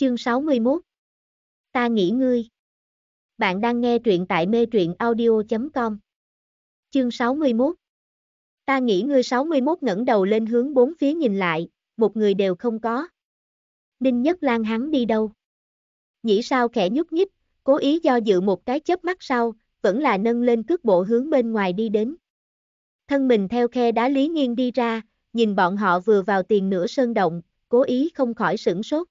Chương 61 Ta nghĩ ngươi Bạn đang nghe truyện tại mê truyện audio.com Chương 61 Ta nghĩ ngươi 61 ngẩng đầu lên hướng bốn phía nhìn lại, một người đều không có. Ninh Nhất Lan hắn đi đâu? Nhĩ sao khẽ nhúc nhích, cố ý do dự một cái chớp mắt sau, vẫn là nâng lên cước bộ hướng bên ngoài đi đến. Thân mình theo khe đá lý nghiêng đi ra, nhìn bọn họ vừa vào tiền nửa sơn động, cố ý không khỏi sửng sốt.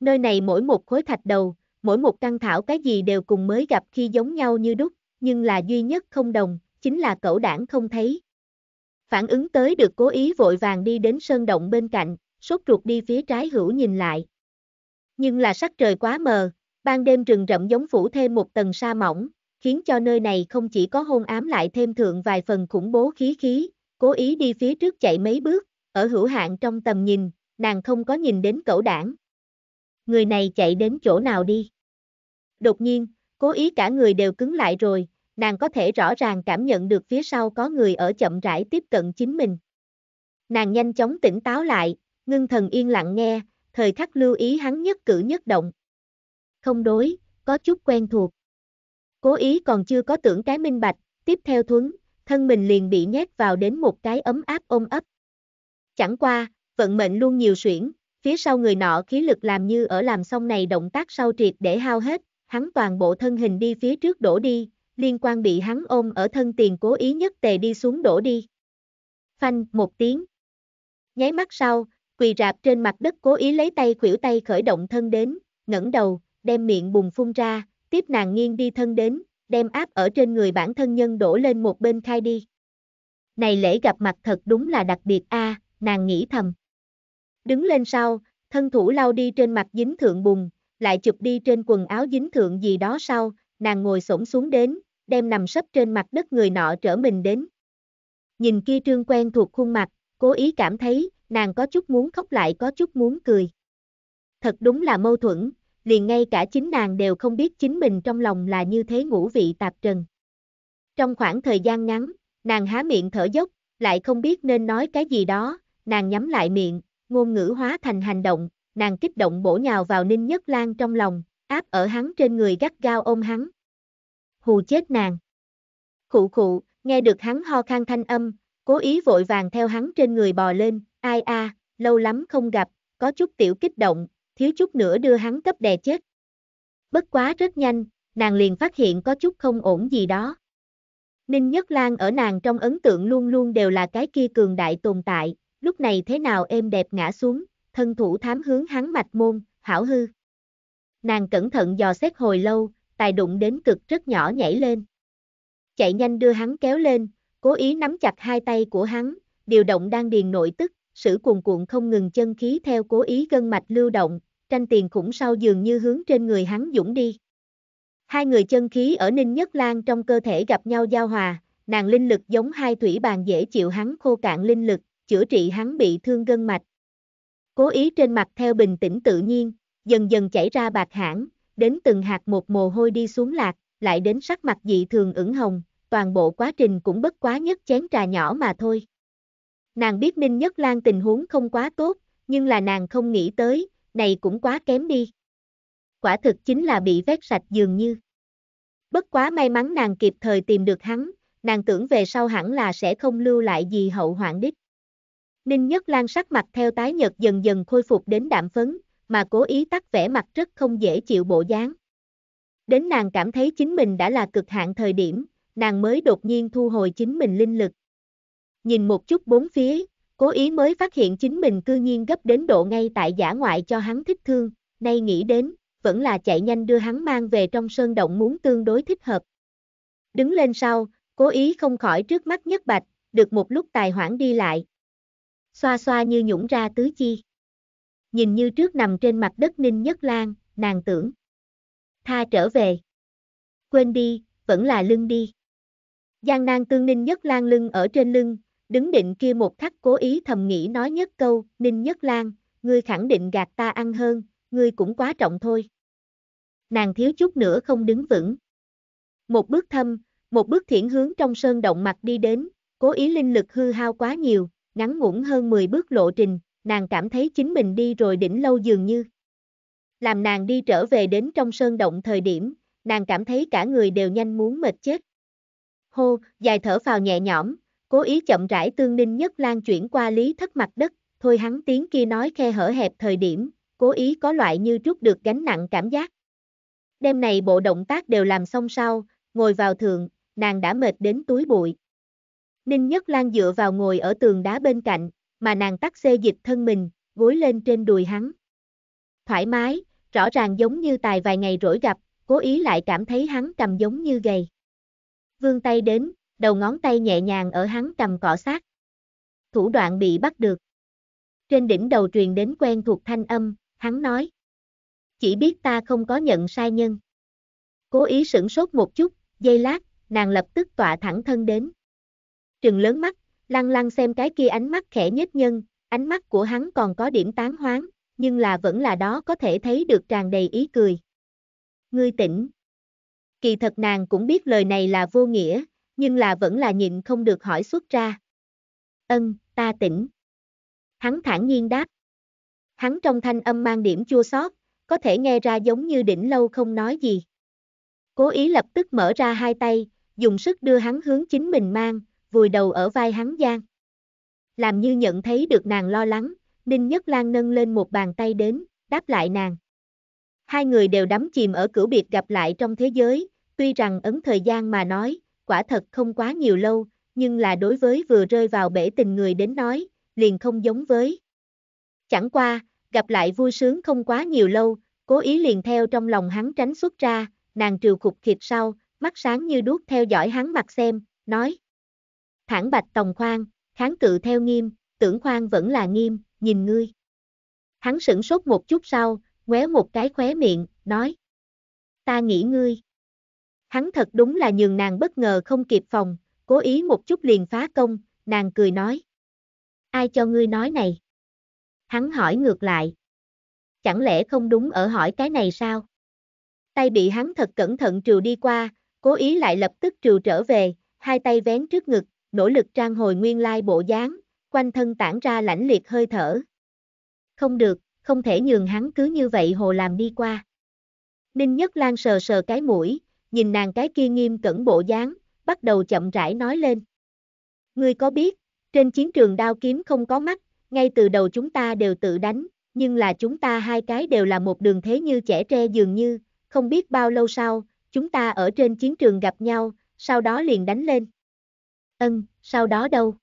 Nơi này mỗi một khối thạch đầu, mỗi một căn thảo cái gì đều cùng mới gặp khi giống nhau như đúc, nhưng là duy nhất không đồng, chính là cẩu đảng không thấy. Phản ứng tới được cố ý vội vàng đi đến sơn động bên cạnh, sốt ruột đi phía trái hữu nhìn lại. Nhưng là sắc trời quá mờ, ban đêm rừng rậm giống phủ thêm một tầng sa mỏng, khiến cho nơi này không chỉ có hôn ám lại thêm thượng vài phần khủng bố khí khí, cố ý đi phía trước chạy mấy bước, ở hữu hạn trong tầm nhìn, nàng không có nhìn đến cẩu đảng, người này chạy đến chỗ nào đi. Đột nhiên, cố ý cả người đều cứng lại rồi, nàng có thể rõ ràng cảm nhận được phía sau có người ở chậm rãi tiếp cận chính mình. Nàng nhanh chóng tỉnh táo lại, ngưng thần yên lặng nghe, thời khắc lưu ý hắn nhất cử nhất động. Không đối, có chút quen thuộc. Cố ý còn chưa có tưởng cái minh bạch, tiếp theo thuấn, thân mình liền bị nhét vào đến một cái ấm áp ôm ấp. Chẳng qua, vận mệnh luôn nhiều suyễn, Phía sau người nọ khí lực làm như ở làm xong này động tác sau triệt để hao hết, hắn toàn bộ thân hình đi phía trước đổ đi, liên quan bị hắn ôm ở thân tiền cố ý nhất tề đi xuống đổ đi. Phanh, một tiếng. Nháy mắt sau, quỳ rạp trên mặt đất cố ý lấy tay khuỷu tay khởi động thân đến, ngẩng đầu, đem miệng bùng phun ra, tiếp nàng nghiêng đi thân đến, đem áp ở trên người bản thân nhân đổ lên một bên khai đi. Này lễ gặp mặt thật đúng là đặc biệt a, à, nàng nghĩ thầm. Đứng lên sau, thân thủ lau đi trên mặt dính thượng bùn, lại chụp đi trên quần áo dính thượng gì đó sau, nàng ngồi xổm xuống đến, đem nằm sấp trên mặt đất người nọ trở mình đến. Nhìn kia trương quen thuộc khuôn mặt, cố ý cảm thấy, nàng có chút muốn khóc lại có chút muốn cười. Thật đúng là mâu thuẫn, liền ngay cả chính nàng đều không biết chính mình trong lòng là như thế ngũ vị tạp trần. Trong khoảng thời gian ngắn, nàng há miệng thở dốc, lại không biết nên nói cái gì đó, nàng nhắm lại miệng, ngôn ngữ hóa thành hành động, nàng kích động bổ nhào vào Ninh Nhất Lan trong lòng, áp ở hắn trên người gắt gao ôm hắn. Hù chết nàng. Khụ khụ, nghe được hắn ho khan thanh âm, cố ý vội vàng theo hắn trên người bò lên, ai a, lâu lắm không gặp, có chút tiểu kích động, thiếu chút nữa đưa hắn cấp đè chết. Bất quá rất nhanh, nàng liền phát hiện có chút không ổn gì đó. Ninh Nhất Lan ở nàng trong ấn tượng luôn luôn đều là cái kia cường đại tồn tại, lúc này thế nào êm đẹp ngã xuống, thân thủ thám hướng hắn mạch môn, hảo hư. Nàng cẩn thận dò xét hồi lâu, tài đụng đến cực rất nhỏ nhảy lên. Chạy nhanh đưa hắn kéo lên, cố ý nắm chặt hai tay của hắn, điều động đang điền nội tức, sử cuồn cuộn không ngừng chân khí theo cố ý gân mạch lưu động, tranh tiền khủng sau dường như hướng trên người hắn dũng đi. Hai người chân khí ở ninh nhất lan trong cơ thể gặp nhau giao hòa, nàng linh lực giống hai thủy bàn dễ chịu hắn khô cạn linh lực, chữa trị hắn bị thương gân mạch. Cố ý trên mặt theo bình tĩnh tự nhiên, dần dần chảy ra bạc hãn, đến từng hạt một mồ hôi đi xuống lạc, lại đến sắc mặt dị thường ửng hồng, toàn bộ quá trình cũng bất quá nhất chén trà nhỏ mà thôi. Nàng biết Ninh Nhất Lan tình huống không quá tốt, nhưng là nàng không nghĩ tới, này cũng quá kém đi. Quả thực chính là bị vét sạch dường như. Bất quá may mắn nàng kịp thời tìm được hắn, nàng tưởng về sau hẳn là sẽ không lưu lại gì hậu hoạn đích. Ninh Nhất Lan sắc mặt theo tái nhật dần dần khôi phục đến đạm phấn, mà cố ý tắt vẻ mặt rất không dễ chịu bộ dáng. Đến nàng cảm thấy chính mình đã là cực hạn thời điểm, nàng mới đột nhiên thu hồi chính mình linh lực. Nhìn một chút bốn phía, cố ý mới phát hiện chính mình cư nhiên gấp đến độ ngay tại giả ngoại cho hắn thích thương, nay nghĩ đến, vẫn là chạy nhanh đưa hắn mang về trong sơn động muốn tương đối thích hợp. Đứng lên sau, cố ý không khỏi trước mắt nhất bạch, được một lúc tài hoãn đi lại, xoa xoa như nhũng ra tứ chi. Nhìn như trước nằm trên mặt đất Ninh Nhất Lan, nàng tưởng. Tha trở về. Quên đi, vẫn là lưng đi. Giang nan tương Ninh Nhất Lan lưng ở trên lưng, đứng định kia một khắc cố ý thầm nghĩ nói nhất câu, Ninh Nhất Lan, ngươi khẳng định gạt ta ăn hơn, ngươi cũng quá trọng thôi. Nàng thiếu chút nữa không đứng vững. Một bước thâm, một bước thiển hướng trong sơn động mặt đi đến, cố ý linh lực hư hao quá nhiều, ngắn ngủn hơn 10 bước lộ trình, nàng cảm thấy chính mình đi rồi đỉnh lâu dường như. Làm nàng đi trở về đến trong sơn động thời điểm, nàng cảm thấy cả người đều nhanh muốn mệt chết. Hô, dài thở vào nhẹ nhõm, cố ý chậm rãi tương ninh nhất lan chuyển qua lý thất mặt đất, thôi hắn tiếng kia nói khe hở hẹp thời điểm, cố ý có loại như trút được gánh nặng cảm giác. Đêm này bộ động tác đều làm xong sau, ngồi vào thượng, nàng đã mệt đến túi bụi. Ninh Nhất Lan dựa vào ngồi ở tường đá bên cạnh, mà nàng tắt xê dịch thân mình, gối lên trên đùi hắn. Thoải mái, rõ ràng giống như tài vài ngày rỗi gặp, cố ý lại cảm thấy hắn cầm giống như gầy. Vương tay đến, đầu ngón tay nhẹ nhàng ở hắn cầm cọ sát. Thủ đoạn bị bắt được. Trên đỉnh đầu truyền đến quen thuộc thanh âm, hắn nói. Chỉ biết ta không có nhận sai nhân. Cố ý sửng sốt một chút, giây lát, nàng lập tức tọa thẳng thân đến trừng lớn mắt, lăng lăng xem cái kia ánh mắt khẽ nhất nhân, ánh mắt của hắn còn có điểm tán hoáng, nhưng là vẫn là đó có thể thấy được tràn đầy ý cười. Ngươi tỉnh. Kỳ thật nàng cũng biết lời này là vô nghĩa, nhưng là vẫn là nhịn không được hỏi xuất ra. Ân, ta tỉnh. Hắn thản nhiên đáp. Hắn trong thanh âm mang điểm chua xót, có thể nghe ra giống như đỉnh lâu không nói gì. Cố ý lập tức mở ra hai tay, dùng sức đưa hắn hướng chính mình mang, vùi đầu ở vai hắn gian. Làm như nhận thấy được nàng lo lắng, Ninh Nhất Lan nâng lên một bàn tay đến, đáp lại nàng. Hai người đều đắm chìm ở cửu biệt gặp lại trong thế giới, tuy rằng ấn thời gian mà nói, quả thật không quá nhiều lâu, nhưng là đối với vừa rơi vào bể tình người đến nói, liền không giống với. Chẳng qua, gặp lại vui sướng không quá nhiều lâu, cố ý liền theo trong lòng hắn tránh xuất ra, nàng trừ khục thịt sau, mắt sáng như đuốc theo dõi hắn mặt xem, nói. Thản bạch tòng khoan, kháng cự theo nghiêm, tưởng khoan vẫn là nghiêm, nhìn ngươi. Hắn sửng sốt một chút sau, ngoéo một cái khóe miệng, nói. Ta nghĩ ngươi. Hắn thật đúng là nhường nàng bất ngờ không kịp phòng, cố ý một chút liền phá công, nàng cười nói. Ai cho ngươi nói này? Hắn hỏi ngược lại. Chẳng lẽ không đúng ở hỏi cái này sao? Tay bị hắn thật cẩn thận trừ đi qua, cố ý lại lập tức trừ trở về, hai tay vén trước ngực, nỗ lực trang hồi nguyên lai bộ dáng, quanh thân tản ra lãnh liệt hơi thở. Không được, không thể nhường hắn cứ như vậy hồ làm đi qua. Ninh Nhất Lan sờ sờ cái mũi, nhìn nàng cái kia nghiêm cẩn bộ dáng, bắt đầu chậm rãi nói lên. Ngươi có biết, trên chiến trường đao kiếm không có mắt, ngay từ đầu chúng ta đều tự đánh, nhưng là chúng ta hai cái đều là một đường thế như trẻ tre dường như, không biết bao lâu sau, chúng ta ở trên chiến trường gặp nhau, sau đó liền đánh lên. Ân, sau đó đâu?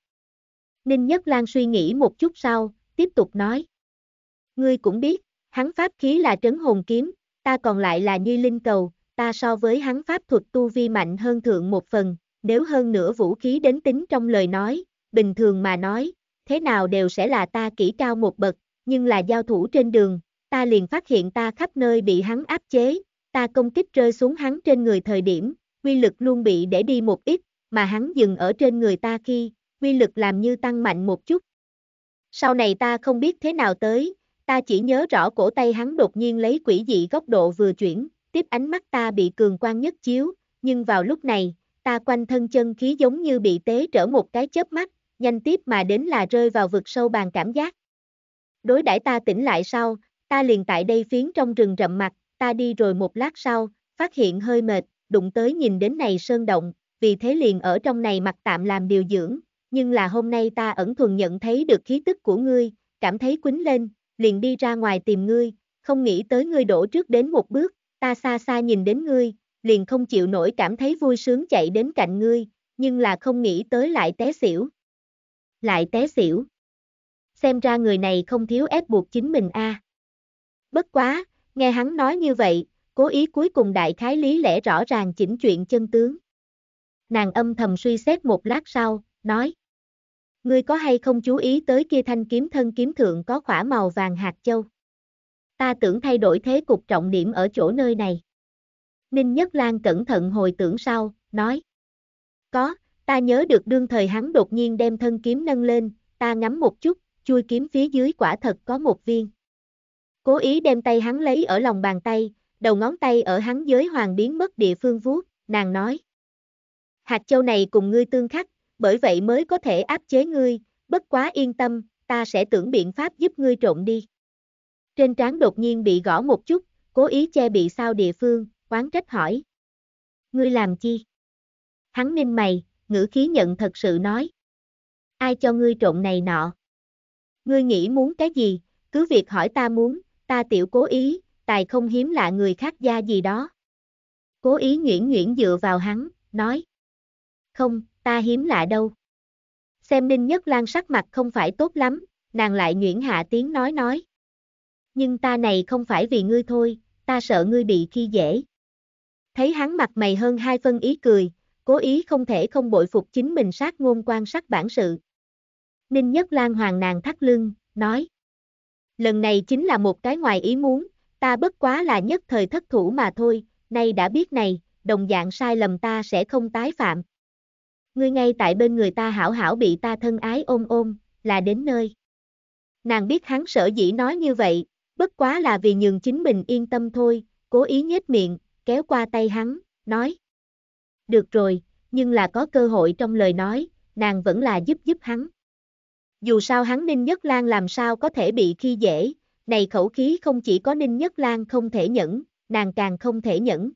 Ninh Nhất Lan suy nghĩ một chút sau, tiếp tục nói. Ngươi cũng biết, hắn pháp khí là trấn hồn kiếm, ta còn lại là Nhi linh cầu, ta so với hắn pháp thuật tu vi mạnh hơn thượng một phần, nếu hơn nữa vũ khí đến tính trong lời nói, bình thường mà nói, thế nào đều sẽ là ta kỹ cao một bậc, nhưng là giao thủ trên đường, ta liền phát hiện ta khắp nơi bị hắn áp chế, ta công kích rơi xuống hắn trên người thời điểm, quy lực luôn bị để đi một ít, mà hắn dừng ở trên người ta khi, quy lực làm như tăng mạnh một chút. Sau này ta không biết thế nào tới, ta chỉ nhớ rõ cổ tay hắn đột nhiên lấy quỷ dị góc độ vừa chuyển, tiếp ánh mắt ta bị cường quan nhất chiếu, nhưng vào lúc này, ta quanh thân chân khí giống như bị tế trở một cái chớp mắt, nhanh tiếp mà đến là rơi vào vực sâu bàn cảm giác. Đối đãi ta tỉnh lại sau, ta liền tại đây phiến trong rừng rậm mặt, ta đi rồi một lát sau, phát hiện hơi mệt, đụng tới nhìn đến này sơn động, vì thế liền ở trong này mặc tạm làm điều dưỡng, nhưng là hôm nay ta ẩn thuần nhận thấy được khí tức của ngươi, cảm thấy quýnh lên, liền đi ra ngoài tìm ngươi, không nghĩ tới ngươi đổ trước đến một bước, ta xa xa nhìn đến ngươi, liền không chịu nổi cảm thấy vui sướng chạy đến cạnh ngươi, nhưng là không nghĩ tới lại té xỉu. Lại té xỉu. Xem ra người này không thiếu ép buộc chính mình a. À. Bất quá, nghe hắn nói như vậy, cố ý cuối cùng đại khái lý lẽ rõ ràng chỉnh chuyện chân tướng nàng âm thầm suy xét một lát sau, nói. Ngươi có hay không chú ý tới kia thanh kiếm thân kiếm thượng có khỏa màu vàng hạt châu? Ta tưởng thay đổi thế cục trọng điểm ở chỗ nơi này. Ninh Nhất Lan cẩn thận hồi tưởng sau, nói. Có, ta nhớ được đương thời hắn đột nhiên đem thân kiếm nâng lên, ta ngắm một chút, chui kiếm phía dưới quả thật có một viên. Cố ý đem tay hắn lấy ở lòng bàn tay, đầu ngón tay ở hắn giới hoàng biến mất địa phương vuốt, nàng nói hạt châu này cùng ngươi tương khắc, bởi vậy mới có thể áp chế ngươi, bất quá yên tâm, ta sẽ tưởng biện pháp giúp ngươi trộn đi. Trên trán đột nhiên bị gõ một chút, cố ý che bị sao địa phương, quán trách hỏi. Ngươi làm chi? Hắn ninh mày, ngữ khí nhận thật sự nói. Ai cho ngươi trộn này nọ? Ngươi nghĩ muốn cái gì, cứ việc hỏi ta muốn, ta tiểu cố ý, tài không hiếm lạ người khác gia gì đó. Cố ý nguyễn nguyễn dựa vào hắn, nói không, ta hiếm lạ đâu. Xem Ninh Nhất Lan sắc mặt không phải tốt lắm, nàng lại nhuyễn hạ tiếng nói nói. Nhưng ta này không phải vì ngươi thôi, ta sợ ngươi bị khi dễ. Thấy hắn mặt mày hơn hai phân ý cười, cố ý không thể không bội phục chính mình sát ngôn quan sát bản sự. Ninh Nhất Lan hoàng nàng thắt lưng, nói. Lần này chính là một cái ngoài ý muốn, ta bất quá là nhất thời thất thủ mà thôi, nay đã biết này, đồng dạng sai lầm ta sẽ không tái phạm ngươi ngay tại bên người ta hảo hảo bị ta thân ái ôm ôm, là đến nơi. Nàng biết hắn sở dĩ nói như vậy, bất quá là vì nhường chính mình yên tâm thôi, cố ý nhếch miệng, kéo qua tay hắn, nói. Được rồi, nhưng là có cơ hội trong lời nói, nàng vẫn là giúp giúp hắn. Dù sao hắn Ninh Nhất Lan làm sao có thể bị khi dễ, này khẩu khí không chỉ có Ninh Nhất Lan không thể nhẫn, nàng càng không thể nhẫn.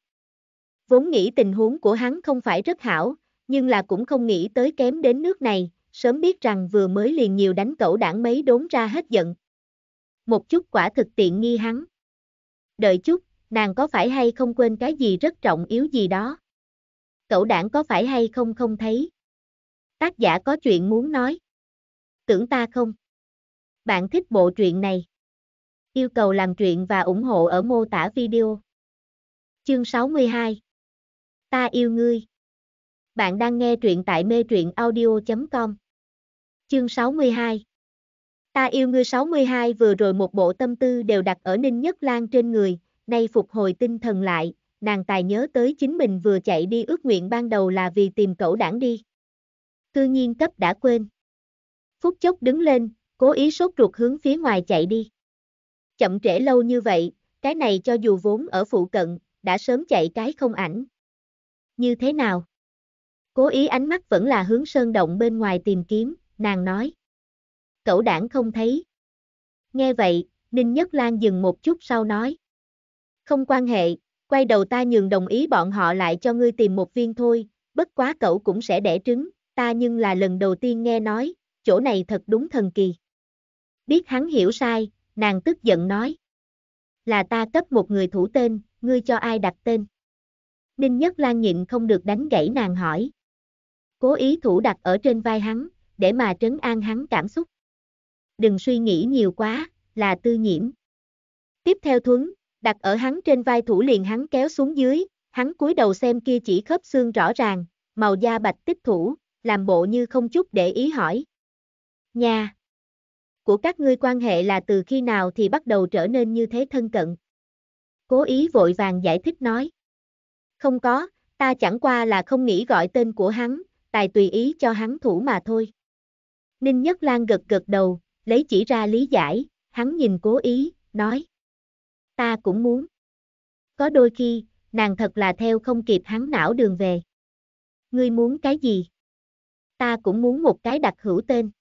Vốn nghĩ tình huống của hắn không phải rất hảo, nhưng là cũng không nghĩ tới kém đến nước này, sớm biết rằng vừa mới liền nhiều đánh cẩu đảng mấy đốn ra hết giận. Một chút quả thực tiện nghi hắn. Đợi chút, nàng có phải hay không quên cái gì rất trọng yếu gì đó. Cẩu đảng có phải hay không không thấy. Tác giả có chuyện muốn nói. Tưởng ta không? Bạn thích bộ truyện này? Yêu cầu làm truyện và ủng hộ ở mô tả video. Chương 62 Ta yêu ngươi bạn đang nghe truyện tại mê truyện audio.com. Chương 62 Ta yêu ngươi 62 vừa rồi một bộ tâm tư đều đặt ở Ninh Nhất Lan trên người, nay phục hồi tinh thần lại, nàng tài nhớ tới chính mình vừa chạy đi ước nguyện ban đầu là vì tìm cậu đảng đi. Cư nhiên cấp đã quên. Phúc chốc đứng lên, cố ý sốt ruột hướng phía ngoài chạy đi. Chậm trễ lâu như vậy, cái này cho dù vốn ở phụ cận, đã sớm chạy cái không ảnh. Như thế nào? Cố ý ánh mắt vẫn là hướng sơn động bên ngoài tìm kiếm, nàng nói. Cậu đảng không thấy. Nghe vậy, Ninh Nhất Lan dừng một chút sau nói. Không quan hệ, quay đầu ta nhường đồng ý bọn họ lại cho ngươi tìm một viên thôi, bất quá cậu cũng sẽ đẻ trứng, ta nhưng là lần đầu tiên nghe nói, chỗ này thật đúng thần kỳ. Biết hắn hiểu sai, nàng tức giận nói. Là ta cấp một người thủ tên, ngươi cho ai đặt tên? Ninh Nhất Lan nhịn không được đánh gãy nàng hỏi cố ý thủ đặt ở trên vai hắn, để mà trấn an hắn cảm xúc. Đừng suy nghĩ nhiều quá, là tư nhiễm. Tiếp theo thuấn, đặt ở hắn trên vai thủ liền hắn kéo xuống dưới, hắn cúi đầu xem kia chỉ khớp xương rõ ràng, màu da bạch tích thủ, làm bộ như không chút để ý hỏi. Nhà của các ngươi quan hệ là từ khi nào thì bắt đầu trở nên như thế thân cận. Cố ý vội vàng giải thích nói. Không có, ta chẳng qua là không nghĩ gọi tên của hắn, tài tùy ý cho hắn thủ mà thôi. Ninh Nhất Lan gật gật đầu, lấy chỉ ra lý giải, hắn nhìn cố ý, nói. Ta cũng muốn. Có đôi khi, nàng thật là theo không kịp hắn não đường về. Ngươi muốn cái gì? Ta cũng muốn một cái đặc hữu tên.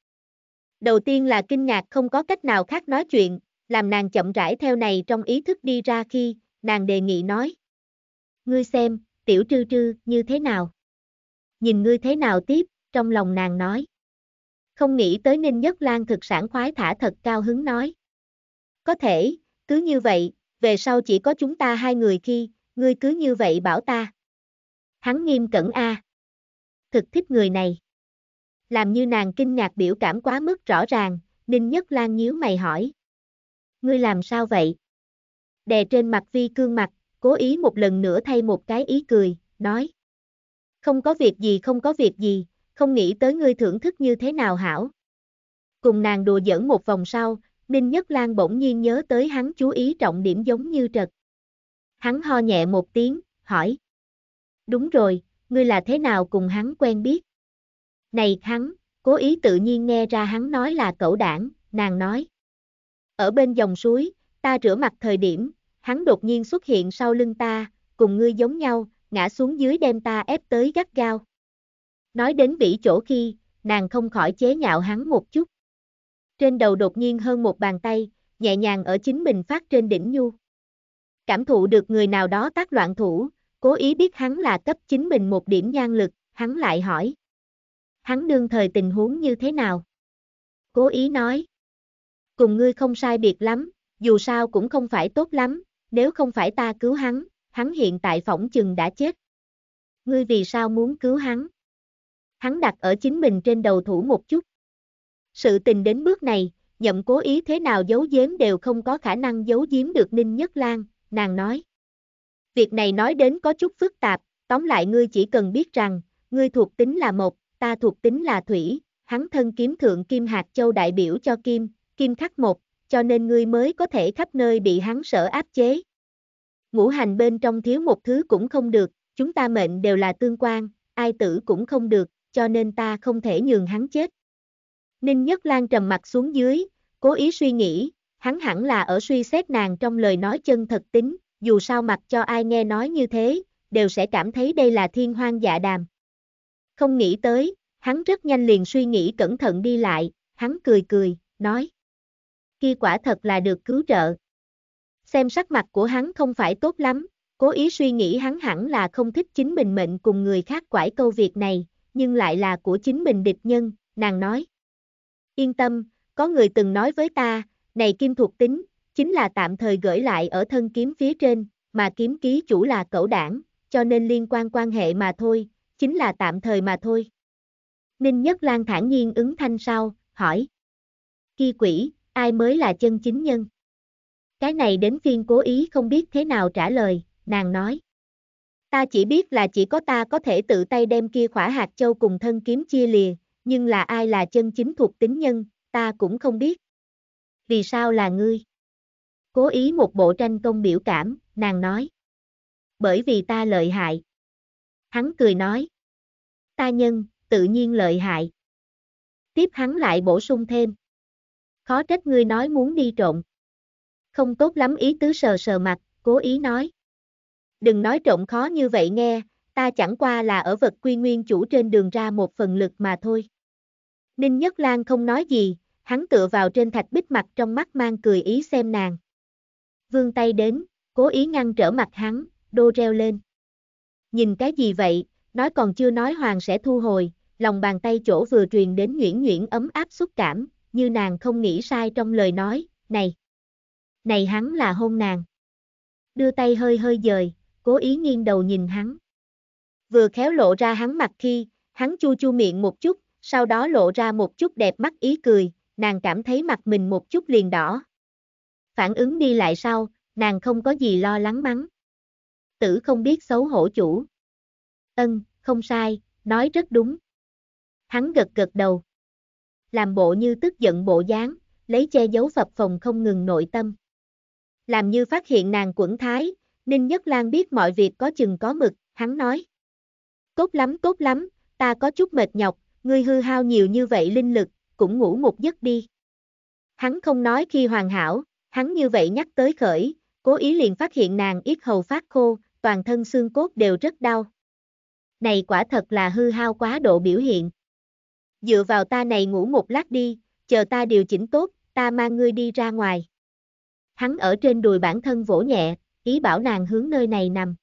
Đầu tiên là kinh ngạc không có cách nào khác nói chuyện, làm nàng chậm rãi theo này trong ý thức đi ra khi, nàng đề nghị nói. Ngươi xem, tiểu trư trư, như thế nào? nhìn ngươi thế nào tiếp, trong lòng nàng nói. Không nghĩ tới Ninh Nhất Lan thực sản khoái thả thật cao hứng nói. Có thể, cứ như vậy, về sau chỉ có chúng ta hai người khi, ngươi cứ như vậy bảo ta. Hắn nghiêm cẩn a. Thực thích người này. Làm như nàng kinh ngạc biểu cảm quá mức rõ ràng, Ninh Nhất Lan nhíu mày hỏi. Ngươi làm sao vậy? Đè trên mặt vi cương mặt, cố ý một lần nữa thay một cái ý cười, nói. Không có việc gì không có việc gì, không nghĩ tới ngươi thưởng thức như thế nào hảo. Cùng nàng đùa giỡn một vòng sau, Ninh Nhất Lan bỗng nhiên nhớ tới hắn chú ý trọng điểm giống như trật. Hắn ho nhẹ một tiếng, hỏi. Đúng rồi, ngươi là thế nào cùng hắn quen biết? Này hắn, cố ý tự nhiên nghe ra hắn nói là cậu đảng, nàng nói. Ở bên dòng suối, ta rửa mặt thời điểm, hắn đột nhiên xuất hiện sau lưng ta, cùng ngươi giống nhau, ngã xuống dưới đem ta ép tới gắt gao. Nói đến bỉ chỗ khi, nàng không khỏi chế nhạo hắn một chút. Trên đầu đột nhiên hơn một bàn tay, nhẹ nhàng ở chính mình phát trên đỉnh nhu. Cảm thụ được người nào đó tác loạn thủ, cố ý biết hắn là cấp chính mình một điểm nhan lực, hắn lại hỏi. Hắn đương thời tình huống như thế nào? Cố ý nói. Cùng ngươi không sai biệt lắm, dù sao cũng không phải tốt lắm, nếu không phải ta cứu hắn, hắn hiện tại phỏng chừng đã chết. Ngươi vì sao muốn cứu hắn? Hắn đặt ở chính mình trên đầu thủ một chút. Sự tình đến bước này, nhậm cố ý thế nào giấu giếm đều không có khả năng giấu giếm được Ninh Nhất Lan, nàng nói. Việc này nói đến có chút phức tạp, tóm lại ngươi chỉ cần biết rằng, ngươi thuộc tính là một, ta thuộc tính là thủy, hắn thân kiếm thượng kim hạt châu đại biểu cho kim, kim khắc một, cho nên ngươi mới có thể khắp nơi bị hắn sở áp chế ngũ hành bên trong thiếu một thứ cũng không được, chúng ta mệnh đều là tương quan, ai tử cũng không được, cho nên ta không thể nhường hắn chết. Ninh Nhất Lan trầm mặt xuống dưới, cố ý suy nghĩ, hắn hẳn là ở suy xét nàng trong lời nói chân thật tính, dù sao mặc cho ai nghe nói như thế, đều sẽ cảm thấy đây là thiên hoang dạ đàm. Không nghĩ tới, hắn rất nhanh liền suy nghĩ cẩn thận đi lại, hắn cười cười, nói. Khi quả thật là được cứu trợ, xem sắc mặt của hắn không phải tốt lắm, cố ý suy nghĩ hắn hẳn là không thích chính mình mệnh cùng người khác quải câu việc này, nhưng lại là của chính mình địch nhân, nàng nói. Yên tâm, có người từng nói với ta, này kim thuộc tính, chính là tạm thời gửi lại ở thân kiếm phía trên, mà kiếm ký chủ là cẩu đảng, cho nên liên quan quan hệ mà thôi, chính là tạm thời mà thôi. Ninh Nhất Lan thản nhiên ứng thanh sau, hỏi. Kỳ quỷ, ai mới là chân chính nhân? Cái này đến phiên cố ý không biết thế nào trả lời, nàng nói. Ta chỉ biết là chỉ có ta có thể tự tay đem kia khỏa hạt châu cùng thân kiếm chia lìa, nhưng là ai là chân chính thuộc tính nhân, ta cũng không biết. Vì sao là ngươi? Cố ý một bộ tranh công biểu cảm, nàng nói. Bởi vì ta lợi hại. Hắn cười nói. Ta nhân, tự nhiên lợi hại. Tiếp hắn lại bổ sung thêm. Khó trách ngươi nói muốn đi trộn. Không tốt lắm ý tứ sờ sờ mặt, cố ý nói. Đừng nói trộm khó như vậy nghe, ta chẳng qua là ở vật quy nguyên chủ trên đường ra một phần lực mà thôi. Ninh Nhất Lan không nói gì, hắn tựa vào trên thạch bích mặt trong mắt mang cười ý xem nàng. Vương tay đến, cố ý ngăn trở mặt hắn, đô reo lên. Nhìn cái gì vậy, nói còn chưa nói hoàng sẽ thu hồi, lòng bàn tay chỗ vừa truyền đến nhuyễn nhuyễn ấm áp xúc cảm, như nàng không nghĩ sai trong lời nói, này. Này hắn là hôn nàng. Đưa tay hơi hơi dời, cố ý nghiêng đầu nhìn hắn. Vừa khéo lộ ra hắn mặt khi, hắn chu chu miệng một chút, sau đó lộ ra một chút đẹp mắt ý cười, nàng cảm thấy mặt mình một chút liền đỏ. Phản ứng đi lại sau, nàng không có gì lo lắng mắng. Tử không biết xấu hổ chủ. Ân, không sai, nói rất đúng. Hắn gật gật đầu. Làm bộ như tức giận bộ dáng, lấy che giấu phập phòng không ngừng nội tâm làm như phát hiện nàng quẩn thái, Ninh Nhất Lan biết mọi việc có chừng có mực, hắn nói. Tốt lắm tốt lắm, ta có chút mệt nhọc, ngươi hư hao nhiều như vậy linh lực, cũng ngủ một giấc đi. Hắn không nói khi hoàn hảo, hắn như vậy nhắc tới khởi, cố ý liền phát hiện nàng ít hầu phát khô, toàn thân xương cốt đều rất đau. Này quả thật là hư hao quá độ biểu hiện. Dựa vào ta này ngủ một lát đi, chờ ta điều chỉnh tốt, ta mang ngươi đi ra ngoài hắn ở trên đùi bản thân vỗ nhẹ, ý bảo nàng hướng nơi này nằm.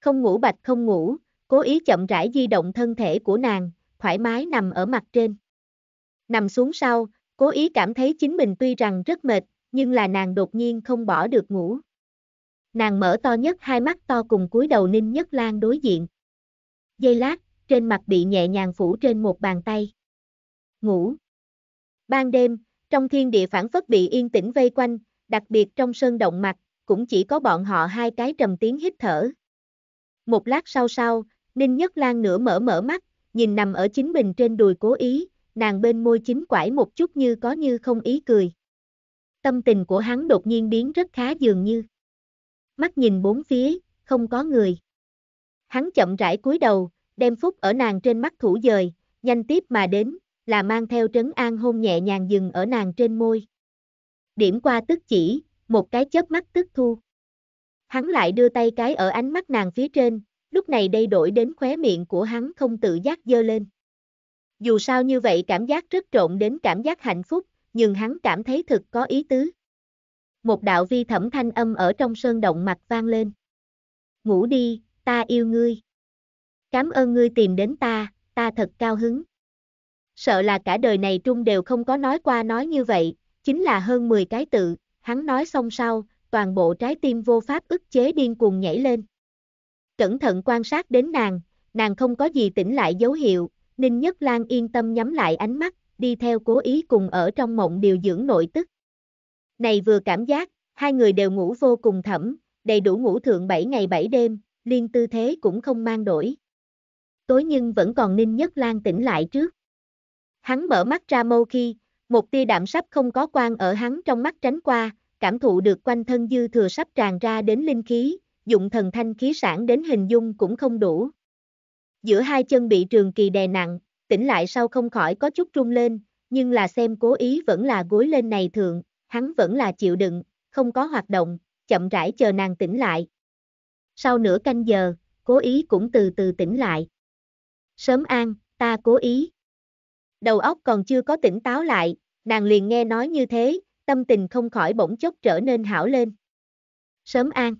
Không ngủ bạch không ngủ, cố ý chậm rãi di động thân thể của nàng, thoải mái nằm ở mặt trên. Nằm xuống sau, cố ý cảm thấy chính mình tuy rằng rất mệt, nhưng là nàng đột nhiên không bỏ được ngủ. Nàng mở to nhất hai mắt to cùng cúi đầu ninh nhất lan đối diện. Giây lát, trên mặt bị nhẹ nhàng phủ trên một bàn tay. Ngủ. Ban đêm, trong thiên địa phản phất bị yên tĩnh vây quanh, đặc biệt trong sơn động mạch, cũng chỉ có bọn họ hai cái trầm tiếng hít thở. Một lát sau sau, Ninh Nhất Lan nửa mở mở mắt, nhìn nằm ở chính mình trên đùi cố ý, nàng bên môi chính quải một chút như có như không ý cười. Tâm tình của hắn đột nhiên biến rất khá dường như. Mắt nhìn bốn phía, không có người. Hắn chậm rãi cúi đầu, đem phúc ở nàng trên mắt thủ dời, nhanh tiếp mà đến, là mang theo trấn an hôn nhẹ nhàng dừng ở nàng trên môi điểm qua tức chỉ, một cái chớp mắt tức thu. Hắn lại đưa tay cái ở ánh mắt nàng phía trên, lúc này đây đổi đến khóe miệng của hắn không tự giác dơ lên. Dù sao như vậy cảm giác rất trộn đến cảm giác hạnh phúc, nhưng hắn cảm thấy thực có ý tứ. Một đạo vi thẩm thanh âm ở trong sơn động mặt vang lên. Ngủ đi, ta yêu ngươi. Cảm ơn ngươi tìm đến ta, ta thật cao hứng. Sợ là cả đời này Trung đều không có nói qua nói như vậy, chính là hơn 10 cái tự, hắn nói xong sau, toàn bộ trái tim vô pháp ức chế điên cuồng nhảy lên. Cẩn thận quan sát đến nàng, nàng không có gì tỉnh lại dấu hiệu, Ninh Nhất Lan yên tâm nhắm lại ánh mắt, đi theo cố ý cùng ở trong mộng điều dưỡng nội tức. Này vừa cảm giác, hai người đều ngủ vô cùng thẩm, đầy đủ ngủ thượng 7 ngày 7 đêm, liên tư thế cũng không mang đổi. Tối nhưng vẫn còn Ninh Nhất Lan tỉnh lại trước. Hắn mở mắt ra mâu khi, một tia đạm sắp không có quan ở hắn trong mắt tránh qua, cảm thụ được quanh thân dư thừa sắp tràn ra đến linh khí, dụng thần thanh khí sản đến hình dung cũng không đủ. Giữa hai chân bị trường kỳ đè nặng, tỉnh lại sau không khỏi có chút trung lên, nhưng là xem cố ý vẫn là gối lên này thường, hắn vẫn là chịu đựng, không có hoạt động, chậm rãi chờ nàng tỉnh lại. Sau nửa canh giờ, cố ý cũng từ từ tỉnh lại. Sớm an, ta cố ý đầu óc còn chưa có tỉnh táo lại, nàng liền nghe nói như thế, tâm tình không khỏi bỗng chốc trở nên hảo lên. Sớm an.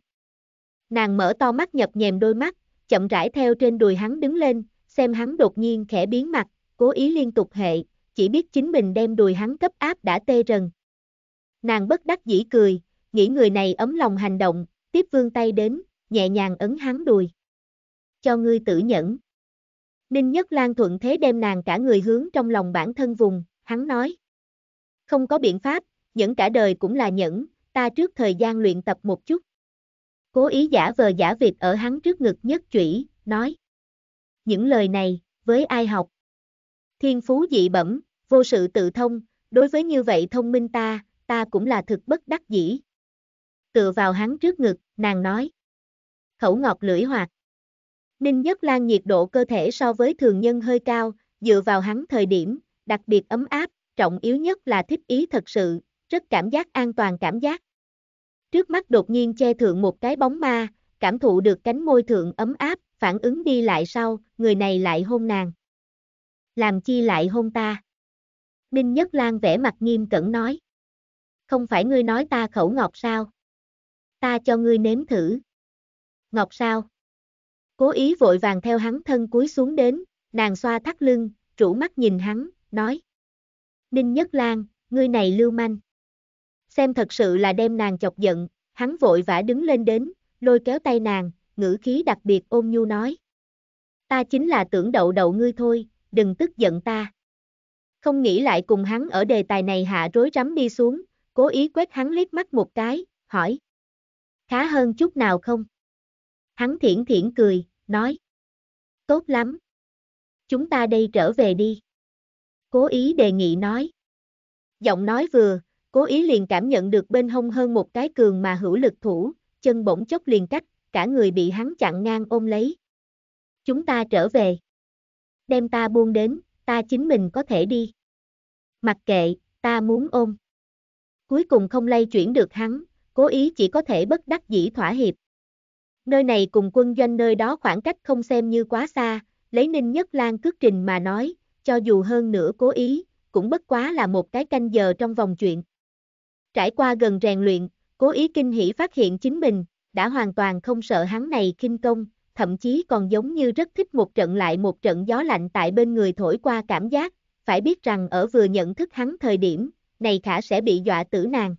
Nàng mở to mắt nhập nhèm đôi mắt, chậm rãi theo trên đùi hắn đứng lên, xem hắn đột nhiên khẽ biến mặt, cố ý liên tục hệ, chỉ biết chính mình đem đùi hắn cấp áp đã tê rần. Nàng bất đắc dĩ cười, nghĩ người này ấm lòng hành động, tiếp vương tay đến, nhẹ nhàng ấn hắn đùi. Cho ngươi tự nhẫn. Ninh Nhất Lan thuận thế đem nàng cả người hướng trong lòng bản thân vùng, hắn nói. Không có biện pháp, nhẫn cả đời cũng là nhẫn, ta trước thời gian luyện tập một chút. Cố ý giả vờ giả việc ở hắn trước ngực nhất chủy, nói. Những lời này, với ai học? Thiên phú dị bẩm, vô sự tự thông, đối với như vậy thông minh ta, ta cũng là thực bất đắc dĩ. Tựa vào hắn trước ngực, nàng nói. Khẩu ngọt lưỡi hoạt. Ninh Nhất Lan nhiệt độ cơ thể so với thường nhân hơi cao, dựa vào hắn thời điểm, đặc biệt ấm áp, trọng yếu nhất là thích ý thật sự, rất cảm giác an toàn cảm giác. Trước mắt đột nhiên che thượng một cái bóng ma, cảm thụ được cánh môi thượng ấm áp, phản ứng đi lại sau, người này lại hôn nàng. Làm chi lại hôn ta? Ninh Nhất Lan vẻ mặt nghiêm cẩn nói. Không phải ngươi nói ta khẩu ngọc sao? Ta cho ngươi nếm thử. Ngọc sao? Cố ý vội vàng theo hắn thân cúi xuống đến, nàng xoa thắt lưng, rũ mắt nhìn hắn, nói. Ninh Nhất Lan, ngươi này lưu manh. Xem thật sự là đem nàng chọc giận, hắn vội vã đứng lên đến, lôi kéo tay nàng, ngữ khí đặc biệt ôn nhu nói. Ta chính là tưởng đậu đậu ngươi thôi, đừng tức giận ta. Không nghĩ lại cùng hắn ở đề tài này hạ rối rắm đi xuống, cố ý quét hắn liếc mắt một cái, hỏi. Khá hơn chút nào không? Hắn thiển thiển cười, nói. Tốt lắm. Chúng ta đây trở về đi. Cố ý đề nghị nói. Giọng nói vừa, cố ý liền cảm nhận được bên hông hơn một cái cường mà hữu lực thủ, chân bỗng chốc liền cách, cả người bị hắn chặn ngang ôm lấy. Chúng ta trở về. Đem ta buông đến, ta chính mình có thể đi. Mặc kệ, ta muốn ôm. Cuối cùng không lay chuyển được hắn, cố ý chỉ có thể bất đắc dĩ thỏa hiệp nơi này cùng quân doanh nơi đó khoảng cách không xem như quá xa, lấy Ninh Nhất Lan cước trình mà nói, cho dù hơn nửa cố ý, cũng bất quá là một cái canh giờ trong vòng chuyện. Trải qua gần rèn luyện, cố ý kinh hỉ phát hiện chính mình, đã hoàn toàn không sợ hắn này kinh công, thậm chí còn giống như rất thích một trận lại một trận gió lạnh tại bên người thổi qua cảm giác, phải biết rằng ở vừa nhận thức hắn thời điểm, này khả sẽ bị dọa tử nàng.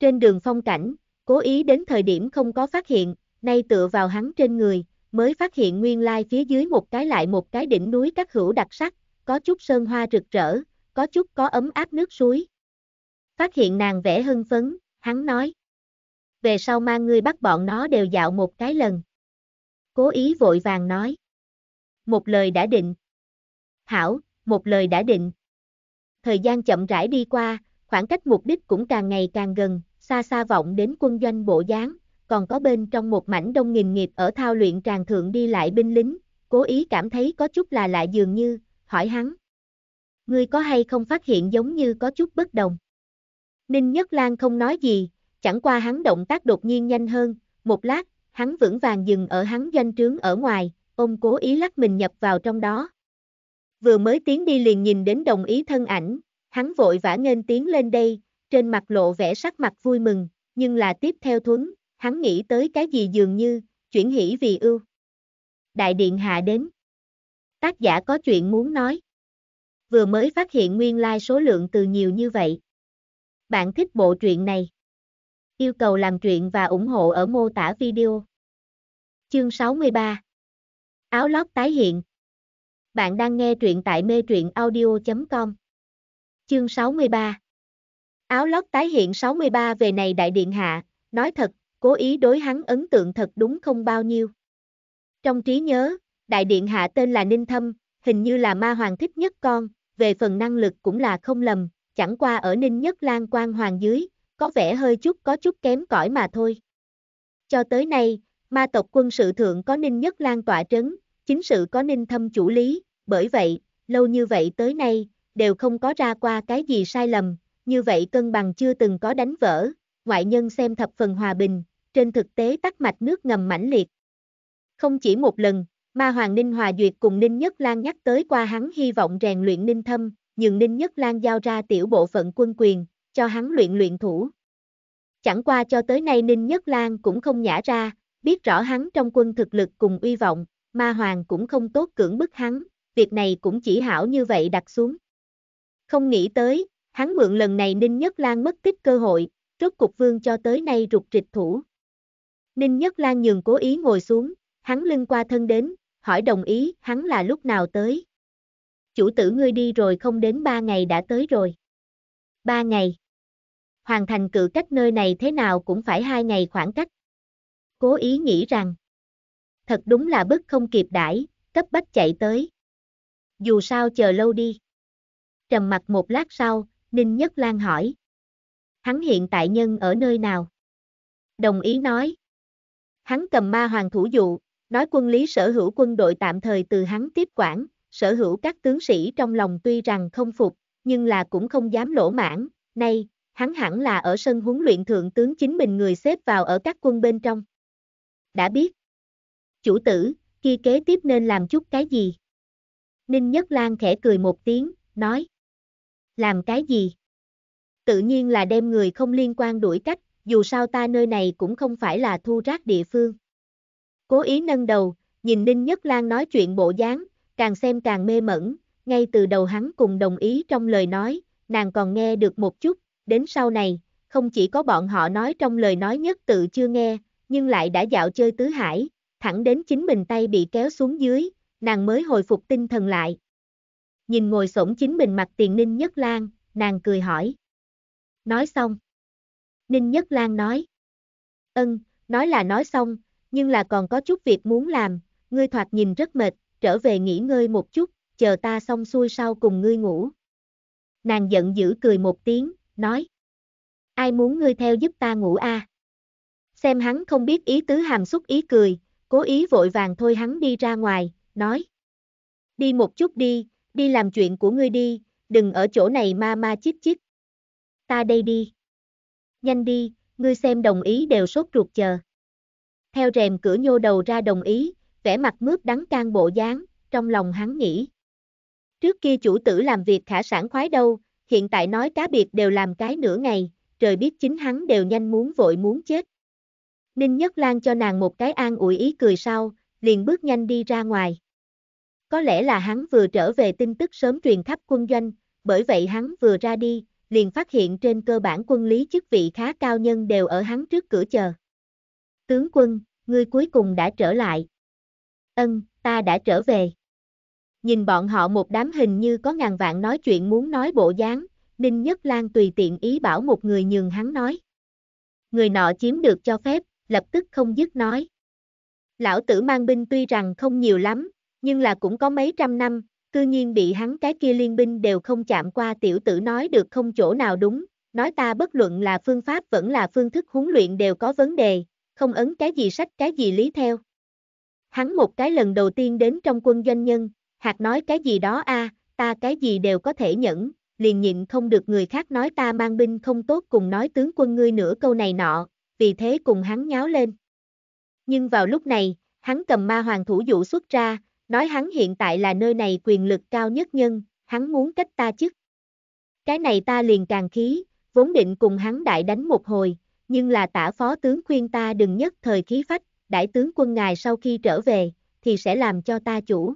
Trên đường phong cảnh, cố ý đến thời điểm không có phát hiện, nay tựa vào hắn trên người, mới phát hiện nguyên lai phía dưới một cái lại một cái đỉnh núi các hữu đặc sắc, có chút sơn hoa rực rỡ, có chút có ấm áp nước suối. Phát hiện nàng vẻ hưng phấn, hắn nói. Về sau mang ngươi bắt bọn nó đều dạo một cái lần. Cố ý vội vàng nói. Một lời đã định. Hảo, một lời đã định. Thời gian chậm rãi đi qua, khoảng cách mục đích cũng càng ngày càng gần, xa xa vọng đến quân doanh bộ dáng, còn có bên trong một mảnh đông nghìn nghiệp ở thao luyện tràn thượng đi lại binh lính, cố ý cảm thấy có chút là lạ dường như, hỏi hắn. Ngươi có hay không phát hiện giống như có chút bất đồng? Ninh Nhất Lan không nói gì, chẳng qua hắn động tác đột nhiên nhanh hơn, một lát, hắn vững vàng dừng ở hắn doanh trướng ở ngoài, ông cố ý lắc mình nhập vào trong đó. Vừa mới tiến đi liền nhìn đến đồng ý thân ảnh, hắn vội vã nghênh tiến lên đây, trên mặt lộ vẻ sắc mặt vui mừng, nhưng là tiếp theo thuấn, hắn nghĩ tới cái gì dường như, chuyển hỷ vì ưu. Đại điện hạ đến. Tác giả có chuyện muốn nói. Vừa mới phát hiện nguyên lai like số lượng từ nhiều như vậy. Bạn thích bộ truyện này. Yêu cầu làm truyện và ủng hộ ở mô tả video. Chương 63 Áo lót tái hiện Bạn đang nghe truyện tại mê truyện audio.com Chương 63 Áo lót tái hiện 63 về này đại điện hạ, nói thật cố ý đối hắn ấn tượng thật đúng không bao nhiêu. Trong trí nhớ, đại điện hạ tên là Ninh Thâm, hình như là ma hoàng thích nhất con, về phần năng lực cũng là không lầm, chẳng qua ở Ninh Nhất Lan quan hoàng dưới, có vẻ hơi chút có chút kém cỏi mà thôi. Cho tới nay, ma tộc quân sự thượng có Ninh Nhất Lan tọa trấn, chính sự có Ninh Thâm chủ lý, bởi vậy, lâu như vậy tới nay, đều không có ra qua cái gì sai lầm, như vậy cân bằng chưa từng có đánh vỡ, ngoại nhân xem thập phần hòa bình, trên thực tế tắc mạch nước ngầm mãnh liệt. Không chỉ một lần, Ma Hoàng Ninh Hòa Duyệt cùng Ninh Nhất Lan nhắc tới qua hắn hy vọng rèn luyện Ninh Thâm, nhưng Ninh Nhất Lan giao ra tiểu bộ phận quân quyền, cho hắn luyện luyện thủ. Chẳng qua cho tới nay Ninh Nhất Lan cũng không nhả ra, biết rõ hắn trong quân thực lực cùng uy vọng, Ma Hoàng cũng không tốt cưỡng bức hắn, việc này cũng chỉ hảo như vậy đặt xuống. Không nghĩ tới, hắn mượn lần này Ninh Nhất Lan mất tích cơ hội, rốt cục vương cho tới nay rụt trịch thủ. Ninh Nhất Lan nhường cố ý ngồi xuống, hắn lưng qua thân đến, hỏi đồng ý hắn là lúc nào tới. Chủ tử ngươi đi rồi không đến ba ngày đã tới rồi. Ba ngày. Hoàn thành cự cách nơi này thế nào cũng phải hai ngày khoảng cách. Cố ý nghĩ rằng. Thật đúng là bức không kịp đãi, cấp bách chạy tới. Dù sao chờ lâu đi. Trầm mặt một lát sau, Ninh Nhất Lan hỏi. Hắn hiện tại nhân ở nơi nào? Đồng ý nói. Hắn cầm ma hoàng thủ dụ, nói quân lý sở hữu quân đội tạm thời từ hắn tiếp quản, sở hữu các tướng sĩ trong lòng tuy rằng không phục, nhưng là cũng không dám lỗ mãn, nay, hắn hẳn là ở sân huấn luyện thượng tướng chính mình người xếp vào ở các quân bên trong. Đã biết. Chủ tử, kia kế tiếp nên làm chút cái gì? Ninh Nhất Lan khẽ cười một tiếng, nói. Làm cái gì? Tự nhiên là đem người không liên quan đuổi cách, dù sao ta nơi này cũng không phải là thu rác địa phương. Cố ý nâng đầu, nhìn Ninh Nhất Lan nói chuyện bộ dáng, càng xem càng mê mẩn, ngay từ đầu hắn cùng đồng ý trong lời nói, nàng còn nghe được một chút, đến sau này, không chỉ có bọn họ nói trong lời nói nhất tự chưa nghe, nhưng lại đã dạo chơi tứ hải, thẳng đến chính mình tay bị kéo xuống dưới, nàng mới hồi phục tinh thần lại. Nhìn ngồi xổm chính mình mặt tiền ninh nhất lan, nàng cười hỏi. Nói xong. Ninh Nhất Lan nói. Ân, nói là nói xong, nhưng là còn có chút việc muốn làm, ngươi thoạt nhìn rất mệt, trở về nghỉ ngơi một chút, chờ ta xong xuôi sau cùng ngươi ngủ. Nàng giận dữ cười một tiếng, nói. Ai muốn ngươi theo giúp ta ngủ a? À? Xem hắn không biết ý tứ hàm xúc ý cười, cố ý vội vàng thôi hắn đi ra ngoài, nói. Đi một chút đi, đi làm chuyện của ngươi đi, đừng ở chỗ này ma ma chít chít. Ta đây đi nhanh đi, ngươi xem đồng ý đều sốt ruột chờ. Theo rèm cửa nhô đầu ra đồng ý, vẻ mặt mướp đắng can bộ dáng, trong lòng hắn nghĩ. Trước kia chủ tử làm việc khả sản khoái đâu, hiện tại nói cá biệt đều làm cái nửa ngày, trời biết chính hắn đều nhanh muốn vội muốn chết. Ninh Nhất Lan cho nàng một cái an ủi ý cười sau, liền bước nhanh đi ra ngoài. Có lẽ là hắn vừa trở về tin tức sớm truyền khắp quân doanh, bởi vậy hắn vừa ra đi, liền phát hiện trên cơ bản quân lý chức vị khá cao nhân đều ở hắn trước cửa chờ. Tướng quân, ngươi cuối cùng đã trở lại. Ân, ta đã trở về. Nhìn bọn họ một đám hình như có ngàn vạn nói chuyện muốn nói bộ dáng, Ninh Nhất Lan tùy tiện ý bảo một người nhường hắn nói. Người nọ chiếm được cho phép, lập tức không dứt nói. Lão tử mang binh tuy rằng không nhiều lắm, nhưng là cũng có mấy trăm năm, cư nhiên bị hắn cái kia liên binh đều không chạm qua tiểu tử nói được không chỗ nào đúng, nói ta bất luận là phương pháp vẫn là phương thức huấn luyện đều có vấn đề, không ấn cái gì sách cái gì lý theo. Hắn một cái lần đầu tiên đến trong quân doanh nhân, hạt nói cái gì đó a, ta cái gì đều có thể nhẫn, liền nhịn không được người khác nói ta mang binh không tốt cùng nói tướng quân ngươi nửa câu này nọ, vì thế cùng hắn nháo lên. Nhưng vào lúc này, hắn cầm ma hoàng thủ dụ xuất ra, Nói hắn hiện tại là nơi này quyền lực cao nhất nhân, hắn muốn cách ta chức. Cái này ta liền càng khí, vốn định cùng hắn đại đánh một hồi, nhưng là tả phó tướng khuyên ta đừng nhất thời khí phách, đại tướng quân ngài sau khi trở về, thì sẽ làm cho ta chủ.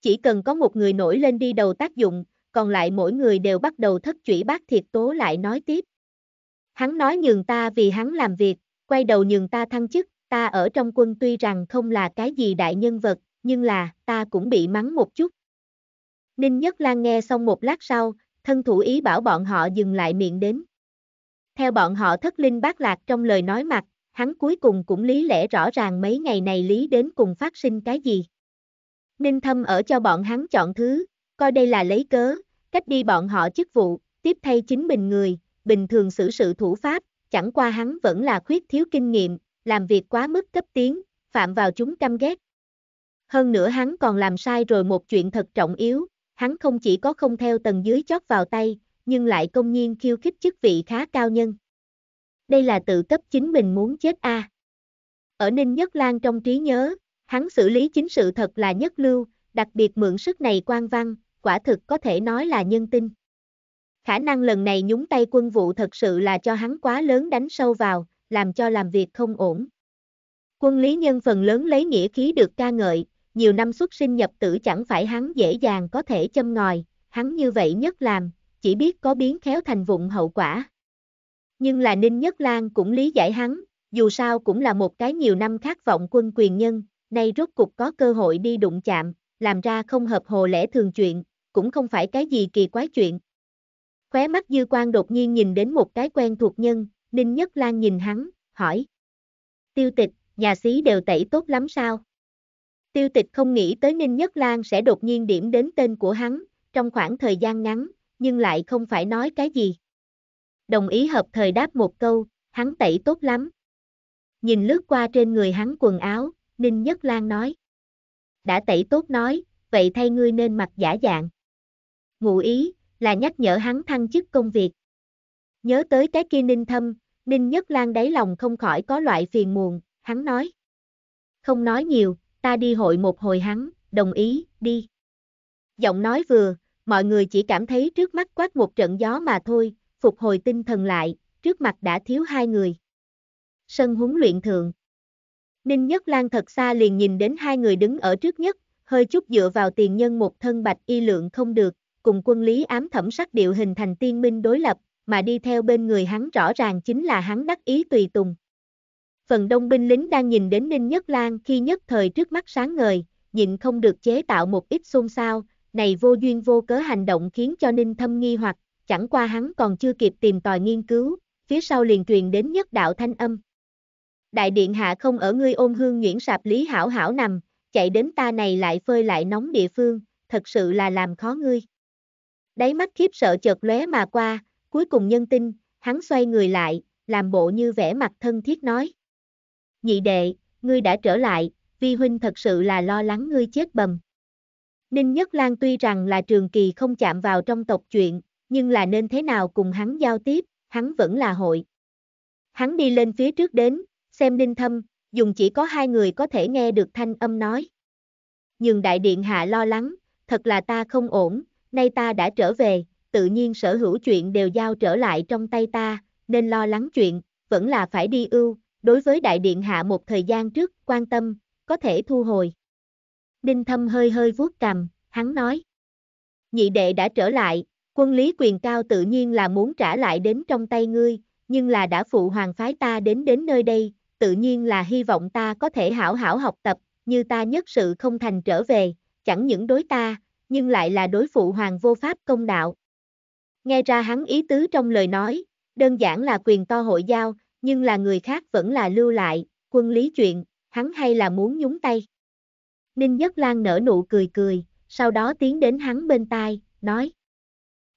Chỉ cần có một người nổi lên đi đầu tác dụng, còn lại mỗi người đều bắt đầu thất chủy bác thiệt tố lại nói tiếp. Hắn nói nhường ta vì hắn làm việc, quay đầu nhường ta thăng chức, ta ở trong quân tuy rằng không là cái gì đại nhân vật, nhưng là, ta cũng bị mắng một chút. Ninh Nhất Lan nghe xong một lát sau, thân thủ ý bảo bọn họ dừng lại miệng đến. Theo bọn họ thất linh bác lạc trong lời nói mặt, hắn cuối cùng cũng lý lẽ rõ ràng mấy ngày này lý đến cùng phát sinh cái gì. Ninh Thâm ở cho bọn hắn chọn thứ, coi đây là lấy cớ, cách đi bọn họ chức vụ, tiếp thay chính mình người, bình thường xử sự thủ pháp, chẳng qua hắn vẫn là khuyết thiếu kinh nghiệm, làm việc quá mức cấp tiến, phạm vào chúng căm ghét. Hơn nữa hắn còn làm sai rồi một chuyện thật trọng yếu, hắn không chỉ có không theo tầng dưới chót vào tay, nhưng lại công nhiên khiêu khích chức vị khá cao nhân. Đây là tự cấp chính mình muốn chết a. À. Ở Ninh Nhất Lan trong trí nhớ, hắn xử lý chính sự thật là nhất lưu, đặc biệt mượn sức này quan văn, quả thực có thể nói là nhân tinh. Khả năng lần này nhúng tay quân vụ thật sự là cho hắn quá lớn đánh sâu vào, làm cho làm việc không ổn. Quân lý nhân phần lớn lấy nghĩa khí được ca ngợi, nhiều năm xuất sinh nhập tử chẳng phải hắn dễ dàng có thể châm ngòi, hắn như vậy nhất làm, chỉ biết có biến khéo thành vụng hậu quả. Nhưng là Ninh Nhất Lan cũng lý giải hắn, dù sao cũng là một cái nhiều năm khát vọng quân quyền nhân, nay rốt cục có cơ hội đi đụng chạm, làm ra không hợp hồ lẽ thường chuyện, cũng không phải cái gì kỳ quái chuyện. Khóe mắt dư quan đột nhiên nhìn đến một cái quen thuộc nhân, Ninh Nhất Lan nhìn hắn, hỏi. Tiêu tịch, nhà xí đều tẩy tốt lắm sao? Tiêu tịch không nghĩ tới Ninh Nhất Lan sẽ đột nhiên điểm đến tên của hắn, trong khoảng thời gian ngắn, nhưng lại không phải nói cái gì. Đồng ý hợp thời đáp một câu, hắn tẩy tốt lắm. Nhìn lướt qua trên người hắn quần áo, Ninh Nhất Lan nói. Đã tẩy tốt nói, vậy thay ngươi nên mặc giả dạng. Ngụ ý, là nhắc nhở hắn thăng chức công việc. Nhớ tới cái kia Ninh Thâm, Ninh Nhất Lan đáy lòng không khỏi có loại phiền muộn, hắn nói. Không nói nhiều, ta đi hội một hồi hắn, đồng ý, đi. Giọng nói vừa, mọi người chỉ cảm thấy trước mắt quát một trận gió mà thôi, phục hồi tinh thần lại, trước mặt đã thiếu hai người. Sân huấn luyện thượng. Ninh Nhất Lan thật xa liền nhìn đến hai người đứng ở trước nhất, hơi chút dựa vào tiền nhân một thân bạch y lượng không được, cùng quân lý ám thẩm sắc điệu hình thành tiên minh đối lập, mà đi theo bên người hắn rõ ràng chính là hắn đắc ý tùy tùng. Phần đông binh lính đang nhìn đến Ninh Nhất Lan khi nhất thời trước mắt sáng ngời, nhịn không được chế tạo một ít xôn xao, này vô duyên vô cớ hành động khiến cho Ninh Thâm nghi hoặc, chẳng qua hắn còn chưa kịp tìm tòi nghiên cứu, phía sau liền truyền đến nhất đạo thanh âm. Đại điện hạ không ở ngươi ôm hương nhuyễn sạp lý hảo hảo nằm, chạy đến ta này lại phơi lại nóng địa phương, thật sự là làm khó ngươi. Đáy mắt khiếp sợ chợt lóe mà qua, cuối cùng nhân tin, hắn xoay người lại, làm bộ như vẻ mặt thân thiết nói nhị đệ, ngươi đã trở lại, vi huynh thật sự là lo lắng ngươi chết bầm. Ninh Nhất Lan tuy rằng là trường kỳ không chạm vào trong tộc chuyện, nhưng là nên thế nào cùng hắn giao tiếp, hắn vẫn là hội. Hắn đi lên phía trước đến, xem Ninh Thâm, dùng chỉ có hai người có thể nghe được thanh âm nói. Nhưng đại điện hạ lo lắng, thật là ta không ổn, nay ta đã trở về, tự nhiên sở hữu chuyện đều giao trở lại trong tay ta, nên lo lắng chuyện, vẫn là phải đi ưu, đối với đại điện hạ một thời gian trước quan tâm, có thể thu hồi. Ninh Thâm hơi hơi vuốt cằm, hắn nói. Nhị đệ đã trở lại, quân lý quyền cao tự nhiên là muốn trả lại đến trong tay ngươi, nhưng là đã phụ hoàng phái ta đến đến nơi đây, tự nhiên là hy vọng ta có thể hảo hảo học tập, như ta nhất sự không thành trở về, chẳng những đối ta, nhưng lại là đối phụ hoàng vô pháp công đạo. Nghe ra hắn ý tứ trong lời nói, đơn giản là quyền to hội giao, nhưng là người khác vẫn là lưu lại, quân lý chuyện, hắn hay là muốn nhúng tay. Ninh Nhất Lan nở nụ cười cười, sau đó tiến đến hắn bên tai, nói.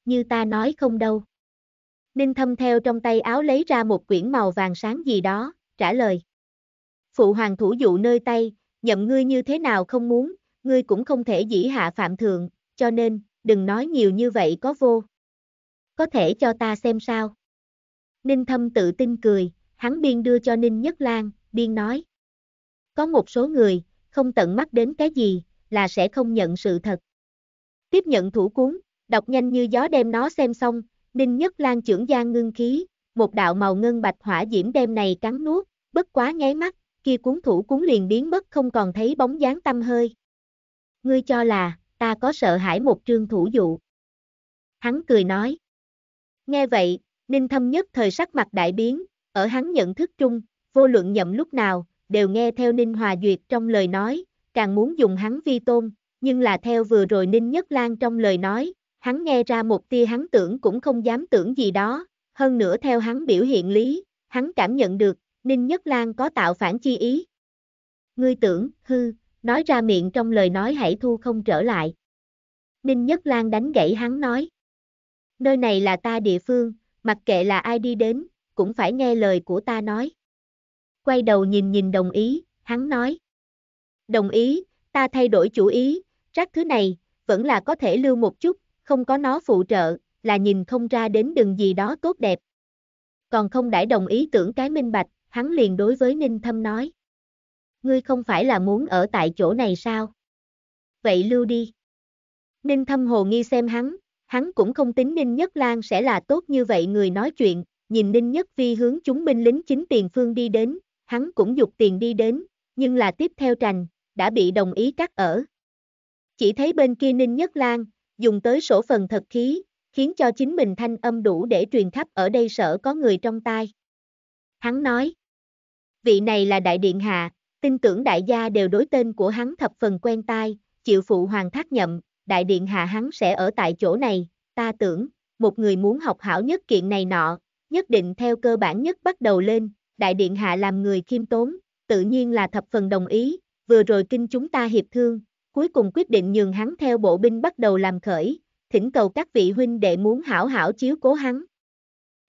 Như ta nói không đâu. Ninh Thâm theo trong tay áo lấy ra một quyển màu vàng sáng gì đó, trả lời. Phụ hoàng thủ dụ nơi tay, nhậm ngươi như thế nào không muốn, ngươi cũng không thể dĩ hạ phạm thượng, cho nên, đừng nói nhiều như vậy có vô. Có thể cho ta xem sao. Ninh Thâm tự tin cười, hắn biên đưa cho Ninh Nhất Lan, biên nói. Có một số người, không tận mắt đến cái gì, là sẽ không nhận sự thật. Tiếp nhận thủ cuốn, đọc nhanh như gió đem nó xem xong, Ninh Nhất Lan trưởng gian ngưng khí, một đạo màu ngân bạch hỏa diễm đem này cắn nuốt, bất quá nháy mắt, kia cuốn thủ cuốn liền biến mất không còn thấy bóng dáng tâm hơi. Ngươi cho là, ta có sợ hãi một trương thủ dụ. Hắn cười nói. Nghe vậy, Ninh Thâm nhất thời sắc mặt đại biến, ở hắn nhận thức chung, vô luận nhậm lúc nào, đều nghe theo Ninh Hòa Duyệt trong lời nói, càng muốn dùng hắn vi tôn, nhưng là theo vừa rồi Ninh Nhất Lan trong lời nói, hắn nghe ra một tia hắn tưởng cũng không dám tưởng gì đó, hơn nữa theo hắn biểu hiện lý, hắn cảm nhận được, Ninh Nhất Lan có tạo phản chi ý. Ngươi tưởng, hư, nói ra miệng trong lời nói hãy thu không trở lại. Ninh Nhất Lan đánh gãy hắn nói. Nơi này là ta địa phương, mặc kệ là ai đi đến, cũng phải nghe lời của ta nói. Quay đầu nhìn nhìn đồng ý, hắn nói. Đồng ý, ta thay đổi chủ ý, rác thứ này, vẫn là có thể lưu một chút, không có nó phụ trợ, là nhìn không ra đến đường gì đó tốt đẹp. Còn không đãi đồng ý tưởng cái minh bạch, hắn liền đối với Ninh Thâm nói. Ngươi không phải là muốn ở tại chỗ này sao? Vậy lưu đi. Ninh Thâm hồ nghi xem hắn, hắn cũng không tính Ninh Nhất Lan sẽ là tốt như vậy người nói chuyện, nhìn Ninh Nhất Vi hướng chúng binh lính chính tiền phương đi đến, hắn cũng dục tiền đi đến, nhưng là tiếp theo trành, đã bị đồng ý cắt ở. Chỉ thấy bên kia Ninh Nhất Lan, dùng tới sổ phần thật khí, khiến cho chính mình thanh âm đủ để truyền khắp ở đây sợ có người trong tai. Hắn nói, vị này là Đại Điện Hạ, tin tưởng đại gia đều đối tên của hắn thập phần quen tai, chịu phụ hoàng thác nhậm, đại điện hạ hắn sẽ ở tại chỗ này, ta tưởng, một người muốn học hảo nhất kiện này nọ, nhất định theo cơ bản nhất bắt đầu lên, đại điện hạ làm người khiêm tốn, tự nhiên là thập phần đồng ý, vừa rồi kinh chúng ta hiệp thương, cuối cùng quyết định nhường hắn theo bộ binh bắt đầu làm khởi, thỉnh cầu các vị huynh đệ muốn hảo hảo chiếu cố hắn.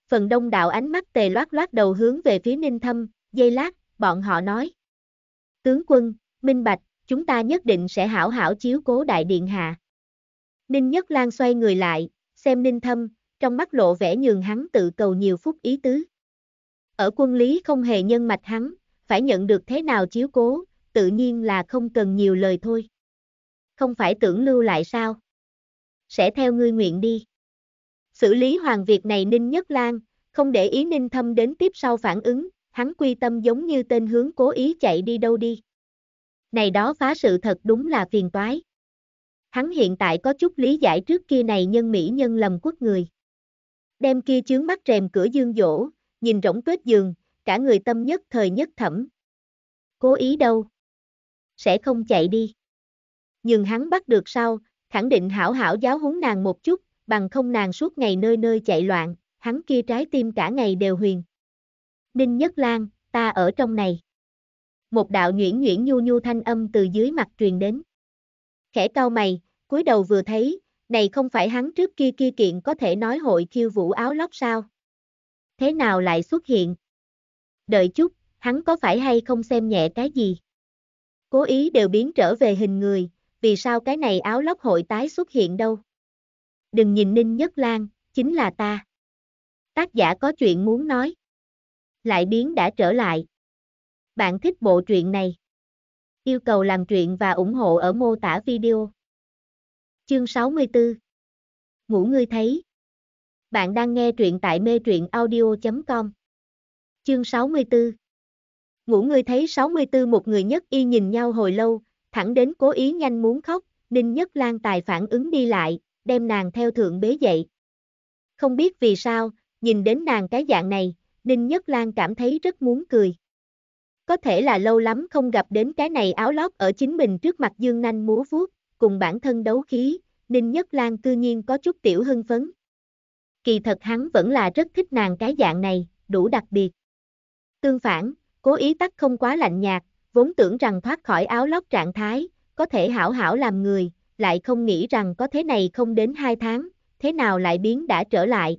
Phần đông đạo ánh mắt tề loát loát đầu hướng về phía ninh thâm, dây lát, bọn họ nói. Tướng quân, minh bạch, chúng ta nhất định sẽ hảo hảo chiếu cố đại điện hạ. Ninh Nhất Lan xoay người lại, xem Ninh Thâm, trong mắt lộ vẻ nhường hắn tự cầu nhiều phút ý tứ. Ở quân lý không hề nhân mạch hắn, phải nhận được thế nào chiếu cố, tự nhiên là không cần nhiều lời thôi. Không phải tưởng lưu lại sao? Sẽ theo ngươi nguyện đi. Xử lý hoàng việc này Ninh Nhất Lan, không để ý Ninh Thâm đến tiếp sau phản ứng, hắn quy tâm giống như tên hướng cố ý chạy đi đâu đi. Này đó phá sự thật đúng là phiền toái. Hắn hiện tại có chút lý giải trước kia này nhân Mỹ nhân lầm quốc người. Đem kia chướng mắt rèm cửa dương dỗ, nhìn rỗng tuếch giường, cả người tâm nhất thời nhất thẩm. Cố ý đâu? Sẽ không chạy đi. Nhưng hắn bắt được sau, khẳng định hảo hảo giáo huấn nàng một chút, bằng không nàng suốt ngày nơi nơi chạy loạn, hắn kia trái tim cả ngày đều huyền. Ninh Nhất Lan, ta ở trong này. Một đạo nhuyễn nhuyễn nhu nhu thanh âm từ dưới mặt truyền đến khẽ cao mày, cúi đầu vừa thấy, này không phải hắn trước kia kia kiện có thể nói hội khiêu vũ áo lóc sao? Thế nào lại xuất hiện? Đợi chút, hắn có phải hay không xem nhẹ cái gì? Cố ý đều biến trở về hình người, vì sao cái này áo lóc hội tái xuất hiện đâu? Đừng nhìn Ninh Nhất Lan, chính là ta. Tác giả có chuyện muốn nói. Lại biến đã trở lại. Bạn thích bộ truyện này. Yêu cầu làm truyện và ủng hộ ở mô tả video. Chương 64 Ngủ ngươi thấy Bạn đang nghe truyện tại mê truyện audio.com Chương 64 Ngủ ngươi thấy 64 một người nhất y nhìn nhau hồi lâu, thẳng đến cố ý nhanh muốn khóc, Ninh Nhất Lan tài phản ứng đi lại, đem nàng theo thượng bế dậy. Không biết vì sao, nhìn đến nàng cái dạng này, Ninh Nhất Lan cảm thấy rất muốn cười. Có thể là lâu lắm không gặp đến cái này áo lót ở chính mình trước mặt dương nanh múa vuốt, cùng bản thân đấu khí, Ninh Nhất Lan cư nhiên có chút tiểu hưng phấn. Kỳ thật hắn vẫn là rất thích nàng cái dạng này, đủ đặc biệt. Tương phản, cố ý tắt không quá lạnh nhạt, vốn tưởng rằng thoát khỏi áo lót trạng thái, có thể hảo hảo làm người, lại không nghĩ rằng có thế này không đến hai tháng, thế nào lại biến đã trở lại.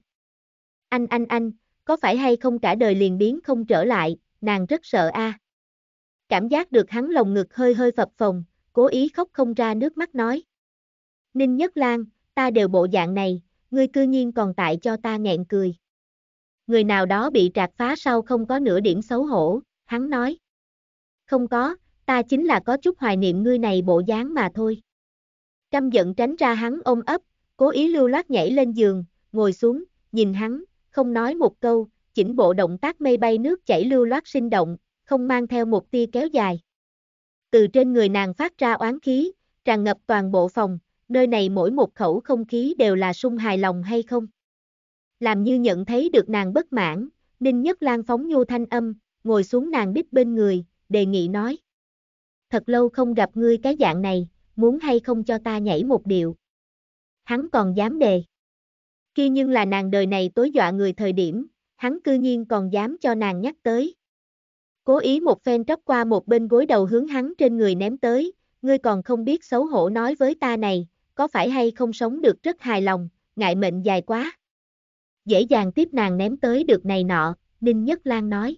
Anh anh anh, có phải hay không cả đời liền biến không trở lại, nàng rất sợ a. À. Cảm giác được hắn lồng ngực hơi hơi phập phồng, cố ý khóc không ra nước mắt nói. Ninh Nhất Lan, ta đều bộ dạng này, ngươi cư nhiên còn tại cho ta nghẹn cười. Người nào đó bị trạc phá sau không có nửa điểm xấu hổ, hắn nói. Không có, ta chính là có chút hoài niệm ngươi này bộ dáng mà thôi. Căm giận tránh ra hắn ôm ấp, cố ý lưu loát nhảy lên giường, ngồi xuống, nhìn hắn, không nói một câu, chỉnh bộ động tác mây bay nước chảy lưu loát sinh động, không mang theo một tia kéo dài. Từ trên người nàng phát ra oán khí, tràn ngập toàn bộ phòng, nơi này mỗi một khẩu không khí đều là sung hài lòng hay không. Làm như nhận thấy được nàng bất mãn, Ninh Nhất Lan phóng nhu thanh âm, ngồi xuống nàng đích bên người, đề nghị nói. Thật lâu không gặp ngươi cái dạng này, muốn hay không cho ta nhảy một điệu. Hắn còn dám đề. Khi nhưng là nàng đời này tối dọa người thời điểm, hắn cư nhiên còn dám cho nàng nhắc tới. Cố ý một phen tróc qua một bên gối đầu hướng hắn trên người ném tới, ngươi còn không biết xấu hổ nói với ta này, có phải hay không sống được rất hài lòng, ngại mệnh dài quá. Dễ dàng tiếp nàng ném tới được này nọ, Ninh Nhất Lan nói.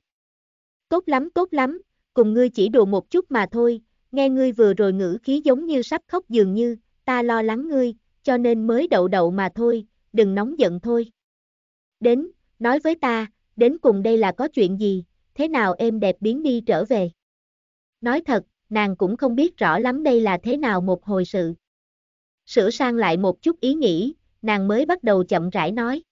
Tốt lắm tốt lắm, cùng ngươi chỉ đùa một chút mà thôi, nghe ngươi vừa rồi ngữ khí giống như sắp khóc dường như, ta lo lắng ngươi, cho nên mới đậu đậu mà thôi, đừng nóng giận thôi. Đến, nói với ta, đến cùng đây là có chuyện gì, thế nào em đẹp biến đi trở về. Nói thật, nàng cũng không biết rõ lắm đây là thế nào một hồi sự. Sửa sang lại một chút ý nghĩ, nàng mới bắt đầu chậm rãi nói.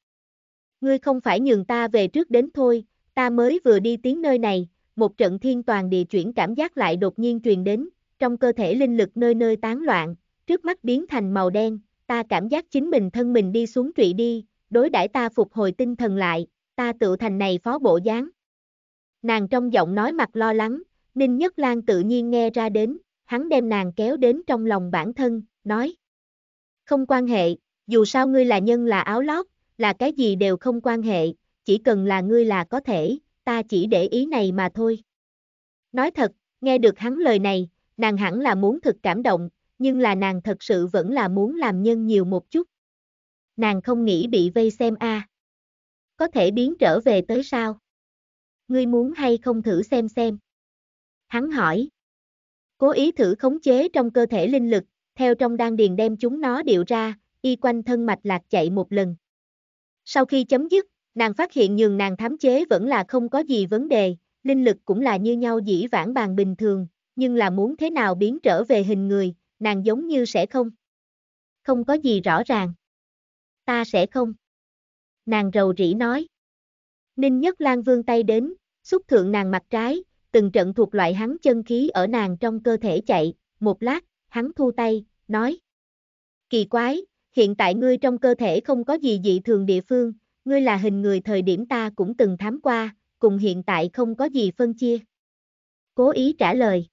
Ngươi không phải nhường ta về trước đến thôi, ta mới vừa đi tiếng nơi này, một trận thiên toàn địa chuyển cảm giác lại đột nhiên truyền đến, trong cơ thể linh lực nơi nơi tán loạn, trước mắt biến thành màu đen, ta cảm giác chính mình thân mình đi xuống trụy đi, đối đãi ta phục hồi tinh thần lại, ta tự thành này phó bộ dáng. Nàng trong giọng nói mặt lo lắng, Ninh Nhất Lan tự nhiên nghe ra đến, hắn đem nàng kéo đến trong lòng bản thân, nói. Không quan hệ, dù sao ngươi là nhân là áo lót, là cái gì đều không quan hệ, chỉ cần là ngươi là có thể, ta chỉ để ý này mà thôi. Nói thật, nghe được hắn lời này, nàng hẳn là muốn thực cảm động, nhưng là nàng thật sự vẫn là muốn làm nhân nhiều một chút nàng không nghĩ bị vây xem a. À. Có thể biến trở về tới sao? Ngươi muốn hay không thử xem xem? Hắn hỏi. Cố ý thử khống chế trong cơ thể linh lực, theo trong đan điền đem chúng nó điệu ra, y quanh thân mạch lạc chạy một lần. Sau khi chấm dứt, nàng phát hiện nhường nàng thám chế vẫn là không có gì vấn đề, linh lực cũng là như nhau dĩ vãng bàn bình thường, nhưng là muốn thế nào biến trở về hình người, nàng giống như sẽ không. Không có gì rõ ràng ta sẽ không. Nàng rầu rĩ nói. Ninh Nhất Lan vươn tay đến, xúc thượng nàng mặt trái, từng trận thuộc loại hắn chân khí ở nàng trong cơ thể chạy, một lát, hắn thu tay, nói. Kỳ quái, hiện tại ngươi trong cơ thể không có gì dị thường địa phương, ngươi là hình người thời điểm ta cũng từng thám qua, cùng hiện tại không có gì phân chia. Cố ý trả lời.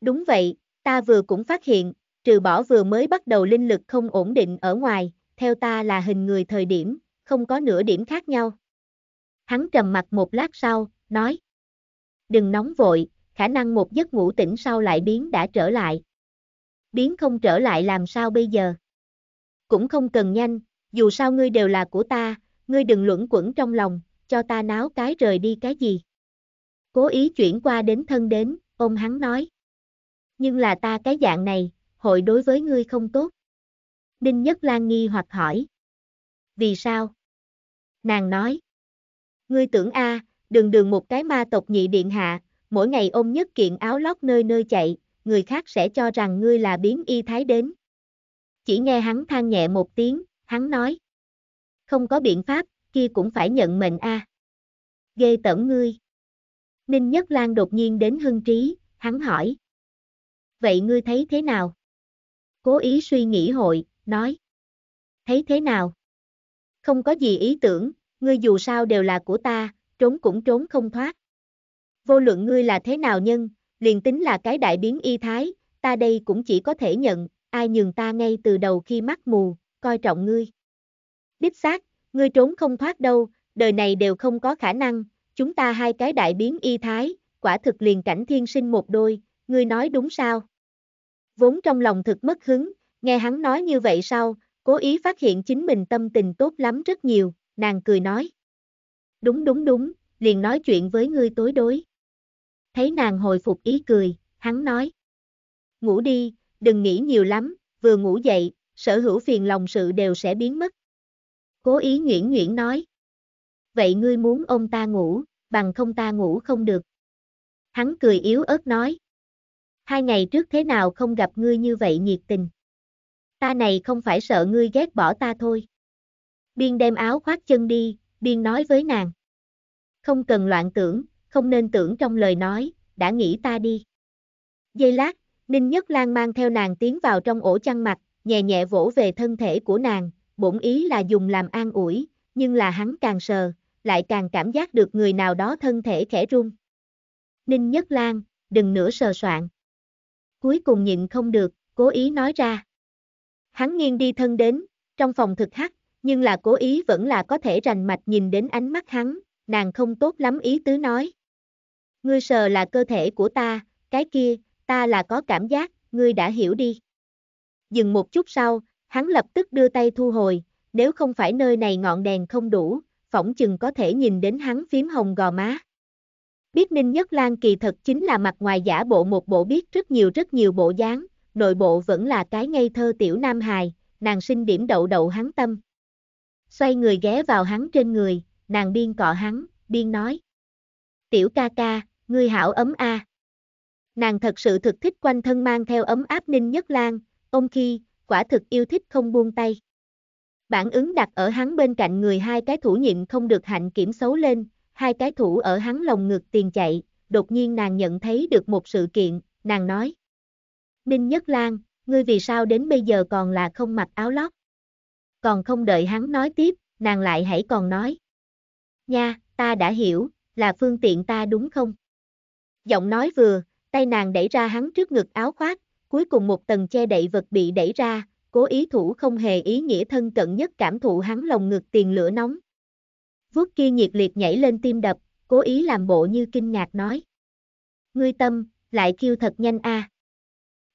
Đúng vậy, ta vừa cũng phát hiện, trừ bỏ vừa mới bắt đầu linh lực không ổn định ở ngoài, theo ta là hình người thời điểm, không có nửa điểm khác nhau. Hắn trầm mặt một lát sau, nói. Đừng nóng vội, khả năng một giấc ngủ tỉnh sau lại biến đã trở lại. Biến không trở lại làm sao bây giờ? Cũng không cần nhanh, dù sao ngươi đều là của ta, ngươi đừng luẩn quẩn trong lòng, cho ta náo cái rời đi cái gì. Cố ý chuyển qua đến thân đến, ôm hắn nói. Nhưng là ta cái dạng này, hội đối với ngươi không tốt. Đinh Nhất Lan nghi hoặc hỏi. Vì sao? Nàng nói. Ngươi tưởng a, đường đường một cái ma tộc nhị điện hạ, mỗi ngày ôm nhất kiện áo lót nơi nơi chạy, người khác sẽ cho rằng ngươi là biến y thái đến. Chỉ nghe hắn than nhẹ một tiếng, hắn nói. Không có biện pháp, kia cũng phải nhận mệnh a. À. Ghê tởm ngươi. Ninh Nhất Lan đột nhiên đến hưng trí, hắn hỏi. Vậy ngươi thấy thế nào? Cố ý suy nghĩ hội, nói. Thấy thế nào? Không có gì ý tưởng, ngươi dù sao đều là của ta, trốn cũng trốn không thoát. Vô luận ngươi là thế nào nhân, liền tính là cái đại biến y thái, ta đây cũng chỉ có thể nhận, ai nhường ta ngay từ đầu khi mắt mù, coi trọng ngươi. Đích xác, ngươi trốn không thoát đâu, đời này đều không có khả năng, chúng ta hai cái đại biến y thái, quả thực liền cảnh thiên sinh một đôi, ngươi nói đúng sao? Vốn trong lòng thực mất hứng, Nghe hắn nói như vậy sau, cố ý phát hiện chính mình tâm tình tốt lắm rất nhiều, nàng cười nói. Đúng đúng đúng, liền nói chuyện với ngươi tối đối. Thấy nàng hồi phục ý cười, hắn nói. Ngủ đi, đừng nghĩ nhiều lắm, vừa ngủ dậy, sở hữu phiền lòng sự đều sẽ biến mất. Cố ý nguyễn nguyễn nói. Vậy ngươi muốn ông ta ngủ, bằng không ta ngủ không được. Hắn cười yếu ớt nói. Hai ngày trước thế nào không gặp ngươi như vậy nhiệt tình. Ta này không phải sợ ngươi ghét bỏ ta thôi. Biên đem áo khoác chân đi, Biên nói với nàng. Không cần loạn tưởng, không nên tưởng trong lời nói, đã nghĩ ta đi. Giây lát, Ninh Nhất Lan mang theo nàng tiến vào trong ổ chăn mặt, nhẹ nhẹ vỗ về thân thể của nàng, bổn ý là dùng làm an ủi, nhưng là hắn càng sờ, lại càng cảm giác được người nào đó thân thể khẽ run. Ninh Nhất Lan, đừng nữa sờ soạn. Cuối cùng nhịn không được, cố ý nói ra. Hắn nghiêng đi thân đến, trong phòng thực hắc, nhưng là cố ý vẫn là có thể rành mạch nhìn đến ánh mắt hắn, nàng không tốt lắm ý tứ nói. Ngươi sờ là cơ thể của ta, cái kia, ta là có cảm giác, ngươi đã hiểu đi. Dừng một chút sau, hắn lập tức đưa tay thu hồi, nếu không phải nơi này ngọn đèn không đủ, phỏng chừng có thể nhìn đến hắn phím hồng gò má. Biết Ninh Nhất Lan kỳ thật chính là mặt ngoài giả bộ một bộ biết rất nhiều rất nhiều bộ dáng, nội bộ vẫn là cái ngây thơ tiểu nam hài, nàng sinh điểm đậu đậu hắn tâm. Xoay người ghé vào hắn trên người, nàng biên cọ hắn, biên nói. Tiểu ca ca, ngươi hảo ấm a. Nàng thật sự thực thích quanh thân mang theo ấm áp ninh nhất lan, ông khi, quả thực yêu thích không buông tay. Bản ứng đặt ở hắn bên cạnh người hai cái thủ nhịn không được hạnh kiểm xấu lên, hai cái thủ ở hắn lồng ngực tiền chạy, đột nhiên nàng nhận thấy được một sự kiện, nàng nói. Đinh Nhất Lan, ngươi vì sao đến bây giờ còn là không mặc áo lót? Còn không đợi hắn nói tiếp, nàng lại hãy còn nói. Nha, ta đã hiểu, là phương tiện ta đúng không? Giọng nói vừa, tay nàng đẩy ra hắn trước ngực áo khoác, cuối cùng một tầng che đậy vật bị đẩy ra, cố ý thủ không hề ý nghĩa thân cận nhất cảm thụ hắn lồng ngực tiền lửa nóng. Vuốt kia nhiệt liệt nhảy lên tim đập, cố ý làm bộ như kinh ngạc nói. Ngươi tâm, lại kêu thật nhanh a. À.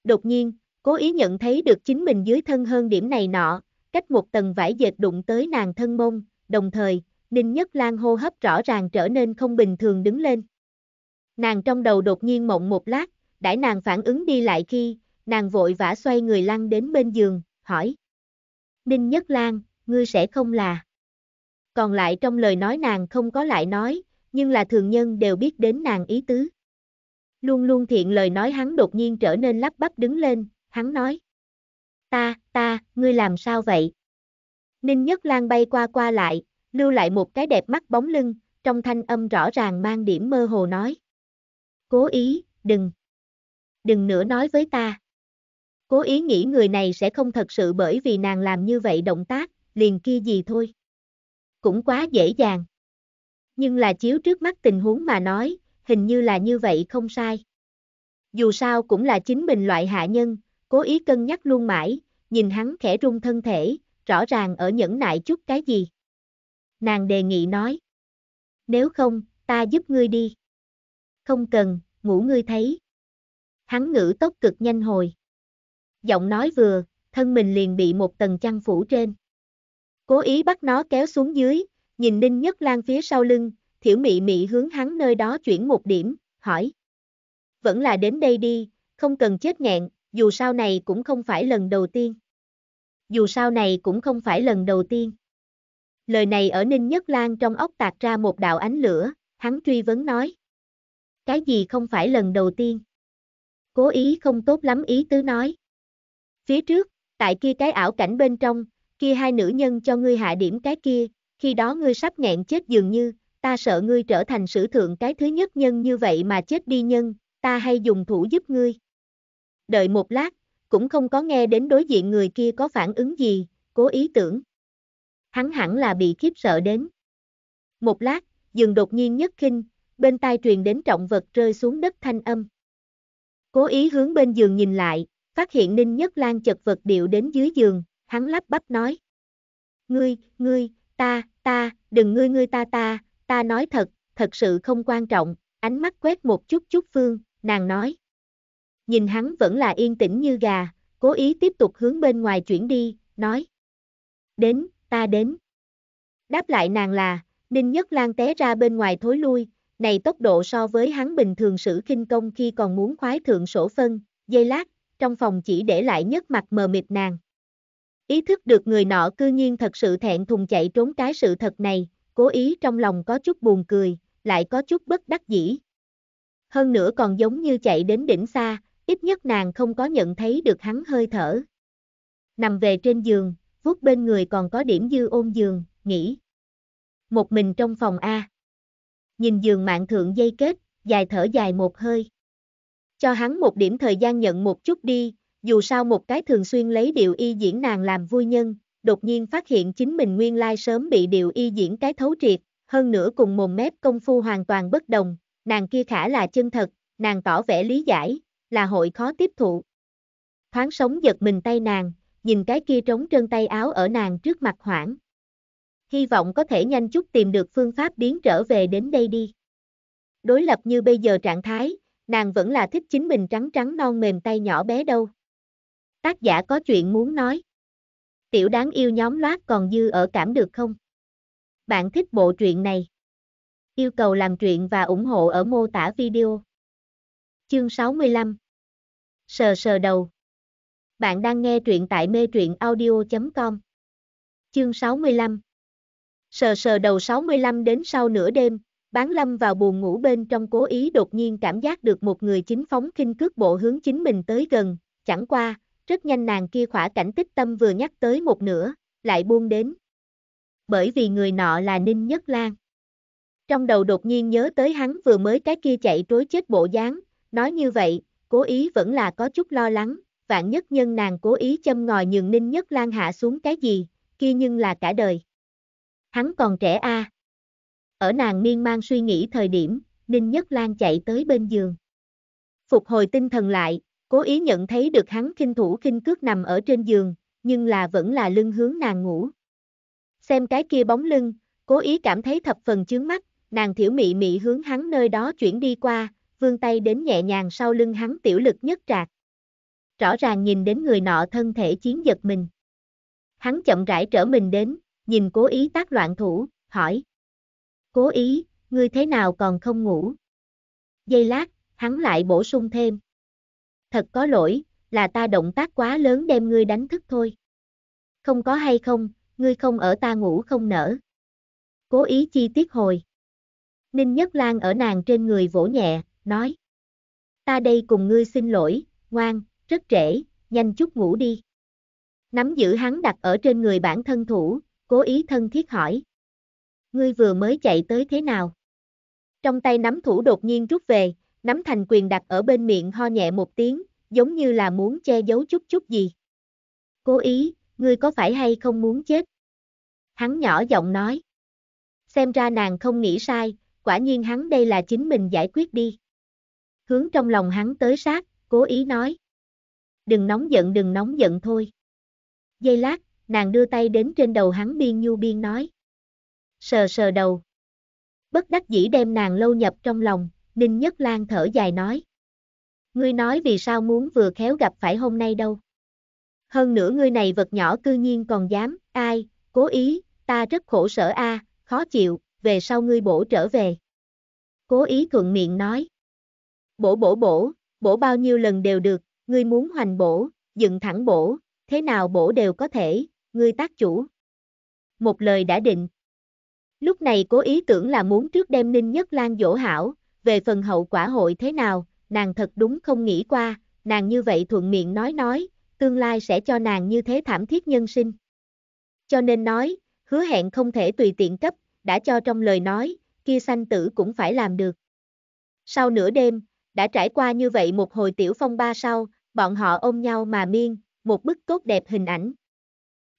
Đột nhiên, cố ý nhận thấy được chính mình dưới thân hơn điểm này nọ, cách một tầng vải dệt đụng tới nàng thân mông, đồng thời, Ninh Nhất Lan hô hấp rõ ràng trở nên không bình thường đứng lên. Nàng trong đầu đột nhiên mộng một lát, đãi nàng phản ứng đi lại khi, nàng vội vã xoay người lăn đến bên giường, hỏi. Ninh Nhất Lan, ngươi sẽ không là. Còn lại trong lời nói nàng không có lại nói, nhưng là thường nhân đều biết đến nàng ý tứ. Luôn luôn thiện lời nói hắn đột nhiên trở nên lắp bắp đứng lên, hắn nói. Ta, ta, ngươi làm sao vậy? Ninh Nhất Lan bay qua qua lại, lưu lại một cái đẹp mắt bóng lưng, trong thanh âm rõ ràng mang điểm mơ hồ nói. Cố ý, đừng. Đừng nữa nói với ta. Cố ý nghĩ người này sẽ không thật sự bởi vì nàng làm như vậy động tác, liền kia gì thôi. Cũng quá dễ dàng. Nhưng là chiếu trước mắt tình huống mà nói, hình như là như vậy không sai. Dù sao cũng là chính mình loại hạ nhân, cố ý cân nhắc luôn mãi, nhìn hắn khẽ rung thân thể, rõ ràng ở nhẫn nại chút cái gì. Nàng đề nghị nói. Nếu không, ta giúp ngươi đi. Không cần, ngủ ngươi thấy. Hắn ngữ tốc cực nhanh hồi. Giọng nói vừa, thân mình liền bị một tầng chăn phủ trên. Cố ý bắt nó kéo xuống dưới, nhìn Ninh Nhất Lan phía sau lưng, Thiểu mị mị hướng hắn nơi đó chuyển một điểm, hỏi. Vẫn là đến đây đi, không cần chết nghẹn, dù sao này cũng không phải lần đầu tiên. Dù sao này cũng không phải lần đầu tiên. Lời này ở Ninh Nhất Lan trong ốc tạc ra một đạo ánh lửa, hắn truy vấn nói. Cái gì không phải lần đầu tiên? Cố ý không tốt lắm ý tứ nói. Phía trước, tại kia cái ảo cảnh bên trong, kia hai nữ nhân cho ngươi hạ điểm cái kia, khi đó ngươi sắp nghẹn chết dường như, ta sợ ngươi trở thành sử thượng cái thứ nhất nhân như vậy mà chết đi nhân, ta hay dùng thủ giúp ngươi. Đợi một lát, cũng không có nghe đến đối diện người kia có phản ứng gì, cố ý tưởng. Hắn hẳn là bị khiếp sợ đến. Một lát, dừng đột nhiên nhất khinh, bên tai truyền đến trọng vật rơi xuống đất thanh âm. Cố ý hướng bên giường nhìn lại, phát hiện Ninh Nhất Lan chật vật điệu đến dưới giường, hắn lắp bắp nói. Ngươi, ngươi, ta, ta, đừng ngươi ngươi ta ta, ta nói thật, thật sự không quan trọng, ánh mắt quét một chút chút phương, nàng nói. Nhìn hắn vẫn là yên tĩnh như gà, cố ý tiếp tục hướng bên ngoài chuyển đi, nói. Đến, ta đến. Đáp lại nàng là, Ninh Nhất Lan té ra bên ngoài thối lui, này tốc độ so với hắn bình thường sử kinh công khi còn muốn khoái thượng sổ phân, dây lát, trong phòng chỉ để lại nhất mặt mờ mịt nàng. Ý thức được người nọ cư nhiên thật sự thẹn thùng chạy trốn cái sự thật này, cố ý trong lòng có chút buồn cười, lại có chút bất đắc dĩ. Hơn nữa còn giống như chạy đến đỉnh xa, ít nhất nàng không có nhận thấy được hắn hơi thở. Nằm về trên giường, vuốt bên người còn có điểm dư ôm giường, nghĩ. Một mình trong phòng A. Nhìn giường mạng thượng dây kết, dài thở dài một hơi. Cho hắn một điểm thời gian nhận một chút đi, dù sao một cái thường xuyên lấy điều y diễn nàng làm vui nhân, đột nhiên phát hiện chính mình nguyên lai sớm bị điều y diễn cái thấu triệt, hơn nữa cùng mồm mép công phu hoàn toàn bất đồng, nàng kia khả là chân thật, nàng tỏ vẻ lý giải, là hội khó tiếp thụ. Thoáng sống giật mình tay nàng, nhìn cái kia trống trơn tay áo ở nàng trước mặt hoảng. Hy vọng có thể nhanh chút tìm được phương pháp biến trở về đến đây đi. Đối lập như bây giờ trạng thái, nàng vẫn là thích chính mình trắng trắng non mềm tay nhỏ bé đâu. Tác giả có chuyện muốn nói. Tiểu đáng yêu nhóm loát còn dư ở cảm được không? Bạn thích bộ truyện này? Yêu cầu làm truyện và ủng hộ ở mô tả video. Chương 65 Sờ sờ đầu Bạn đang nghe truyện tại mê truyện audio.com Chương 65 Sờ sờ đầu 65 đến sau nửa đêm, bán lâm vào buồn ngủ bên trong cố ý đột nhiên cảm giác được một người chính phóng kinh cước bộ hướng chính mình tới gần, chẳng qua, rất nhanh nàng kia khỏa cảnh tích tâm vừa nhắc tới một nửa, lại buông đến. Bởi vì người nọ là Ninh Nhất Lan. Trong đầu đột nhiên nhớ tới hắn vừa mới cái kia chạy trối chết bộ dáng, nói như vậy, cố ý vẫn là có chút lo lắng, vạn nhất nhân nàng cố ý châm ngòi nhường Ninh Nhất Lan hạ xuống cái gì, kia nhưng là cả đời. Hắn còn trẻ a. À. Ở nàng miên man suy nghĩ thời điểm, Ninh Nhất Lan chạy tới bên giường. Phục hồi tinh thần lại, Cố ý nhận thấy được hắn kinh thủ kinh cước nằm ở trên giường, nhưng là vẫn là lưng hướng nàng ngủ. Xem cái kia bóng lưng, cố ý cảm thấy thập phần chướng mắt, nàng thiểu mị mị hướng hắn nơi đó chuyển đi qua, vươn tay đến nhẹ nhàng sau lưng hắn tiểu lực nhất trạc. Rõ ràng nhìn đến người nọ thân thể chiến giật mình. Hắn chậm rãi trở mình đến, nhìn cố ý tác loạn thủ, hỏi. Cố ý, ngươi thế nào còn không ngủ? Giây lát, hắn lại bổ sung thêm thật có lỗi, là ta động tác quá lớn đem ngươi đánh thức thôi. Không có hay không, ngươi không ở ta ngủ không nở. Cố ý chi tiết hồi. Ninh Nhất Lan ở nàng trên người vỗ nhẹ, nói. Ta đây cùng ngươi xin lỗi, ngoan, rất trễ, nhanh chút ngủ đi. Nắm giữ hắn đặt ở trên người bản thân thủ, cố ý thân thiết hỏi. Ngươi vừa mới chạy tới thế nào? Trong tay nắm thủ đột nhiên rút về, nắm thành quyền đặt ở bên miệng ho nhẹ một tiếng, giống như là muốn che giấu chút chút gì. Cố ý, ngươi có phải hay không muốn chết? Hắn nhỏ giọng nói. Xem ra nàng không nghĩ sai, quả nhiên hắn đây là chính mình giải quyết đi. Hướng trong lòng hắn tới sát, cố ý nói. Đừng nóng giận đừng nóng giận thôi. Giây lát, nàng đưa tay đến trên đầu hắn biên nhu biên nói. Sờ sờ đầu. Bất đắc dĩ đem nàng lâu nhập trong lòng. Ninh Nhất Lan thở dài nói. Ngươi nói vì sao muốn vừa khéo gặp phải hôm nay đâu. Hơn nữa ngươi này vật nhỏ cư nhiên còn dám, ai, cố ý, ta rất khổ sở a, à, khó chịu, về sau ngươi bổ trở về. Cố ý thuận miệng nói. Bổ bổ bổ, bổ bao nhiêu lần đều được, ngươi muốn hoành bổ, dựng thẳng bổ, thế nào bổ đều có thể, ngươi tác chủ. Một lời đã định. Lúc này cố ý tưởng là muốn trước đem Ninh Nhất Lan dỗ hảo, về phần hậu quả hội thế nào, nàng thật đúng không nghĩ qua, nàng như vậy thuận miệng nói nói, tương lai sẽ cho nàng như thế thảm thiết nhân sinh. Cho nên nói, hứa hẹn không thể tùy tiện cấp, đã cho trong lời nói, kia sanh tử cũng phải làm được. Sau nửa đêm, đã trải qua như vậy một hồi tiểu phong ba sau, bọn họ ôm nhau mà miên, một bức tốt đẹp hình ảnh.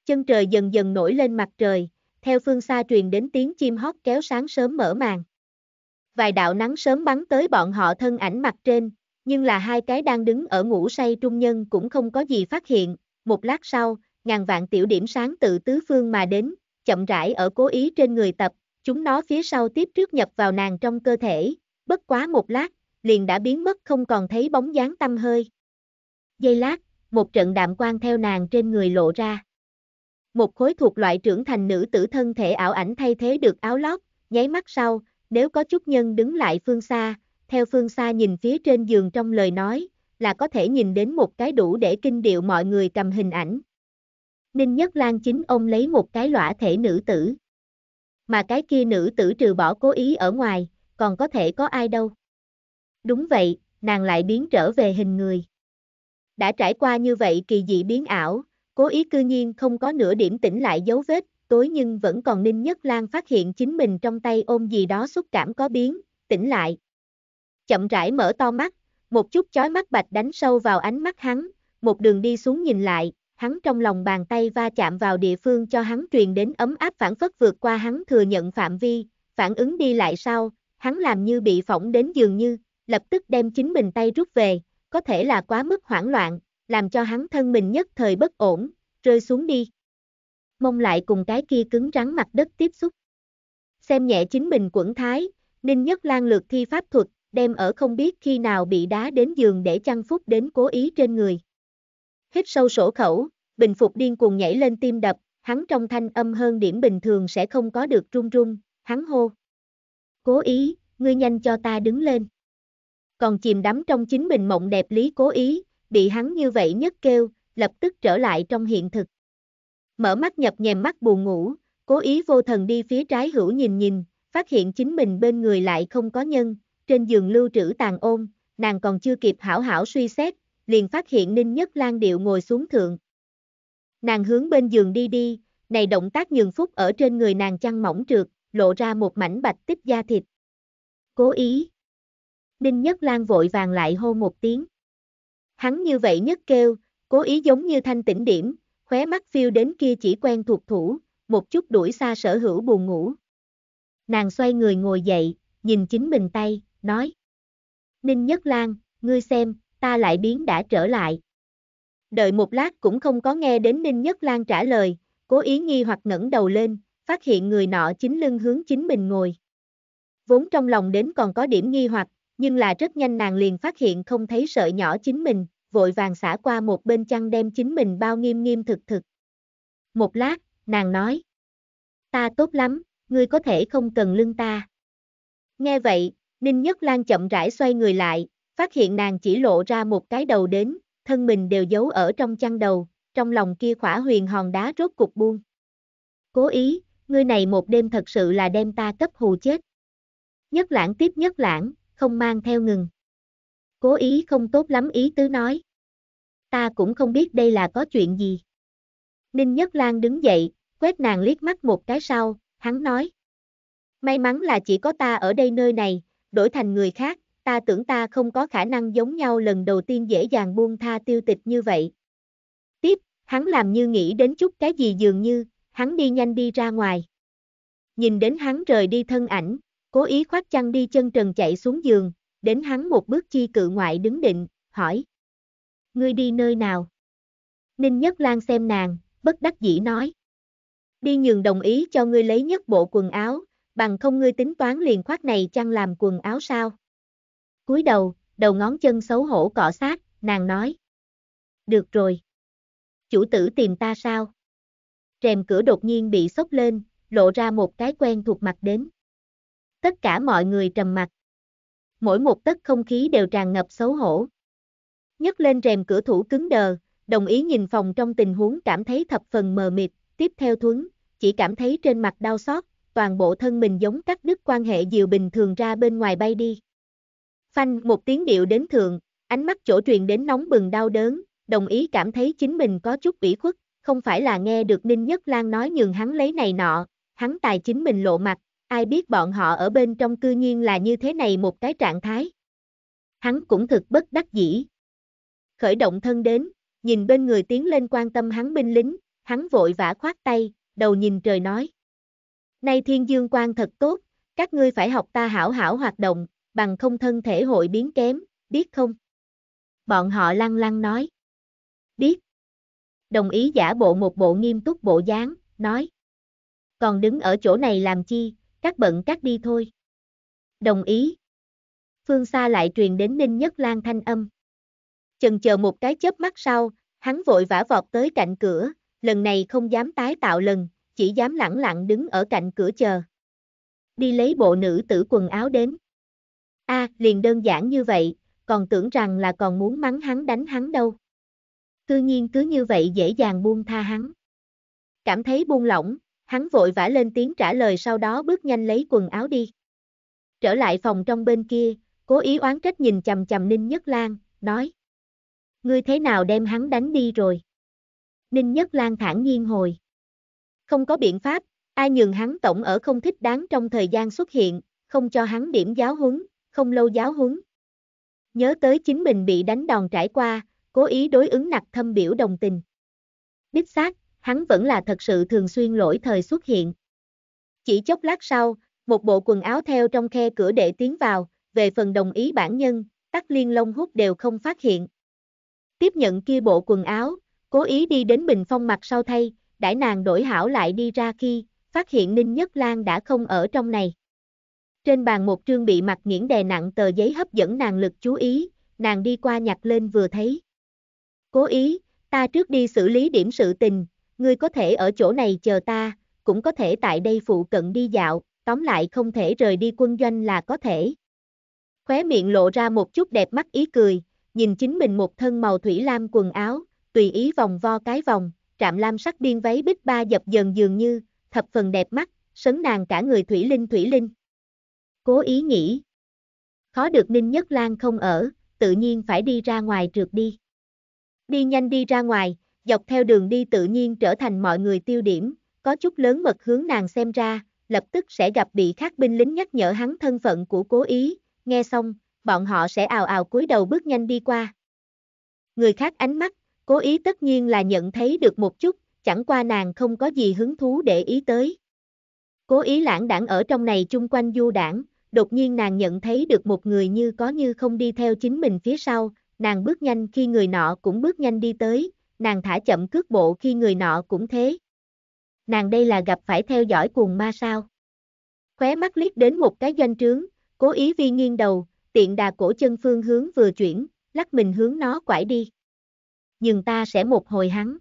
Chân trời dần dần nổi lên mặt trời, theo phương xa truyền đến tiếng chim hót kéo sáng sớm mở màn vài đạo nắng sớm bắn tới bọn họ thân ảnh mặt trên, nhưng là hai cái đang đứng ở ngủ say trung nhân cũng không có gì phát hiện, một lát sau, ngàn vạn tiểu điểm sáng từ tứ phương mà đến, chậm rãi ở cố ý trên người tập, chúng nó phía sau tiếp trước nhập vào nàng trong cơ thể, bất quá một lát, liền đã biến mất không còn thấy bóng dáng tâm hơi. Giây lát, một trận đạm quan theo nàng trên người lộ ra. Một khối thuộc loại trưởng thành nữ tử thân thể ảo ảnh thay thế được áo lót, nháy mắt sau, nếu có chút nhân đứng lại phương xa, theo phương xa nhìn phía trên giường trong lời nói, là có thể nhìn đến một cái đủ để kinh điệu mọi người cầm hình ảnh. Ninh Nhất Lan chính ông lấy một cái lõa thể nữ tử. Mà cái kia nữ tử trừ bỏ cố ý ở ngoài, còn có thể có ai đâu. Đúng vậy, nàng lại biến trở về hình người. Đã trải qua như vậy kỳ dị biến ảo, cố ý cư nhiên không có nửa điểm tỉnh lại dấu vết, tối nhưng vẫn còn Ninh Nhất Lan phát hiện chính mình trong tay ôm gì đó xúc cảm có biến, tỉnh lại. Chậm rãi mở to mắt, một chút chói mắt bạch đánh sâu vào ánh mắt hắn, một đường đi xuống nhìn lại, hắn trong lòng bàn tay va chạm vào địa phương cho hắn truyền đến ấm áp phản phất vượt qua hắn thừa nhận phạm vi, phản ứng đi lại sau, hắn làm như bị phỏng đến dường như, lập tức đem chính mình tay rút về, có thể là quá mức hoảng loạn, làm cho hắn thân mình nhất thời bất ổn, rơi xuống đi mông lại cùng cái kia cứng rắn mặt đất tiếp xúc. Xem nhẹ chính mình quẩn thái, Ninh Nhất Lan lược thi pháp thuật, đem ở không biết khi nào bị đá đến giường để chăn phúc đến cố ý trên người. Hít sâu sổ khẩu, bình phục điên cuồng nhảy lên tim đập, hắn trong thanh âm hơn điểm bình thường sẽ không có được run run, hắn hô. Cố ý, ngươi nhanh cho ta đứng lên. Còn chìm đắm trong chính mình mộng đẹp lý cố ý, bị hắn như vậy nhất kêu, lập tức trở lại trong hiện thực. Mở mắt nhập nhèm mắt buồn ngủ, cố ý vô thần đi phía trái hữu nhìn nhìn, phát hiện chính mình bên người lại không có nhân, trên giường lưu trữ tàn ôn, nàng còn chưa kịp hảo hảo suy xét, liền phát hiện Ninh Nhất Lan điệu ngồi xuống thượng. Nàng hướng bên giường đi đi, này động tác nhường phút ở trên người nàng chăn mỏng trượt, lộ ra một mảnh bạch tích da thịt. Cố ý. Ninh Nhất Lan vội vàng lại hô một tiếng. Hắn như vậy nhất kêu, cố ý giống như thanh tỉnh điểm, khóe mắt phiêu đến kia chỉ quen thuộc thủ, một chút đuổi xa sở hữu buồn ngủ. Nàng xoay người ngồi dậy, nhìn chính mình tay, nói. Ninh Nhất Lan, ngươi xem, ta lại biến đã trở lại. Đợi một lát cũng không có nghe đến Ninh Nhất Lan trả lời, cố ý nghi hoặc ngẩng đầu lên, phát hiện người nọ chính lưng hướng chính mình ngồi. Vốn trong lòng đến còn có điểm nghi hoặc, nhưng là rất nhanh nàng liền phát hiện không thấy sợi nhỏ chính mình, vội vàng xả qua một bên chăn đem chính mình bao nghiêm nghiêm thực thực. Một lát, nàng nói. Ta tốt lắm, ngươi có thể không cần lưng ta. Nghe vậy, Ninh Nhất Lan chậm rãi xoay người lại, phát hiện nàng chỉ lộ ra một cái đầu đến, thân mình đều giấu ở trong chăn đầu, trong lòng kia khỏa huyền hòn đá rốt cục buông. Cố ý, ngươi này một đêm thật sự là đem ta cấp hù chết. Nhất lãng tiếp nhất lãng, không mang theo ngừng cố ý không tốt lắm ý tứ nói. Ta cũng không biết đây là có chuyện gì. Ninh Nhất Lan đứng dậy, quét nàng liếc mắt một cái sau, hắn nói. May mắn là chỉ có ta ở đây nơi này, đổi thành người khác, ta tưởng ta không có khả năng giống nhau lần đầu tiên dễ dàng buông tha tiêu tịch như vậy. Tiếp, hắn làm như nghĩ đến chút cái gì dường như, hắn đi nhanh đi ra ngoài. Nhìn đến hắn rời đi thân ảnh, cố ý khoát chăn đi chân trần chạy xuống giường, đến hắn một bước chi cự ngoại đứng định, hỏi. Ngươi đi nơi nào? Ninh Nhất Lan xem nàng, bất đắc dĩ nói. Đi nhường đồng ý cho ngươi lấy nhất bộ quần áo, bằng không ngươi tính toán liền khoác này chăng làm quần áo sao? cúi đầu, đầu ngón chân xấu hổ cọ sát, nàng nói. Được rồi. Chủ tử tìm ta sao? Rèm cửa đột nhiên bị sốc lên, lộ ra một cái quen thuộc mặt đến. Tất cả mọi người trầm mặt mỗi một tấc không khí đều tràn ngập xấu hổ. Nhấc lên rèm cửa thủ cứng đờ, đồng ý nhìn phòng trong tình huống cảm thấy thập phần mờ mịt, tiếp theo thuấn, chỉ cảm thấy trên mặt đau xót, toàn bộ thân mình giống cắt đứt quan hệ diều bình thường ra bên ngoài bay đi. Phanh một tiếng điệu đến thượng, ánh mắt chỗ truyền đến nóng bừng đau đớn, đồng ý cảm thấy chính mình có chút ủy khuất, không phải là nghe được Ninh Nhất Lan nói nhường hắn lấy này nọ, hắn tài chính mình lộ mặt, ai biết bọn họ ở bên trong cư nhiên là như thế này một cái trạng thái. Hắn cũng thực bất đắc dĩ. Khởi động thân đến, nhìn bên người tiến lên quan tâm hắn binh lính, hắn vội vã khoát tay, đầu nhìn trời nói. Nay thiên dương quan thật tốt, các ngươi phải học ta hảo hảo hoạt động, bằng không thân thể hội biến kém, biết không? Bọn họ lăng lăng nói. Biết. Đồng ý giả bộ một bộ nghiêm túc bộ dáng, nói. Còn đứng ở chỗ này làm chi, các bận các đi thôi. Đồng ý. Phương xa lại truyền đến Ninh Nhất Lan thanh âm. Chần chờ một cái chớp mắt sau, hắn vội vã vọt tới cạnh cửa, lần này không dám tái tạo lần, chỉ dám lẳng lặng đứng ở cạnh cửa chờ. Đi lấy bộ nữ tử quần áo đến. A, à, liền đơn giản như vậy, còn tưởng rằng là còn muốn mắng hắn đánh hắn đâu. Cư nhiên cứ như vậy dễ dàng buông tha hắn. Cảm thấy buông lỏng, Hắn vội vã lên tiếng trả lời sau đó bước nhanh lấy quần áo đi. Trở lại phòng trong bên kia, cố ý oán trách nhìn chầm chầm Ninh Nhất Lan, nói. Ngươi thế nào đem hắn đánh đi rồi? Ninh Nhất Lan thản nhiên hồi. Không có biện pháp, ai nhường hắn tổng ở không thích đáng trong thời gian xuất hiện, không cho hắn điểm giáo huấn, không lâu giáo huấn. Nhớ tới chính mình bị đánh đòn trải qua, cố ý đối ứng nặc thâm biểu đồng tình. Đích xác, hắn vẫn là thật sự thường xuyên lỗi thời xuất hiện. Chỉ chốc lát sau, một bộ quần áo theo trong khe cửa để tiến vào, về phần đồng ý bản nhân, tắc liên long hút đều không phát hiện. Tiếp nhận kia bộ quần áo, cố ý đi đến bình phong mặt sau thay, đãi nàng đổi hảo lại đi ra khi, phát hiện Ninh Nhất Lan đã không ở trong này. Trên bàn một trương bị mặt nghiễn đè nặng tờ giấy hấp dẫn nàng lực chú ý, nàng đi qua nhặt lên vừa thấy. Cố ý, ta trước đi xử lý điểm sự tình, ngươi có thể ở chỗ này chờ ta, cũng có thể tại đây phụ cận đi dạo, tóm lại không thể rời đi quân doanh là có thể. Khóe miệng lộ ra một chút đẹp mắt ý cười, nhìn chính mình một thân màu thủy lam quần áo, tùy ý vòng vo cái vòng, trạm lam sắc biên váy bích ba dập dần dường như, thập phần đẹp mắt, sấn nàng cả người thủy linh thủy linh. Cố ý nghĩ. Khó được Ninh Nhất Lan không ở, tự nhiên phải đi ra ngoài trượt đi. Đi nhanh đi ra ngoài, dọc theo đường đi tự nhiên trở thành mọi người tiêu điểm, có chút lớn mật hướng nàng xem ra, lập tức sẽ gặp bị khác binh lính nhắc nhở hắn thân phận của cố ý, nghe xong, bọn họ sẽ ào ào cúi đầu bước nhanh đi qua. Người khác ánh mắt, cố ý tất nhiên là nhận thấy được một chút, chẳng qua nàng không có gì hứng thú để ý tới. Cố ý lãng đảng ở trong này chung quanh du đảng, đột nhiên nàng nhận thấy được một người như có như không đi theo chính mình phía sau, nàng bước nhanh khi người nọ cũng bước nhanh đi tới, nàng thả chậm cước bộ khi người nọ cũng thế. Nàng đây là gặp phải theo dõi cuồng ma sao. Khóe mắt liếc đến một cái doanh trướng, cố ý vi nghiêng đầu, tiện đà cổ chân phương hướng vừa chuyển, lắc mình hướng nó quải đi. Nhưng ta sẽ một hồi hắn.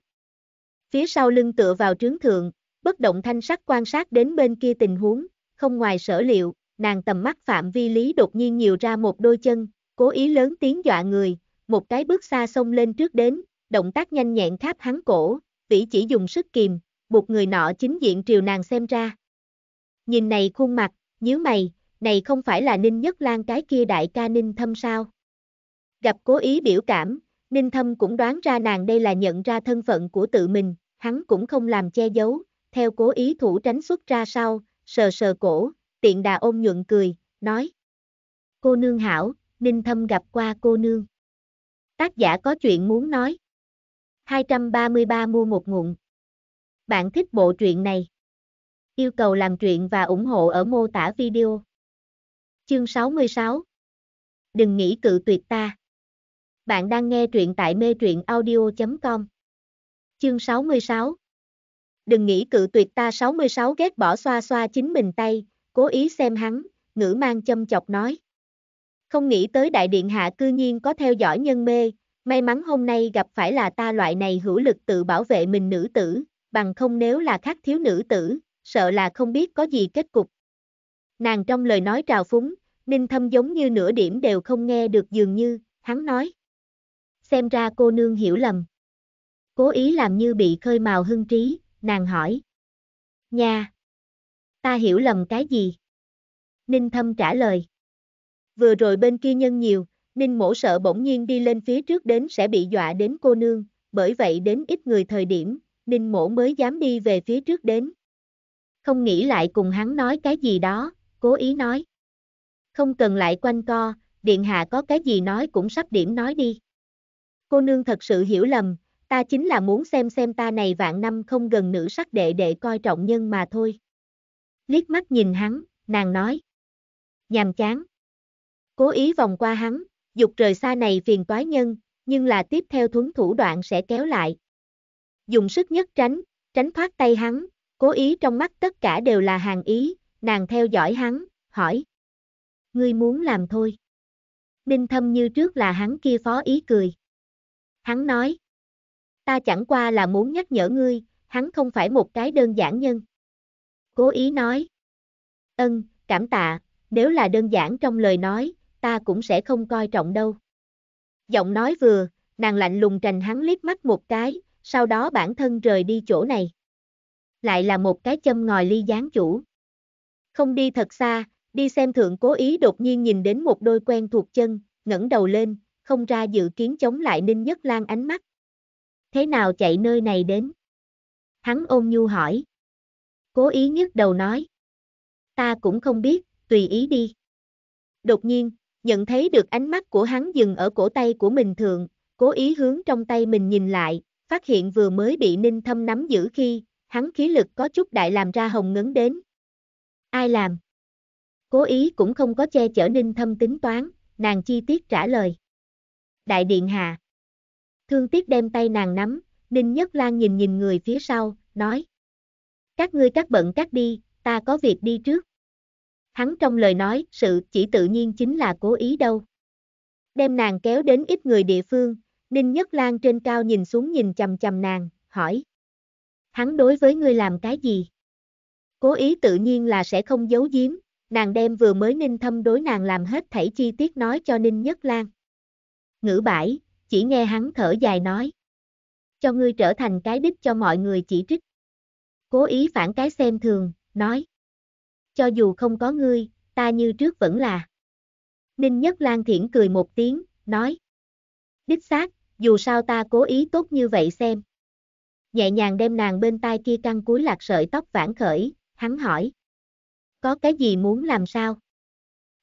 Phía sau lưng tựa vào trướng thượng, bất động thanh sắc quan sát đến bên kia tình huống, không ngoài sở liệu, nàng tầm mắt phạm vi lý đột nhiên nhiều ra một đôi chân, cố ý lớn tiếng dọa người, một cái bước xa xông lên trước đến, động tác nhanh nhẹn tháp hắn cổ, vĩ chỉ dùng sức kìm, buộc người nọ chính diện triều nàng xem ra. Nhìn này khuôn mặt, nhíu mày, này không phải là Ninh Nhất Lan cái kia đại ca Ninh Thâm sao? Gặp cố ý biểu cảm, Ninh Thâm cũng đoán ra nàng đây là nhận ra thân phận của tự mình, hắn cũng không làm che giấu, theo cố ý thủ tránh xuất ra sau, sờ sờ cổ, tiện đà ôm nhuận cười, nói. Cô nương hảo, Ninh Thâm gặp qua cô nương. Tác giả có chuyện muốn nói. 233 mua một nguồn. Bạn thích bộ truyện này? Yêu cầu làm truyện và ủng hộ ở mô tả video. Chương 66 Đừng nghĩ cự tuyệt ta. Bạn đang nghe truyện tại mê truyện audio.com Chương 66 Đừng nghĩ cự tuyệt ta 66 ghét bỏ xoa xoa chính mình tay, cố ý xem hắn, ngữ mang châm chọc nói. Không nghĩ tới đại điện hạ cư nhiên có theo dõi nhân mê, May mắn hôm nay gặp phải là ta loại này hữu lực tự bảo vệ mình nữ tử, bằng không nếu là khác thiếu nữ tử, sợ là không biết có gì kết cục. Nàng trong lời nói trào phúng, ninh thâm giống như nửa điểm đều không nghe được dường như, hắn nói. Xem ra cô nương hiểu lầm. Cố ý làm như bị khơi màu hưng trí, nàng hỏi. Nha! Ta hiểu lầm cái gì? Ninh thâm trả lời. Vừa rồi bên kia nhân nhiều, Ninh mổ sợ bỗng nhiên đi lên phía trước đến sẽ bị dọa đến cô nương, bởi vậy đến ít người thời điểm, Ninh mổ mới dám đi về phía trước đến. Không nghĩ lại cùng hắn nói cái gì đó, cố ý nói. Không cần lại quanh co, điện hạ có cái gì nói cũng sắp điểm nói đi. Cô nương thật sự hiểu lầm, ta chính là muốn xem xem ta này vạn năm không gần nữ sắc đệ để coi trọng nhân mà thôi. Liếc mắt nhìn hắn, nàng nói. Nhàm chán. Cố ý vòng qua hắn, Dục rời xa này phiền toái nhân, nhưng là tiếp theo thuấn thủ đoạn sẽ kéo lại. Dùng sức nhất tránh, tránh thoát tay hắn, cố ý trong mắt tất cả đều là hàng ý, nàng theo dõi hắn, hỏi. Ngươi muốn làm thôi. Ninh thâm như trước là hắn kia phó ý cười. Hắn nói. Ta chẳng qua là muốn nhắc nhở ngươi, hắn không phải một cái đơn giản nhân. Cố ý nói. Ân, cảm tạ, nếu là đơn giản trong lời nói, ta cũng sẽ không coi trọng đâu. Giọng nói vừa, nàng lạnh lùng trành hắn liếc mắt một cái, sau đó bản thân rời đi chỗ này. Lại là một cái châm ngòi ly gián chủ. Không đi thật xa, đi xem thượng cố ý đột nhiên nhìn đến một đôi quen thuộc chân, ngẩng đầu lên, không ra dự kiến chống lại Ninh Nhất Lan ánh mắt. Thế nào chạy nơi này đến? Hắn ôn nhu hỏi. Cố ý nhức đầu nói. Ta cũng không biết, tùy ý đi. Đột nhiên, nhận thấy được ánh mắt của hắn dừng ở cổ tay của mình thượng, cố ý hướng trong tay mình nhìn lại, phát hiện vừa mới bị ninh thâm nắm giữ khi, hắn khí lực có chút đại làm ra hồng ngấn đến. Ai làm? Cố ý cũng không có che chở ninh thâm tính toán, nàng chi tiết trả lời. Đại điện hạ. Thương tiếc đem tay nàng nắm, ninh nhất lan nhìn nhìn người phía sau, nói. Các ngươi các bận cắt đi, ta có việc đi trước hắn trong lời nói sự chỉ tự nhiên chính là cố ý đâu. Đem nàng kéo đến ít người địa phương, Ninh Nhất Lan trên cao nhìn xuống nhìn chầm chầm nàng, hỏi. Hắn đối với ngươi làm cái gì? Cố ý tự nhiên là sẽ không giấu giếm, nàng đem vừa mới Ninh Thâm đối nàng làm hết thảy chi tiết nói cho Ninh Nhất Lan. Ngữ bãi, chỉ nghe hắn thở dài nói. Cho ngươi trở thành cái đích cho mọi người chỉ trích. Cố ý phản cái xem thường, nói cho dù không có ngươi, ta như trước vẫn là. Ninh Nhất Lan Thiển cười một tiếng, nói. Đích xác, dù sao ta cố ý tốt như vậy xem. Nhẹ nhàng đem nàng bên tai kia căng cuối lạc sợi tóc vãn khởi, hắn hỏi. Có cái gì muốn làm sao?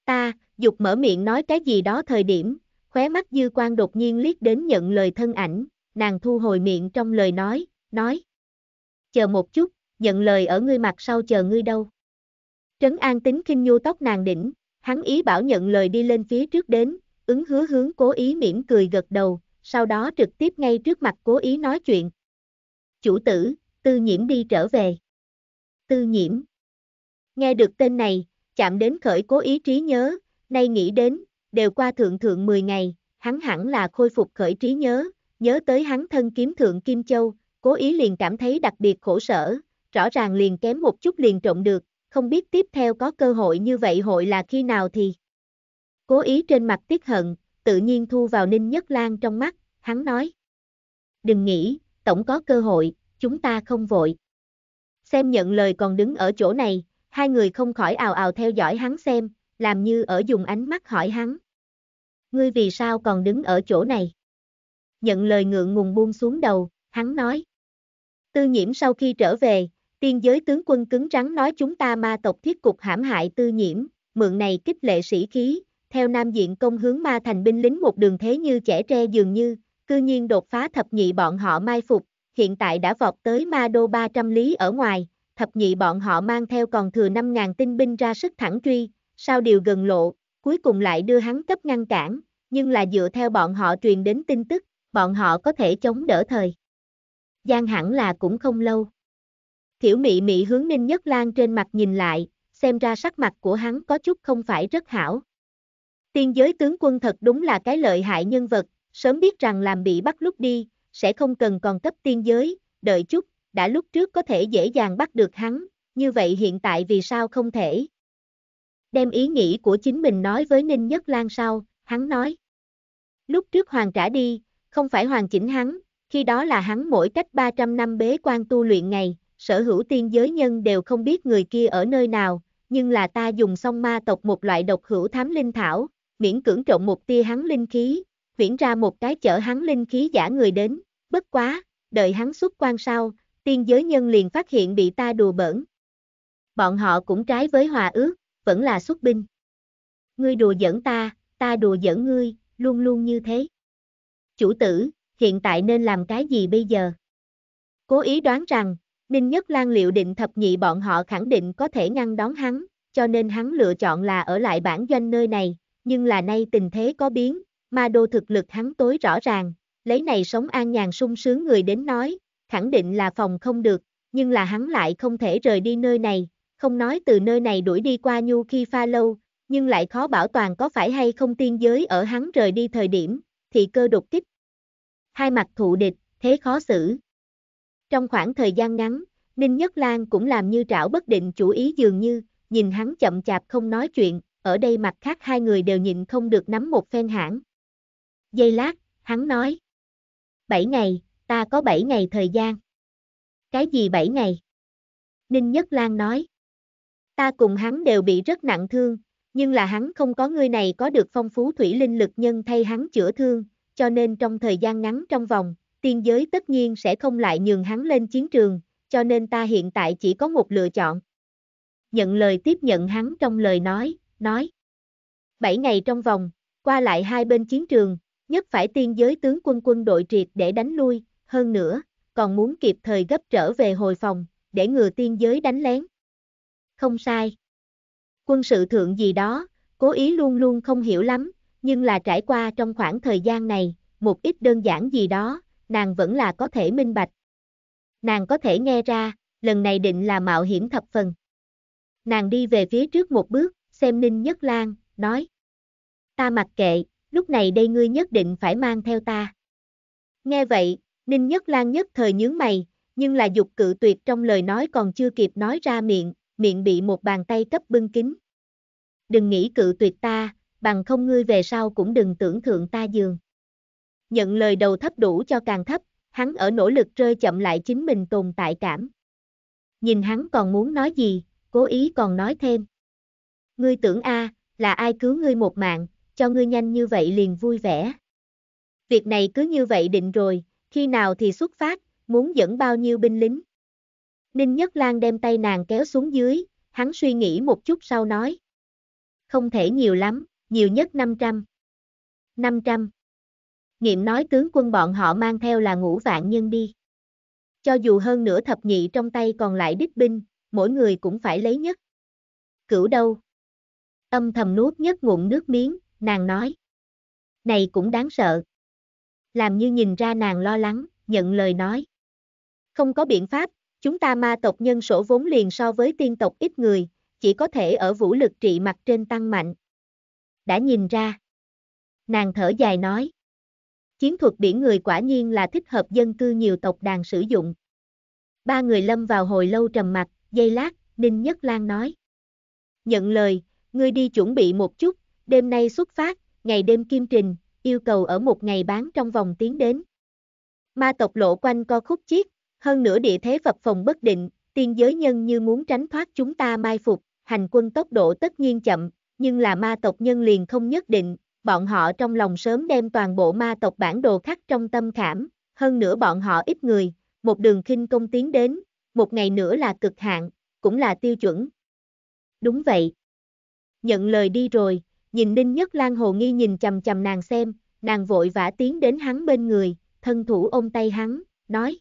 Ta, dục mở miệng nói cái gì đó thời điểm, khóe mắt dư quan đột nhiên liếc đến nhận lời thân ảnh, nàng thu hồi miệng trong lời nói, nói. Chờ một chút, nhận lời ở ngươi mặt sau chờ ngươi đâu. Trấn An tính khinh nhu tóc nàng đỉnh, hắn ý bảo nhận lời đi lên phía trước đến, ứng hứa hướng cố ý mỉm cười gật đầu, sau đó trực tiếp ngay trước mặt cố ý nói chuyện. Chủ tử, tư nhiễm đi trở về. Tư nhiễm. Nghe được tên này, chạm đến khởi cố ý trí nhớ, nay nghĩ đến, đều qua thượng thượng 10 ngày, hắn hẳn là khôi phục khởi trí nhớ, nhớ tới hắn thân kiếm thượng Kim Châu, cố ý liền cảm thấy đặc biệt khổ sở, rõ ràng liền kém một chút liền trộm được, không biết tiếp theo có cơ hội như vậy hội là khi nào thì. Cố ý trên mặt tiếc hận, tự nhiên thu vào Ninh Nhất Lan trong mắt, hắn nói. Đừng nghĩ, tổng có cơ hội, chúng ta không vội. Xem nhận lời còn đứng ở chỗ này, hai người không khỏi ào ào theo dõi hắn xem, làm như ở dùng ánh mắt hỏi hắn. Ngươi vì sao còn đứng ở chỗ này? Nhận lời ngượng ngùng buông xuống đầu, hắn nói. Tư nhiễm sau khi trở về, Tiên giới tướng quân cứng rắn nói chúng ta ma tộc thiết cục hãm hại tư nhiễm, mượn này kích lệ sĩ khí, theo nam diện công hướng ma thành binh lính một đường thế như trẻ tre dường như, cư nhiên đột phá thập nhị bọn họ mai phục, hiện tại đã vọt tới ma đô 300 lý ở ngoài, thập nhị bọn họ mang theo còn thừa 5.000 tinh binh ra sức thẳng truy, sao điều gần lộ, cuối cùng lại đưa hắn cấp ngăn cản, nhưng là dựa theo bọn họ truyền đến tin tức, bọn họ có thể chống đỡ thời. Giang hẳn là cũng không lâu. Thiểu mị mị hướng Ninh Nhất Lan trên mặt nhìn lại, xem ra sắc mặt của hắn có chút không phải rất hảo. Tiên giới tướng quân thật đúng là cái lợi hại nhân vật, sớm biết rằng làm bị bắt lúc đi, sẽ không cần còn cấp tiên giới, đợi chút, đã lúc trước có thể dễ dàng bắt được hắn, như vậy hiện tại vì sao không thể? Đem ý nghĩ của chính mình nói với Ninh Nhất Lan sau, hắn nói. Lúc trước hoàng trả đi, không phải hoàng chỉnh hắn, khi đó là hắn mỗi cách 300 năm bế quan tu luyện ngày, sở hữu tiên giới nhân đều không biết người kia ở nơi nào, nhưng là ta dùng song ma tộc một loại độc hữu thám linh thảo, miễn cưỡng trộn một tia hắn linh khí, viễn ra một cái chở hắn linh khí giả người đến, bất quá, đợi hắn xuất quan sau, tiên giới nhân liền phát hiện bị ta đùa bỡn. Bọn họ cũng trái với hòa ước, vẫn là xuất binh. Ngươi đùa dẫn ta, ta đùa dẫn ngươi, luôn luôn như thế. Chủ tử, hiện tại nên làm cái gì bây giờ? Cố ý đoán rằng, Đinh Nhất Lan liệu định thập nhị bọn họ khẳng định có thể ngăn đón hắn, cho nên hắn lựa chọn là ở lại bản doanh nơi này, nhưng là nay tình thế có biến, ma đô thực lực hắn tối rõ ràng, lấy này sống an nhàn sung sướng người đến nói, khẳng định là phòng không được, nhưng là hắn lại không thể rời đi nơi này, không nói từ nơi này đuổi đi qua nhu khi pha lâu, nhưng lại khó bảo toàn có phải hay không tiên giới ở hắn rời đi thời điểm, thì cơ đột kích. Hai mặt thụ địch, thế khó xử. Trong khoảng thời gian ngắn, Ninh Nhất Lan cũng làm như trảo bất định chủ ý dường như, nhìn hắn chậm chạp không nói chuyện, ở đây mặt khác hai người đều nhịn không được nắm một phen hãng. Giây lát, hắn nói. Bảy ngày, ta có bảy ngày thời gian. Cái gì bảy ngày? Ninh Nhất Lan nói. Ta cùng hắn đều bị rất nặng thương, nhưng là hắn không có người này có được phong phú thủy linh lực nhân thay hắn chữa thương, cho nên trong thời gian ngắn trong vòng, tiên giới tất nhiên sẽ không lại nhường hắn lên chiến trường, cho nên ta hiện tại chỉ có một lựa chọn. Nhận lời tiếp nhận hắn trong lời nói, nói. Bảy ngày trong vòng, qua lại hai bên chiến trường, nhất phải tiên giới tướng quân quân đội triệt để đánh lui, hơn nữa, còn muốn kịp thời gấp trở về hồi phòng, để ngừa tiên giới đánh lén. Không sai. Quân sự thượng gì đó, cố ý luôn luôn không hiểu lắm, nhưng là trải qua trong khoảng thời gian này, một ít đơn giản gì đó, nàng vẫn là có thể minh bạch. Nàng có thể nghe ra, lần này định là mạo hiểm thập phần. Nàng đi về phía trước một bước, xem Ninh Nhất Lan, nói. Ta mặc kệ, lúc này đây ngươi nhất định phải mang theo ta. Nghe vậy, Ninh Nhất Lan nhất thời nhướng mày, nhưng là dục cự tuyệt trong lời nói còn chưa kịp nói ra miệng, miệng bị một bàn tay cấp bưng kín. Đừng nghĩ cự tuyệt ta, bằng không ngươi về sau cũng đừng tưởng thượng ta giường nhận lời đầu thấp đủ cho càng thấp, hắn ở nỗ lực rơi chậm lại chính mình tồn tại cảm. Nhìn hắn còn muốn nói gì, cố ý còn nói thêm. Ngươi tưởng a, là ai cứu ngươi một mạng, cho ngươi nhanh như vậy liền vui vẻ. Việc này cứ như vậy định rồi, khi nào thì xuất phát, muốn dẫn bao nhiêu binh lính. Ninh Nhất Lan đem tay nàng kéo xuống dưới, hắn suy nghĩ một chút sau nói. Không thể nhiều lắm, nhiều nhất 500. 500 nghiệm nói tướng quân bọn họ mang theo là ngũ vạn nhân đi. Cho dù hơn nửa thập nhị trong tay còn lại đích binh, mỗi người cũng phải lấy nhất. Cửu đâu? Âm thầm nuốt nhất ngụm nước miếng, nàng nói. Này cũng đáng sợ. Làm như nhìn ra nàng lo lắng, nhận lời nói. Không có biện pháp, chúng ta ma tộc nhân sổ vốn liền so với tiên tộc ít người, chỉ có thể ở vũ lực trị mặt trên tăng mạnh. Đã nhìn ra. Nàng thở dài nói. Chiến thuật biển người quả nhiên là thích hợp dân cư nhiều tộc đàn sử dụng. Ba người lâm vào hồi lâu trầm mặt, dây lát, Ninh Nhất Lan nói. Nhận lời, ngươi đi chuẩn bị một chút, đêm nay xuất phát, ngày đêm kim trình, yêu cầu ở một ngày bán trong vòng tiến đến. Ma tộc lộ quanh co khúc chiết, hơn nữa địa thế phập phòng bất định, tiên giới nhân như muốn tránh thoát chúng ta mai phục, hành quân tốc độ tất nhiên chậm, nhưng là ma tộc nhân liền không nhất định, bọn họ trong lòng sớm đem toàn bộ ma tộc bản đồ khắc trong tâm khảm, hơn nữa bọn họ ít người, một đường khinh công tiến đến, một ngày nữa là cực hạn, cũng là tiêu chuẩn. Đúng vậy. Nhận lời đi rồi, nhìn Ninh Nhất Lan hồ nghi nhìn chầm chầm nàng xem, nàng vội vã tiến đến hắn bên người, thân thủ ôm tay hắn, nói.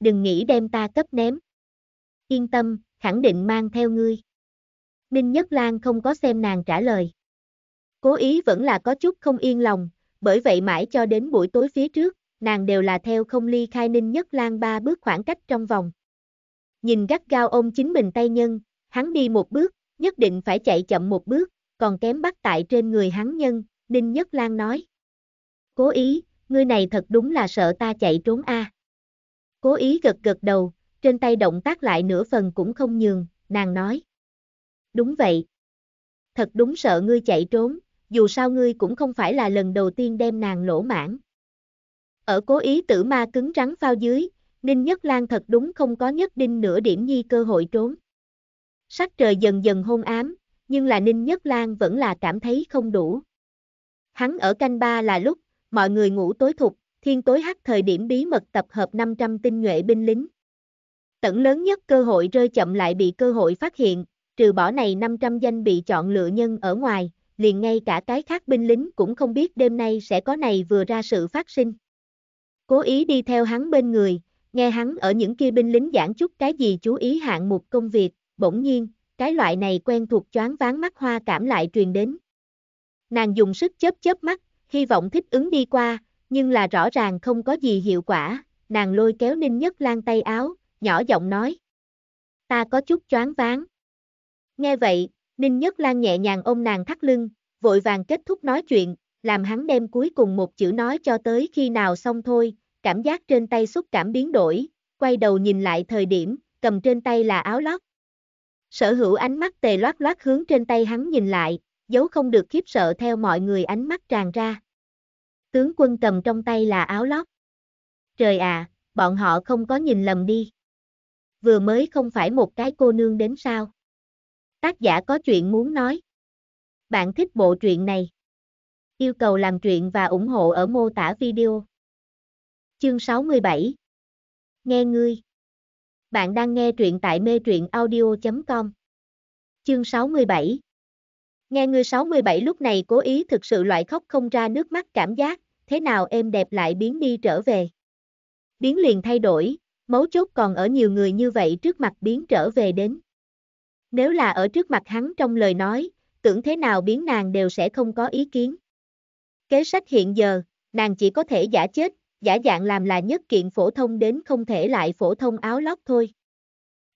Đừng nghĩ đem ta cấp ném. Yên tâm, khẳng định mang theo ngươi. Ninh Nhất Lan không có xem nàng trả lời. Cố ý vẫn là có chút không yên lòng, bởi vậy mãi cho đến buổi tối phía trước, nàng đều là theo không ly khai ninh nhất lan ba bước khoảng cách trong vòng. Nhìn gắt gao ôm chính mình tay nhân, hắn đi một bước, nhất định phải chạy chậm một bước, còn kém bắt tại trên người hắn nhân, ninh nhất lan nói. Cố ý, ngươi này thật đúng là sợ ta chạy trốn a. Cố ý gật gật đầu, trên tay động tác lại nửa phần cũng không nhường, nàng nói. Đúng vậy. Thật đúng sợ ngươi chạy trốn, dù sao ngươi cũng không phải là lần đầu tiên đem nàng lỗ mãn. Ở cố ý tử ma cứng rắn phao dưới, Ninh Nhất Lan thật đúng không có nhất đinh nửa điểm nhi cơ hội trốn. Sắc trời dần dần hôn ám, nhưng là Ninh Nhất Lan vẫn là cảm thấy không đủ. Hắn ở canh ba là lúc, mọi người ngủ tối thục, thiên tối hắc thời điểm bí mật tập hợp 500 tinh nhuệ binh lính. Tận lớn nhất cơ hội rơi chậm lại bị cơ hội phát hiện, trừ bỏ này 500 danh bị chọn lựa nhân ở ngoài, liền ngay cả cái khác binh lính cũng không biết đêm nay sẽ có này vừa ra sự phát sinh. Cố ý đi theo hắn bên người, nghe hắn ở những kia binh lính giảng chút cái gì chú ý hạng mục công việc, bỗng nhiên, cái loại này quen thuộc choáng ván mắt hoa cảm lại truyền đến. Nàng dùng sức chớp chớp mắt, hy vọng thích ứng đi qua, nhưng là rõ ràng không có gì hiệu quả, nàng lôi kéo Ninh Nhất Lan tay áo, nhỏ giọng nói. Ta có chút choáng váng. Nghe vậy, Ninh Nhất Lan nhẹ nhàng ôm nàng thắt lưng, vội vàng kết thúc nói chuyện, làm hắn đem cuối cùng một chữ nói cho tới khi nào xong thôi, cảm giác trên tay xúc cảm biến đổi, quay đầu nhìn lại thời điểm, cầm trên tay là áo lót. Sở hữu ánh mắt tề loát loát hướng trên tay hắn nhìn lại, dấu không được khiếp sợ theo mọi người ánh mắt tràn ra. Tướng quân cầm trong tay là áo lót. Trời à, bọn họ không có nhìn lầm đi. Vừa mới không phải một cái cô nương đến sao? Tác giả có chuyện muốn nói. Bạn thích bộ truyện này? Yêu cầu làm truyện và ủng hộ ở mô tả video. Chương 67 Nghe ngươi Bạn đang nghe truyện tại mê truyện audio.com Chương 67 Nghe ngươi 67 lúc này cố ý thực sự loại khóc không ra nước mắt cảm giác, thế nào em đẹp lại biến đi trở về. Biến liền thay đổi, mấu chốt còn ở nhiều người như vậy trước mặt biến trở về đến. Nếu là ở trước mặt hắn trong lời nói, tưởng thế nào biến nàng đều sẽ không có ý kiến. Kế sách hiện giờ, nàng chỉ có thể giả chết, giả dạng làm là nhất kiện phổ thông đến không thể lại phổ thông áo lót thôi.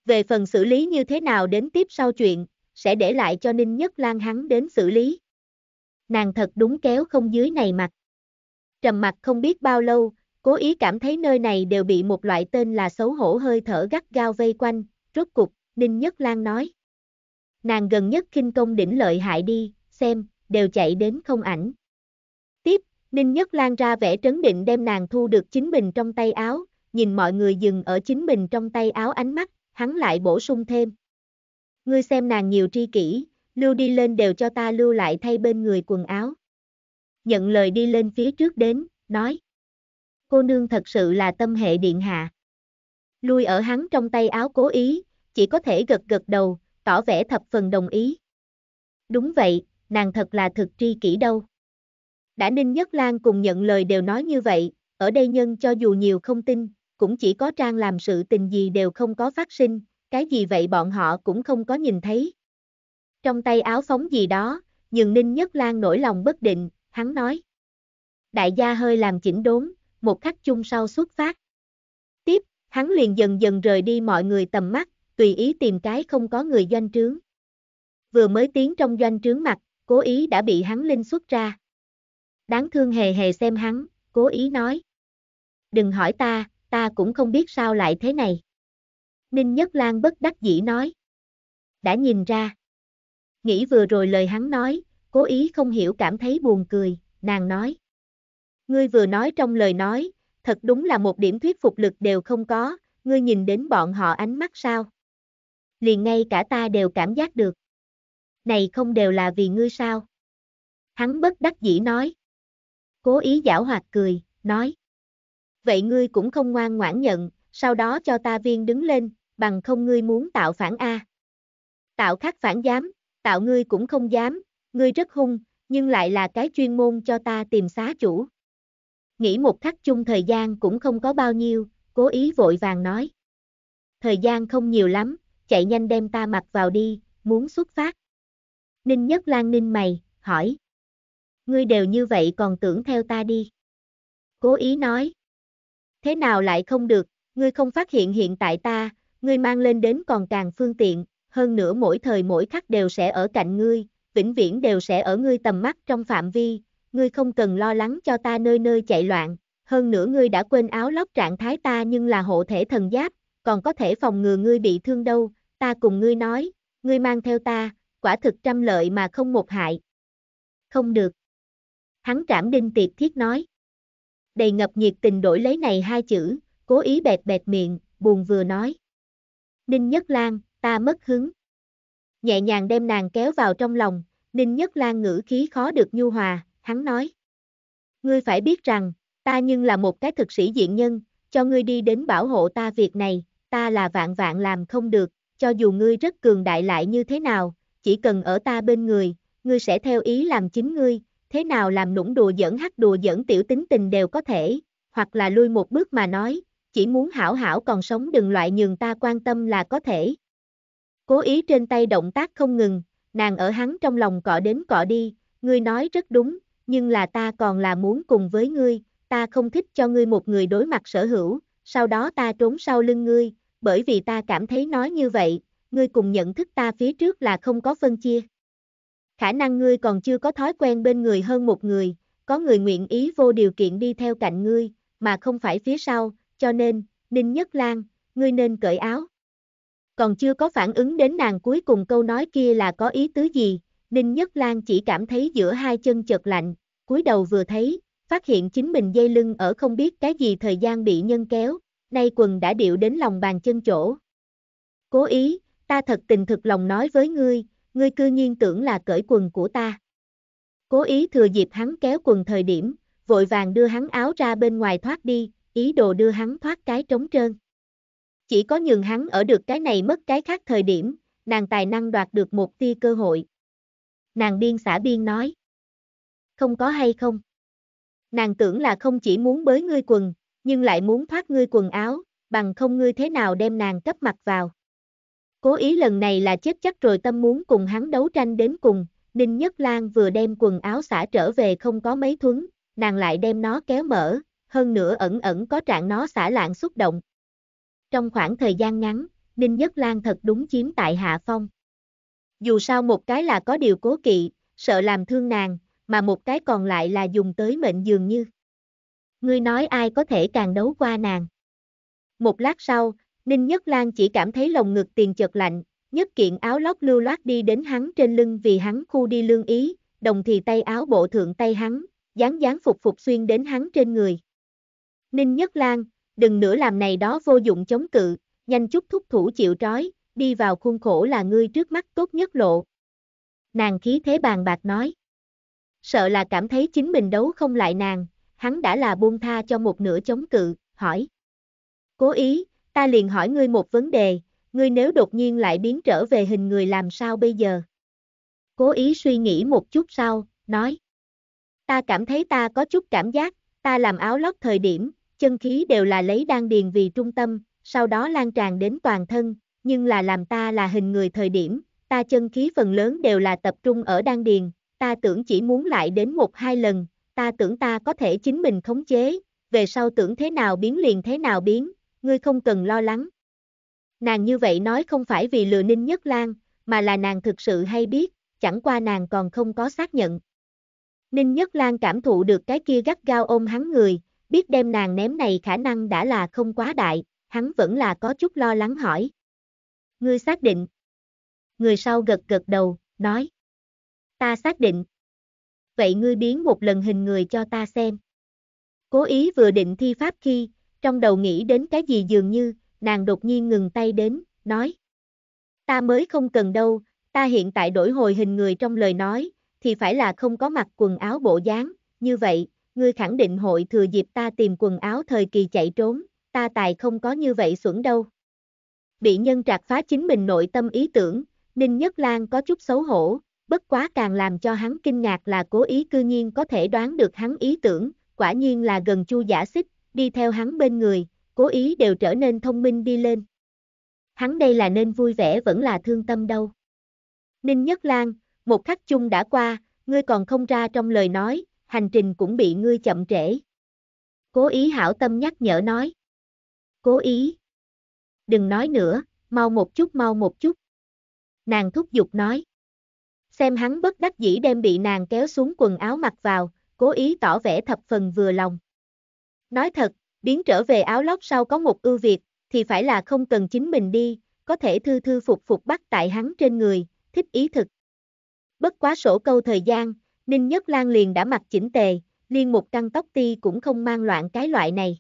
Về phần xử lý như thế nào đến tiếp sau chuyện, sẽ để lại cho Ninh Nhất Lan hắn đến xử lý. Nàng thật đúng kéo không dưới này mặt. Trầm mặt không biết bao lâu, cố ý cảm thấy nơi này đều bị một loại tên là xấu hổ hơi thở gắt gao vây quanh, rốt cục, Ninh Nhất Lan nói nàng gần nhất kinh công đỉnh lợi hại đi, xem, đều chạy đến không ảnh. Tiếp, Ninh Nhất Lan ra vẻ trấn định đem nàng thu được chính mình trong tay áo, nhìn mọi người dừng ở chính mình trong tay áo ánh mắt, hắn lại bổ sung thêm. Ngươi xem nàng nhiều tri kỷ, lưu đi lên đều cho ta lưu lại thay bên người quần áo. Nhận lời đi lên phía trước đến, nói. Cô nương thật sự là tâm hệ điện hạ. Lui ở hắn trong tay áo cố ý, chỉ có thể gật gật đầu, tỏ vẻ thập phần đồng ý. Đúng vậy, nàng thật là thực tri kỷ đâu. Đã Ninh Nhất Lan cùng nhận lời đều nói như vậy, ở đây nhân cho dù nhiều không tin, cũng chỉ có trang làm sự tình gì đều không có phát sinh, cái gì vậy bọn họ cũng không có nhìn thấy. Trong tay áo phóng gì đó, nhưng Ninh Nhất Lan nổi lòng bất định, hắn nói. Đại gia hơi làm chỉnh đốn, một khắc chung sau xuất phát. Tiếp, hắn liền dần dần rời đi mọi người tầm mắt, tùy ý tìm cái không có người doanh trướng. Vừa mới tiến trong doanh trướng mặt, cố ý đã bị hắn linh xuất ra. Đáng thương hề hề xem hắn, cố ý nói. Đừng hỏi ta, ta cũng không biết sao lại thế này. Ninh Nhất Lan bất đắc dĩ nói. Đã nhìn ra. Nghĩ vừa rồi lời hắn nói, cố ý không hiểu cảm thấy buồn cười, nàng nói. Ngươi vừa nói trong lời nói, thật đúng là một điểm thuyết phục lực đều không có, ngươi nhìn đến bọn họ ánh mắt sao? liền ngay cả ta đều cảm giác được. Này không đều là vì ngươi sao? Hắn bất đắc dĩ nói. Cố ý giảo hoạt cười, nói. Vậy ngươi cũng không ngoan ngoãn nhận, sau đó cho ta viên đứng lên, bằng không ngươi muốn tạo phản A. Tạo khắc phản dám, tạo ngươi cũng không dám, ngươi rất hung, nhưng lại là cái chuyên môn cho ta tìm xá chủ. Nghĩ một khắc chung thời gian cũng không có bao nhiêu, cố ý vội vàng nói. Thời gian không nhiều lắm, chạy nhanh đem ta mặc vào đi, muốn xuất phát. Ninh Nhất Lan ninh mày, hỏi. Ngươi đều như vậy còn tưởng theo ta đi. Cố ý nói. Thế nào lại không được, ngươi không phát hiện hiện tại ta, ngươi mang lên đến còn càng phương tiện, hơn nữa mỗi thời mỗi khắc đều sẽ ở cạnh ngươi, vĩnh viễn đều sẽ ở ngươi tầm mắt trong phạm vi, ngươi không cần lo lắng cho ta nơi nơi chạy loạn, hơn nữa ngươi đã quên áo lóc trạng thái ta nhưng là hộ thể thần giáp, còn có thể phòng ngừa ngươi bị thương đâu, ta cùng ngươi nói, ngươi mang theo ta, quả thực trăm lợi mà không một hại. Không được. Hắn trảm đinh tiệp thiết nói. Đầy ngập nhiệt tình đổi lấy này hai chữ, cố ý bẹt bẹt miệng, buồn vừa nói. Ninh Nhất Lan, ta mất hứng. Nhẹ nhàng đem nàng kéo vào trong lòng, Ninh Nhất Lan ngữ khí khó được nhu hòa, hắn nói. Ngươi phải biết rằng, ta nhưng là một cái thực sĩ diện nhân, cho ngươi đi đến bảo hộ ta việc này, ta là vạn vạn làm không được, cho dù ngươi rất cường đại lại như thế nào, chỉ cần ở ta bên người, ngươi sẽ theo ý làm chính ngươi, thế nào làm nũng đùa dẫn hắc đùa dẫn tiểu tính tình đều có thể, hoặc là lui một bước mà nói, chỉ muốn hảo hảo còn sống đừng loại nhường ta quan tâm là có thể. Cố ý trên tay động tác không ngừng, nàng ở hắn trong lòng cọ đến cọ đi, ngươi nói rất đúng, nhưng là ta còn là muốn cùng với ngươi, ta không thích cho ngươi một người đối mặt sở hữu, sau đó ta trốn sau lưng ngươi, bởi vì ta cảm thấy nói như vậy, ngươi cùng nhận thức ta phía trước là không có phân chia. Khả năng ngươi còn chưa có thói quen bên người hơn một người, có người nguyện ý vô điều kiện đi theo cạnh ngươi, mà không phải phía sau, cho nên, Ninh Nhất Lan, ngươi nên cởi áo. Còn chưa có phản ứng đến nàng cuối cùng câu nói kia là có ý tứ gì, Ninh Nhất Lan chỉ cảm thấy giữa hai chân chợt lạnh, cúi đầu vừa thấy, phát hiện chính mình dây lưng ở không biết cái gì thời gian bị nhân kéo, nay quần đã điệu đến lòng bàn chân chỗ. Cố ý, ta thật tình thực lòng nói với ngươi, ngươi cư nhiên tưởng là cởi quần của ta. Cố ý thừa dịp hắn kéo quần thời điểm, vội vàng đưa hắn áo ra bên ngoài thoát đi, ý đồ đưa hắn thoát cái trống trơn. Chỉ có nhường hắn ở được cái này mất cái khác thời điểm, nàng tài năng đoạt được một tia cơ hội. Nàng biên xã biên nói. Không có hay không? Nàng tưởng là không chỉ muốn bới ngươi quần, nhưng lại muốn thoát ngươi quần áo, bằng không ngươi thế nào đem nàng cấp mặt vào. Cố ý lần này là chết chắc rồi tâm muốn cùng hắn đấu tranh đến cùng, Ninh Nhất Lan vừa đem quần áo xả trở về không có mấy thuấn, nàng lại đem nó kéo mở, hơn nữa ẩn ẩn có trạng nó xả lạng xúc động. Trong khoảng thời gian ngắn, Ninh Nhất Lan thật đúng chiếm tại hạ phong. Dù sao một cái là có điều cố kỵ, sợ làm thương nàng, mà một cái còn lại là dùng tới mệnh dường như ngươi nói ai có thể càng đấu qua nàng. Một lát sau, Ninh Nhất Lan chỉ cảm thấy lồng ngực tiền chợt lạnh, nhất kiện áo lót lưu loát đi đến hắn trên lưng vì hắn khu đi lương ý, đồng thì tay áo bộ thượng tay hắn, dáng dáng phục phục xuyên đến hắn trên người. Ninh Nhất Lan, đừng nữa làm này đó vô dụng chống cự, nhanh chút thúc thủ chịu trói, đi vào khuôn khổ là ngươi trước mắt tốt nhất lộ. Nàng khí thế bàn bạc nói. Sợ là cảm thấy chính mình đấu không lại nàng, hắn đã là buông tha cho một nửa chống cự, hỏi. Cố ý, ta liền hỏi ngươi một vấn đề, ngươi nếu đột nhiên lại biến trở về hình người làm sao bây giờ? Cố ý suy nghĩ một chút sau, nói. Ta cảm thấy ta có chút cảm giác, ta làm áo lót thời điểm, chân khí đều là lấy đan điền vì trung tâm, sau đó lan tràn đến toàn thân, nhưng là làm ta là hình người thời điểm, ta chân khí phần lớn đều là tập trung ở đan điền, ta tưởng chỉ muốn lại đến một hai lần, ta tưởng ta có thể chính mình khống chế, về sau tưởng thế nào biến liền thế nào biến, ngươi không cần lo lắng. Nàng như vậy nói không phải vì lừa Ninh Nhất Lan, mà là nàng thực sự hay biết, chẳng qua nàng còn không có xác nhận. Ninh Nhất Lan cảm thụ được cái kia gắt gao ôm hắn người, biết đem nàng ném này khả năng đã là không quá đại, hắn vẫn là có chút lo lắng hỏi. Ngươi xác định. Người sau gật gật đầu, nói. Ta xác định vậy ngươi biến một lần hình người cho ta xem. Cố ý vừa định thi pháp khi, trong đầu nghĩ đến cái gì dường như, nàng đột nhiên ngừng tay đến, nói. Ta mới không cần đâu, ta hiện tại đổi hồi hình người trong lời nói, thì phải là không có mặc quần áo bộ dáng, như vậy, ngươi khẳng định hội thừa dịp ta tìm quần áo thời kỳ chạy trốn, ta tài không có như vậy xuẩn đâu. Bị nhân trạc phá chính mình nội tâm ý tưởng, Ninh Nhất Lan có chút xấu hổ, bất quá càng làm cho hắn kinh ngạc là cố ý cư nhiên có thể đoán được hắn ý tưởng, quả nhiên là gần chu giả xích, đi theo hắn bên người, cố ý đều trở nên thông minh đi lên. Hắn đây là nên vui vẻ vẫn là thương tâm đâu. Ninh Nhất Lan, một khắc chung đã qua, ngươi còn không ra trong lời nói, hành trình cũng bị ngươi chậm trễ. Cố ý hảo tâm nhắc nhở nói. Cố ý. Đừng nói nữa, mau một chút mau một chút. Nàng thúc giục nói xem hắn bất đắc dĩ đem bị nàng kéo xuống quần áo mặc vào, cố ý tỏ vẻ thập phần vừa lòng. Nói thật, biến trở về áo lót sau có một ưu việt, thì phải là không cần chính mình đi, có thể thư thư phục phục bắt tại hắn trên người, thích ý thực. Bất quá sổ câu thời gian, Ninh Nhất Lan liền đã mặc chỉnh tề, liên một căn tóc ti cũng không mang loạn cái loại này.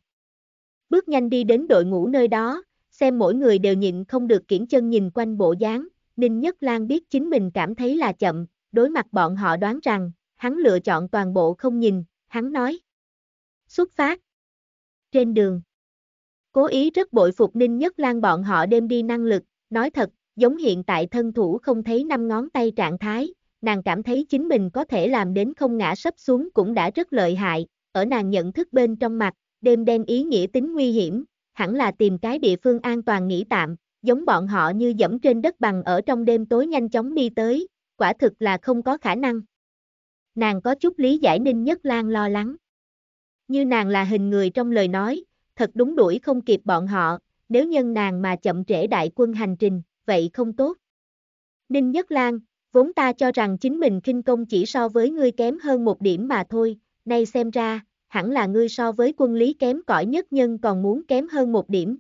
Bước nhanh đi đến đội ngũ nơi đó, xem mỗi người đều nhịn không được kiển chân nhìn quanh bộ dáng, Ninh Nhất Lan biết chính mình cảm thấy là chậm, đối mặt bọn họ đoán rằng, hắn lựa chọn toàn bộ không nhìn, hắn nói. Xuất phát. Trên đường. Cố ý rất bội phục Ninh Nhất Lan bọn họ đem đi năng lực, nói thật, giống hiện tại thân thủ không thấy năm ngón tay trạng thái, nàng cảm thấy chính mình có thể làm đến không ngã sấp xuống cũng đã rất lợi hại, ở nàng nhận thức bên trong mặt, đêm đen ý nghĩa tính nguy hiểm, hẳn là tìm cái địa phương an toàn nghỉ tạm, giống bọn họ như dẫm trên đất bằng ở trong đêm tối nhanh chóng đi tới, quả thực là không có khả năng. Nàng có chút lý giải Ninh Nhất Lan lo lắng. Như nàng là hình người trong lời nói, thật đúng đuổi không kịp bọn họ, nếu nhân nàng mà chậm trễ đại quân hành trình, vậy không tốt. Ninh Nhất Lan, vốn ta cho rằng chính mình kinh công chỉ so với ngươi kém hơn một điểm mà thôi, nay xem ra, hẳn là ngươi so với quân lý kém cỏi nhất nhân còn muốn kém hơn một điểm,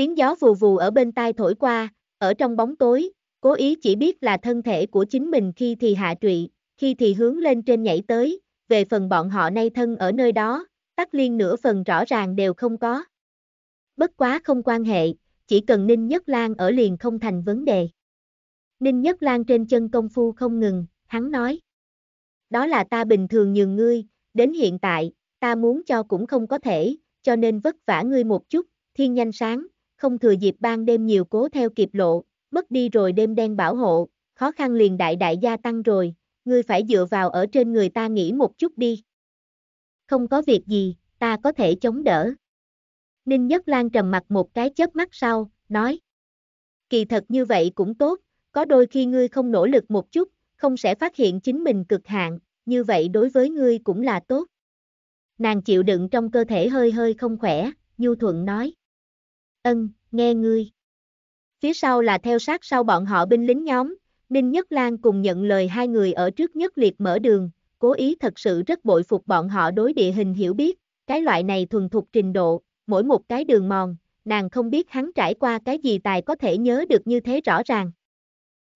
Tiếng gió vù vù ở bên tai thổi qua, ở trong bóng tối, cố ý chỉ biết là thân thể của chính mình khi thì hạ trụy, khi thì hướng lên trên nhảy tới, về phần bọn họ nay thân ở nơi đó, tắc liên nửa phần rõ ràng đều không có. Bất quá không quan hệ, chỉ cần Ninh Nhất Lan ở liền không thành vấn đề. Ninh Nhất Lan trên chân công phu không ngừng, hắn nói. Đó là ta bình thường nhường ngươi, đến hiện tại, ta muốn cho cũng không có thể, cho nên vất vả ngươi một chút, thiên nhanh sáng, không thừa dịp ban đêm nhiều cố theo kịp lộ, mất đi rồi đêm đen bảo hộ, khó khăn liền đại đại gia tăng rồi, ngươi phải dựa vào ở trên người ta nghỉ một chút đi. Không có việc gì, ta có thể chống đỡ. Ninh Nhất Lan trầm mặt một cái chớp mắt sau, nói. Kỳ thật như vậy cũng tốt, có đôi khi ngươi không nỗ lực một chút, không sẽ phát hiện chính mình cực hạn, như vậy đối với ngươi cũng là tốt. Nàng chịu đựng trong cơ thể hơi hơi không khỏe, Nhu Thuận nói. Ân, nghe ngươi. Phía sau là theo sát sau bọn họ binh lính nhóm, Ninh Nhất Lan cùng nhận lời hai người ở trước nhất liệt mở đường, cố ý thật sự rất bội phục bọn họ đối địa hình hiểu biết, cái loại này thuần thục trình độ, mỗi một cái đường mòn, nàng không biết hắn trải qua cái gì tài có thể nhớ được như thế rõ ràng.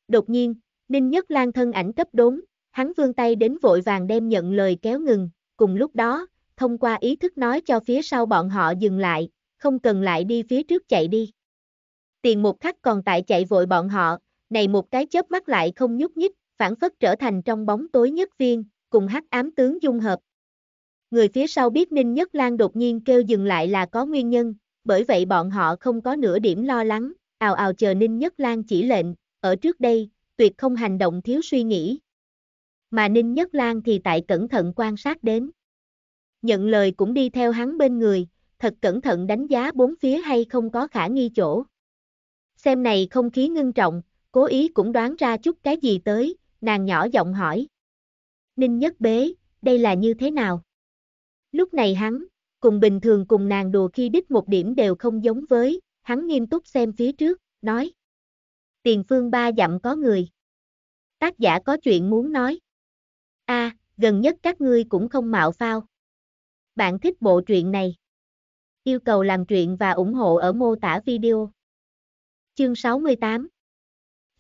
Đột nhiên, Ninh Nhất Lan thân ảnh cấp đốn, hắn vươn tay đến vội vàng đem nhận lời kéo ngừng, cùng lúc đó, thông qua ý thức nói cho phía sau bọn họ dừng lại, không cần lại đi phía trước chạy đi. Tiền một khắc còn tại chạy vội bọn họ, này một cái chớp mắt lại không nhúc nhích, phản phất trở thành trong bóng tối nhất viên, cùng hắc ám tướng dung hợp. Người phía sau biết Ninh Nhất Lan đột nhiên kêu dừng lại là có nguyên nhân, bởi vậy bọn họ không có nửa điểm lo lắng, ào ào chờ Ninh Nhất Lan chỉ lệnh, ở trước đây, tuyệt không hành động thiếu suy nghĩ. Mà Ninh Nhất Lan thì tại cẩn thận quan sát đến. Nhận lời cũng đi theo hắn bên người, thật cẩn thận đánh giá bốn phía hay không có khả nghi chỗ. Xem này không khí ngưng trọng, cố ý cũng đoán ra chút cái gì tới, nàng nhỏ giọng hỏi. Ninh nhất bế, đây là như thế nào? Lúc này hắn, cùng bình thường cùng nàng đùa khi đích một điểm đều không giống với, hắn nghiêm túc xem phía trước, nói. Tiền phương ba dặm có người. Tác giả có chuyện muốn nói. a à, gần nhất các ngươi cũng không mạo phao. Bạn thích bộ truyện này. Yêu cầu làm chuyện và ủng hộ ở mô tả video. Chương 68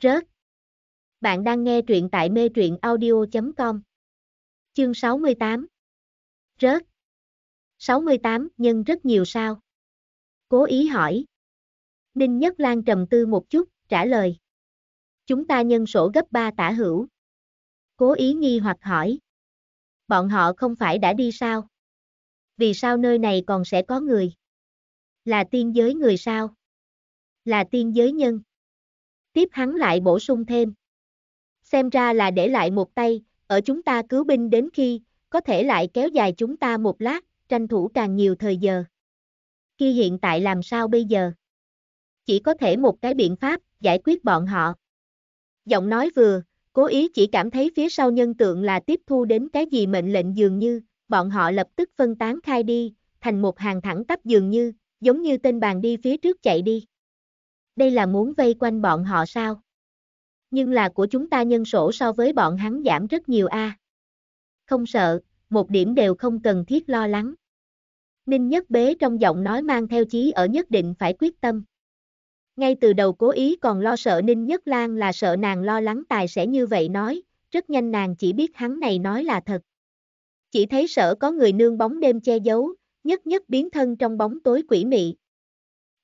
Rớt Bạn đang nghe truyện tại mê truyện audio.com Chương 68 Rớt 68 nhân rất nhiều sao Cố ý hỏi Ninh Nhất Lan trầm tư một chút, trả lời Chúng ta nhân sổ gấp 3 tả hữu Cố ý nghi hoặc hỏi Bọn họ không phải đã đi sao vì sao nơi này còn sẽ có người? Là tiên giới người sao? Là tiên giới nhân. Tiếp hắn lại bổ sung thêm. Xem ra là để lại một tay, ở chúng ta cứu binh đến khi, có thể lại kéo dài chúng ta một lát, tranh thủ càng nhiều thời giờ. Khi hiện tại làm sao bây giờ? Chỉ có thể một cái biện pháp, giải quyết bọn họ. Giọng nói vừa, cố ý chỉ cảm thấy phía sau nhân tượng là tiếp thu đến cái gì mệnh lệnh dường như, bọn họ lập tức phân tán khai đi, thành một hàng thẳng tắp dường như, giống như tên bàn đi phía trước chạy đi. Đây là muốn vây quanh bọn họ sao? Nhưng là của chúng ta nhân sổ so với bọn hắn giảm rất nhiều a. À. Không sợ, một điểm đều không cần thiết lo lắng. Ninh Nhất Bế trong giọng nói mang theo chí ở nhất định phải quyết tâm. Ngay từ đầu cố ý còn lo sợ Ninh Nhất Lan là sợ nàng lo lắng tài sẽ như vậy nói, rất nhanh nàng chỉ biết hắn này nói là thật chỉ thấy sợ có người nương bóng đêm che giấu, nhất nhất biến thân trong bóng tối quỷ mị.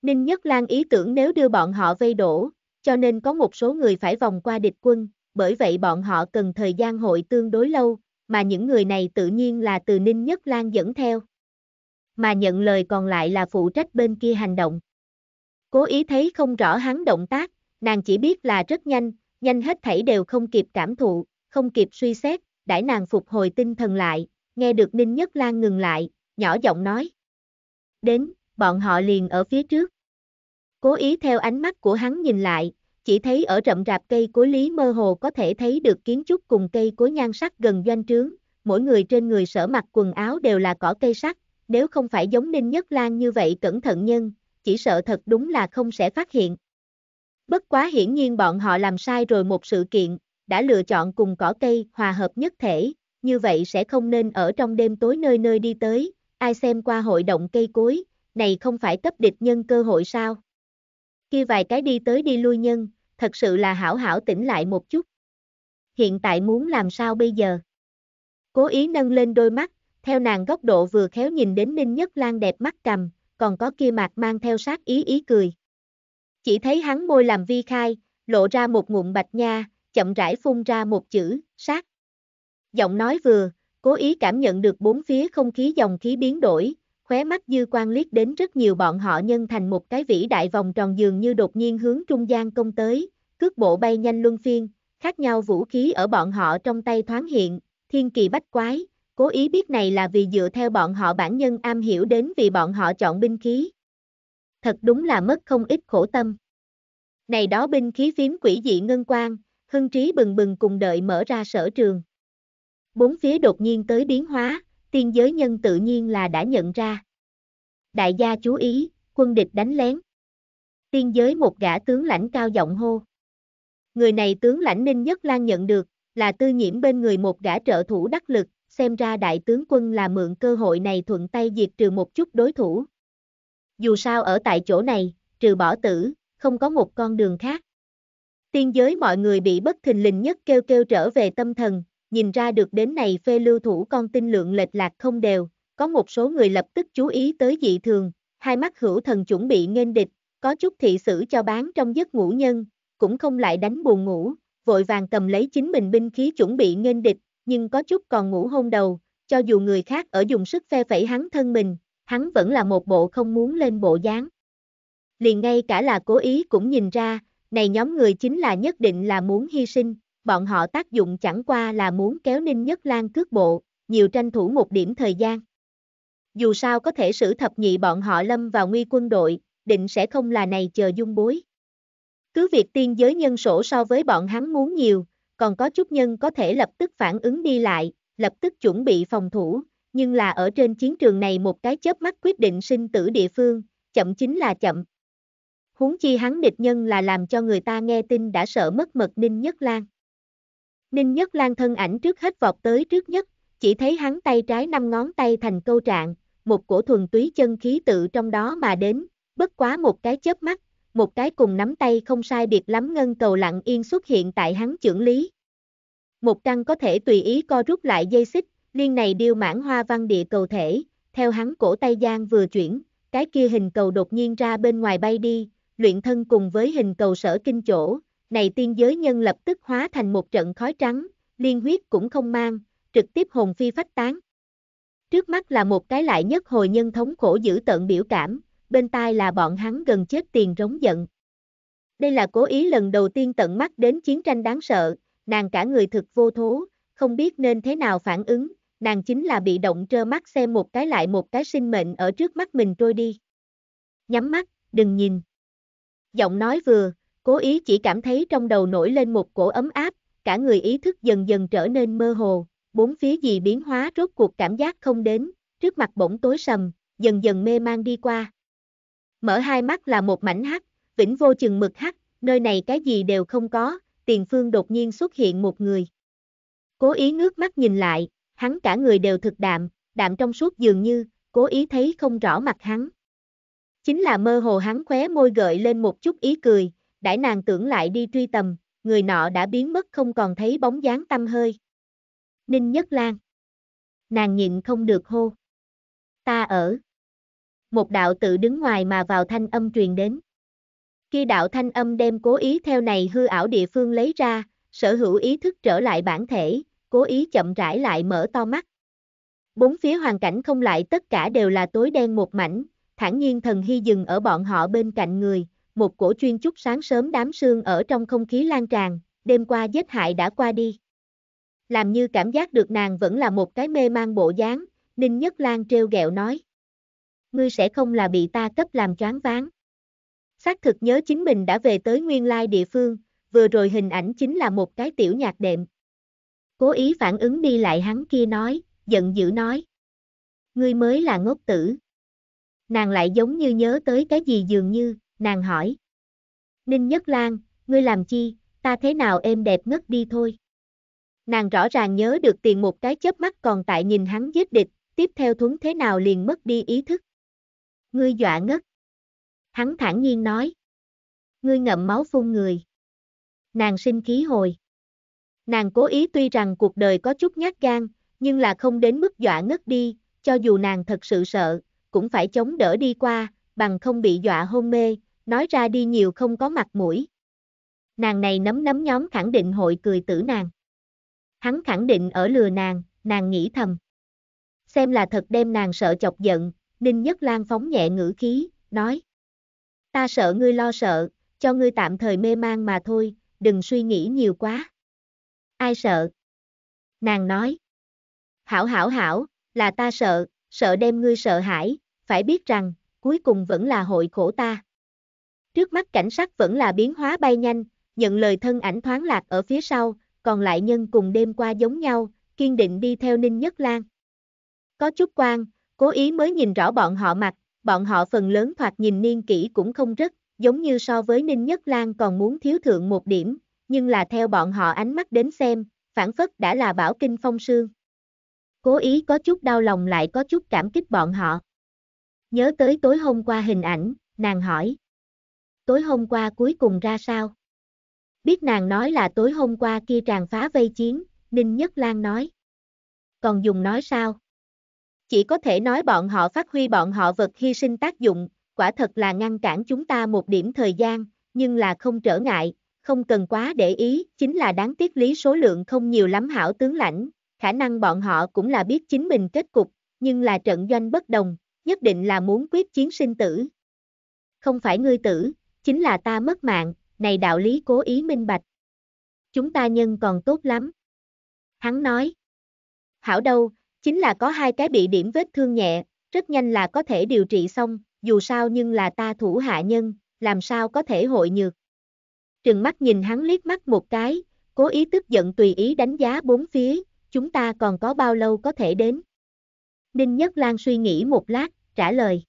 Ninh Nhất Lan ý tưởng nếu đưa bọn họ vây đổ, cho nên có một số người phải vòng qua địch quân, bởi vậy bọn họ cần thời gian hội tương đối lâu, mà những người này tự nhiên là từ Ninh Nhất Lan dẫn theo. Mà nhận lời còn lại là phụ trách bên kia hành động. Cố ý thấy không rõ hắn động tác, nàng chỉ biết là rất nhanh, nhanh hết thảy đều không kịp cảm thụ, không kịp suy xét, đãi nàng phục hồi tinh thần lại, nghe được Ninh Nhất Lan ngừng lại, nhỏ giọng nói. Đến, bọn họ liền ở phía trước. Cố ý theo ánh mắt của hắn nhìn lại, chỉ thấy ở rậm rạp cây cối lý mơ hồ có thể thấy được kiến trúc cùng cây cối nhan sắc gần doanh trướng, mỗi người trên người sở mặc quần áo đều là cỏ cây sắc, nếu không phải giống Ninh Nhất Lan như vậy cẩn thận nhân, chỉ sợ thật đúng là không sẽ phát hiện. Bất quá hiển nhiên bọn họ làm sai rồi một sự kiện, đã lựa chọn cùng cỏ cây hòa hợp nhất thể, như vậy sẽ không nên ở trong đêm tối nơi nơi đi tới, ai xem qua hội động cây cối, này không phải cấp địch nhân cơ hội sao? Kia vài cái đi tới đi lui nhân, thật sự là hảo hảo tỉnh lại một chút. Hiện tại muốn làm sao bây giờ? Cố ý nâng lên đôi mắt, theo nàng góc độ vừa khéo nhìn đến Ninh Nhất Lan đẹp mắt cầm, còn có kia mặt mang theo sát ý ý cười. Chỉ thấy hắn môi làm vi khai, lộ ra một ngụm bạch nha, chậm rãi phun ra một chữ, sát giọng nói vừa, cố ý cảm nhận được bốn phía không khí dòng khí biến đổi, khóe mắt dư quan liếc đến rất nhiều bọn họ nhân thành một cái vĩ đại vòng tròn dường như đột nhiên hướng trung gian công tới, cước bộ bay nhanh luân phiên, khác nhau vũ khí ở bọn họ trong tay thoáng hiện, thiên kỳ bách quái, cố ý biết này là vì dựa theo bọn họ bản nhân am hiểu đến vì bọn họ chọn binh khí. Thật đúng là mất không ít khổ tâm. Này đó binh khí phím quỷ dị ngân quang, hưng trí bừng bừng cùng đợi mở ra sở trường bốn phía đột nhiên tới biến hóa, tiên giới nhân tự nhiên là đã nhận ra. Đại gia chú ý, quân địch đánh lén. Tiên giới một gã tướng lãnh cao giọng hô. Người này tướng lãnh Ninh Nhất Lan nhận được, là tư nhiễm bên người một gã trợ thủ đắc lực, xem ra đại tướng quân là mượn cơ hội này thuận tay diệt trừ một chút đối thủ. Dù sao ở tại chỗ này, trừ bỏ tử, không có một con đường khác. Tiên giới mọi người bị bất thình lình nhất kêu kêu trở về tâm thần, nhìn ra được đến này phê lưu thủ con tinh lượng lệch lạc không đều, có một số người lập tức chú ý tới dị thường, hai mắt hữu thần chuẩn bị nghênh địch, có chút thị sử cho bán trong giấc ngủ nhân, cũng không lại đánh buồn ngủ, vội vàng cầm lấy chính mình binh khí chuẩn bị nghênh địch, nhưng có chút còn ngủ hôn đầu, cho dù người khác ở dùng sức phe phẩy hắn thân mình, hắn vẫn là một bộ không muốn lên bộ dáng. Liền ngay cả là cố ý cũng nhìn ra, này nhóm người chính là nhất định là muốn hy sinh, bọn họ tác dụng chẳng qua là muốn kéo Ninh Nhất Lan cước bộ, nhiều tranh thủ một điểm thời gian. Dù sao có thể sử thập nhị bọn họ lâm vào nguy quân đội, định sẽ không là này chờ dung bối. Cứ việc tiên giới nhân sổ so với bọn hắn muốn nhiều, còn có chút nhân có thể lập tức phản ứng đi lại, lập tức chuẩn bị phòng thủ, nhưng là ở trên chiến trường này một cái chớp mắt quyết định sinh tử địa phương, chậm chính là chậm. Huống chi hắn địch nhân là làm cho người ta nghe tin đã sợ mất mật Ninh Nhất Lan. Ninh Nhất Lan thân ảnh trước hết vọt tới trước nhất, chỉ thấy hắn tay trái năm ngón tay thành câu trạng, một cổ thuần túy chân khí tự trong đó mà đến, bất quá một cái chớp mắt, một cái cùng nắm tay không sai biệt lắm ngân cầu lặng yên xuất hiện tại hắn trưởng lý. Một trăng có thể tùy ý co rút lại dây xích, liên này điêu mãn hoa văn địa cầu thể, theo hắn cổ tay giang vừa chuyển, cái kia hình cầu đột nhiên ra bên ngoài bay đi, luyện thân cùng với hình cầu sở kinh chỗ, này tiên giới nhân lập tức hóa thành một trận khói trắng, liên huyết cũng không mang, trực tiếp hồn phi phách tán. Trước mắt là một cái lại nhất hồi nhân thống khổ giữ tận biểu cảm, bên tai là bọn hắn gần chết tiền rống giận. Đây là cố ý lần đầu tiên tận mắt đến chiến tranh đáng sợ, nàng cả người thực vô thố, không biết nên thế nào phản ứng, nàng chính là bị động trơ mắt xem một cái lại một cái sinh mệnh ở trước mắt mình trôi đi. Nhắm mắt, đừng nhìn. Giọng nói vừa, Cố ý chỉ cảm thấy trong đầu nổi lên một cổ ấm áp, cả người ý thức dần dần trở nên mơ hồ, bốn phía gì biến hóa rốt cuộc cảm giác không đến, trước mặt bỗng tối sầm, dần dần mê mang đi qua. Mở hai mắt là một mảnh hắc, vĩnh vô chừng mực hắc, nơi này cái gì đều không có, tiền phương đột nhiên xuất hiện một người. Cố ý ngước mắt nhìn lại, hắn cả người đều thực đạm, đạm trong suốt dường như, cố ý thấy không rõ mặt hắn. Chính là mơ hồ hắn khóe môi gợi lên một chút ý cười, đãi nàng tưởng lại đi truy tầm, người nọ đã biến mất không còn thấy bóng dáng tâm hơi. Ninh Nhất Lan Nàng nhịn không được hô. Ta ở. Một đạo tự đứng ngoài mà vào thanh âm truyền đến. Khi đạo thanh âm đem cố ý theo này hư ảo địa phương lấy ra, sở hữu ý thức trở lại bản thể, cố ý chậm rãi lại mở to mắt. Bốn phía hoàn cảnh không lại tất cả đều là tối đen một mảnh, thản nhiên thần hy dừng ở bọn họ bên cạnh người, một cổ chuyên chút sáng sớm đám sương ở trong không khí lan tràn, đêm qua giết hại đã qua đi. Làm như cảm giác được nàng vẫn là một cái mê mang bộ dáng, Ninh Nhất Lan treo gẹo nói. Ngươi sẽ không là bị ta cấp làm choáng váng. Xác thực nhớ chính mình đã về tới nguyên lai địa phương, vừa rồi hình ảnh chính là một cái tiểu nhạc đệm. Cố ý phản ứng đi lại hắn kia nói, giận dữ nói. Ngươi mới là ngốc tử. Nàng lại giống như nhớ tới cái gì dường như, nàng hỏi. Ninh Nhất Lan, ngươi làm chi, ta thế nào êm đẹp ngất đi thôi. Nàng rõ ràng nhớ được tiền một cái chớp mắt còn tại nhìn hắn giết địch, tiếp theo thuấn thế nào liền mất đi ý thức. Ngươi dọa ngất. Hắn thản nhiên nói. Ngươi ngậm máu phun người. Nàng sinh khí hồi. Nàng cố ý tuy rằng cuộc đời có chút nhát gan, nhưng là không đến mức dọa ngất đi, cho dù nàng thật sự sợ, cũng phải chống đỡ đi qua, bằng không bị dọa hôn mê, nói ra đi nhiều không có mặt mũi. Nàng này nấm nấm nhóm khẳng định hội cười tử nàng. Hắn khẳng định ở lừa nàng, nàng nghĩ thầm. Xem là thật đem nàng sợ chọc giận, Ninh Nhất Lan phóng nhẹ ngữ khí, nói. Ta sợ ngươi lo sợ, cho ngươi tạm thời mê mang mà thôi, đừng suy nghĩ nhiều quá. Ai sợ? Nàng nói. Hảo hảo hảo, là ta sợ, sợ đem ngươi sợ hãi, phải biết rằng, cuối cùng vẫn là hội khổ ta. Trước mắt cảnh sát vẫn là biến hóa bay nhanh, nhận lời thân ảnh thoáng lạc ở phía sau, còn lại nhân cùng đêm qua giống nhau, kiên định đi theo Ninh Nhất Lan. Có chút quan, cố ý mới nhìn rõ bọn họ mặt, bọn họ phần lớn thoạt nhìn niên kỹ cũng không rất, giống như so với Ninh Nhất Lan còn muốn thiếu thượng một điểm, nhưng là theo bọn họ ánh mắt đến xem, phản phất đã là bảo kinh phong sương. Cố ý có chút đau lòng lại có chút cảm kích bọn họ. Nhớ tới tối hôm qua hình ảnh, nàng hỏi tối hôm qua cuối cùng ra sao. Biết nàng nói là tối hôm qua kia tràn phá vây chiến, Ninh Nhất Lan nói. Còn dùng nói sao? Chỉ có thể nói bọn họ phát huy bọn họ vật hy sinh tác dụng, quả thật là ngăn cản chúng ta một điểm thời gian, nhưng là không trở ngại, không cần quá để ý, chính là đáng tiếc lý số lượng không nhiều lắm hảo tướng lãnh, khả năng bọn họ cũng là biết chính mình kết cục, nhưng là trận doanh bất đồng, nhất định là muốn quyết chiến sinh tử. Không phải ngươi tử, chính là ta mất mạng, này đạo lý cố ý minh bạch. Chúng ta nhân còn tốt lắm. Hắn nói, hảo đâu, chính là có hai cái bị điểm vết thương nhẹ, rất nhanh là có thể điều trị xong, dù sao nhưng là ta thủ hạ nhân, làm sao có thể hội nhược. Trừng mắt nhìn hắn liếc mắt một cái, cố ý tức giận tùy ý đánh giá bốn phía, chúng ta còn có bao lâu có thể đến. Ninh Nhất Lan suy nghĩ một lát, trả lời.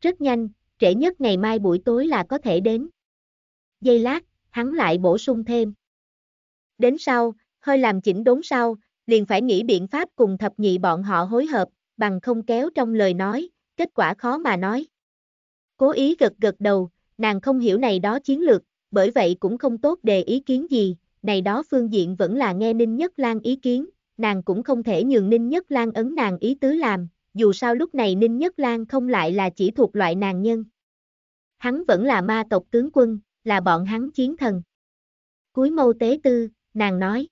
Rất nhanh, trễ nhất ngày mai buổi tối là có thể đến. Giây lát, hắn lại bổ sung thêm. Đến sau, hơi làm chỉnh đốn sau, liền phải nghĩ biện pháp cùng thập nhị bọn họ hối hợp, bằng không kéo trong lời nói, kết quả khó mà nói. Cố ý gật gật đầu, nàng không hiểu này đó chiến lược, bởi vậy cũng không tốt đề ý kiến gì, này đó phương diện vẫn là nghe Ninh Nhất Lan ý kiến, nàng cũng không thể nhường Ninh Nhất Lan ấn nàng ý tứ làm, dù sao lúc này Ninh Nhất Lan không lại là chỉ thuộc loại nàng nhân. Hắn vẫn là ma tộc tướng quân, là bọn hắn chiến thần. Cuối mâu tế tư, nàng nói.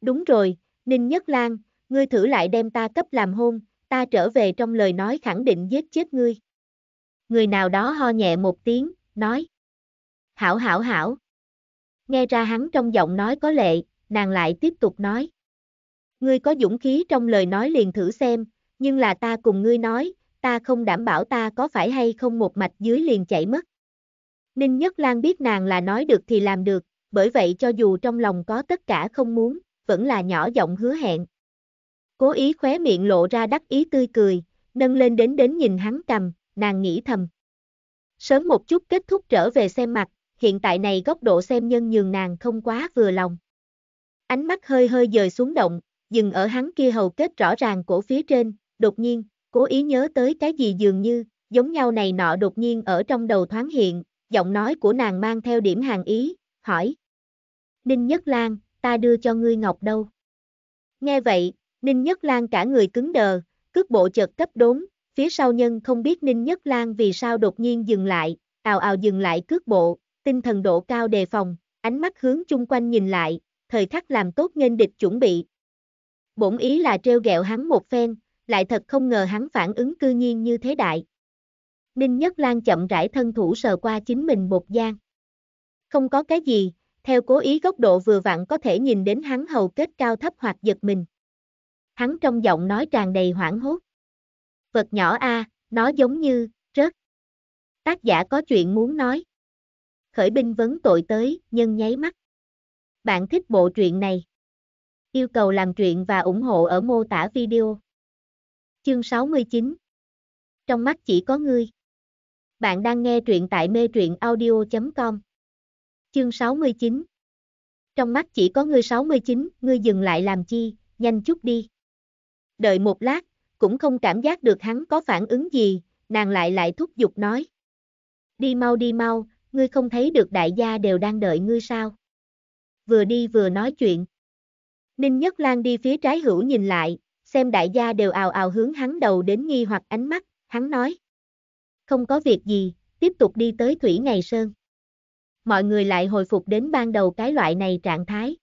Đúng rồi, Ninh Nhất Lan, ngươi thử lại đem ta cấp làm hôn, ta trở về trong lời nói khẳng định giết chết ngươi. Người nào đó ho nhẹ một tiếng, nói. Hảo hảo hảo. Nghe ra hắn trong giọng nói có lệ, nàng lại tiếp tục nói. Ngươi có dũng khí trong lời nói liền thử xem, nhưng là ta cùng ngươi nói, ta không đảm bảo ta có phải hay không một mạch dưới liền chảy mất. Ninh Nhất Lan biết nàng là nói được thì làm được, bởi vậy cho dù trong lòng có tất cả không muốn, vẫn là nhỏ giọng hứa hẹn. Cố ý khóe miệng lộ ra đắc ý tươi cười, nâng lên đến đến nhìn hắn cầm, nàng nghĩ thầm. Sớm một chút kết thúc trở về xem mặt, hiện tại này góc độ xem nhân nhường nàng không quá vừa lòng. Ánh mắt hơi hơi dời xuống động, dừng ở hắn kia hầu kết rõ ràng cổ phía trên, đột nhiên, cố ý nhớ tới cái gì dường như, giống nhau này nọ đột nhiên ở trong đầu thoáng hiện, giọng nói của nàng mang theo điểm hàng ý, hỏi. Ninh Nhất Lan, ta đưa cho ngươi ngọc đâu? Nghe vậy, Ninh Nhất Lan cả người cứng đờ, cước bộ chợt cấp đốn, phía sau nhân không biết Ninh Nhất Lan vì sao đột nhiên dừng lại, ào ào dừng lại cước bộ, tinh thần độ cao đề phòng, ánh mắt hướng chung quanh nhìn lại, thời khắc làm tốt nên địch chuẩn bị. Bổn ý là treo gẹo hắn một phen, lại thật không ngờ hắn phản ứng cư nhiên như thế đại. Ninh Nhất Lan chậm rãi thân thủ sờ qua chính mình bột gian. Không có cái gì, theo cố ý góc độ vừa vặn có thể nhìn đến hắn hầu kết cao thấp hoặc giật mình. Hắn trong giọng nói tràn đầy hoảng hốt. Vật nhỏ a, nó giống như, rớt. Tác giả có chuyện muốn nói. Khởi binh vấn tội tới, nhân nháy mắt. Bạn thích bộ truyện này? Yêu cầu làm truyện và ủng hộ ở mô tả video. Chương 69 Trong mắt chỉ có ngươi Bạn đang nghe truyện tại mê truyện audio.com Chương 69 Trong mắt chỉ có ngươi 69, ngươi dừng lại làm chi, nhanh chút đi. Đợi một lát, cũng không cảm giác được hắn có phản ứng gì, nàng lại lại thúc giục nói. Đi mau đi mau, ngươi không thấy được đại gia đều đang đợi ngươi sao. Vừa đi vừa nói chuyện. Ninh Nhất Lan đi phía trái hữu nhìn lại, xem đại gia đều ào ào hướng hắn đầu đến nghi hoặc ánh mắt, hắn nói. Không có việc gì, tiếp tục đi tới Thủy Ngày Sơn. Mọi người lại hồi phục đến ban đầu cái loại này trạng thái.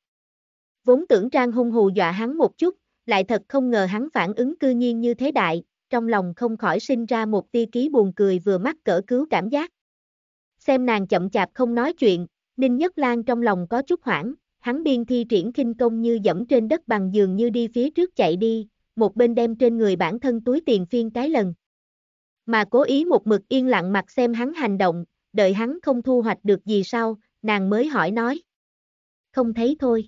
Vốn tưởng Trang hung hù dọa hắn một chút, lại thật không ngờ hắn phản ứng cư nhiên như thế đại, trong lòng không khỏi sinh ra một tia ký buồn cười vừa mắc cỡ cứu cảm giác. Xem nàng chậm chạp không nói chuyện, Ninh Nhất Lan trong lòng có chút hoảng, hắn biên thi triển kinh công như dẫm trên đất bằng giường như đi phía trước chạy đi, một bên đem trên người bản thân túi tiền phiên cái lần. Mà cố ý một mực yên lặng mặt xem hắn hành động, đợi hắn không thu hoạch được gì sau, nàng mới hỏi nói. Không thấy thôi.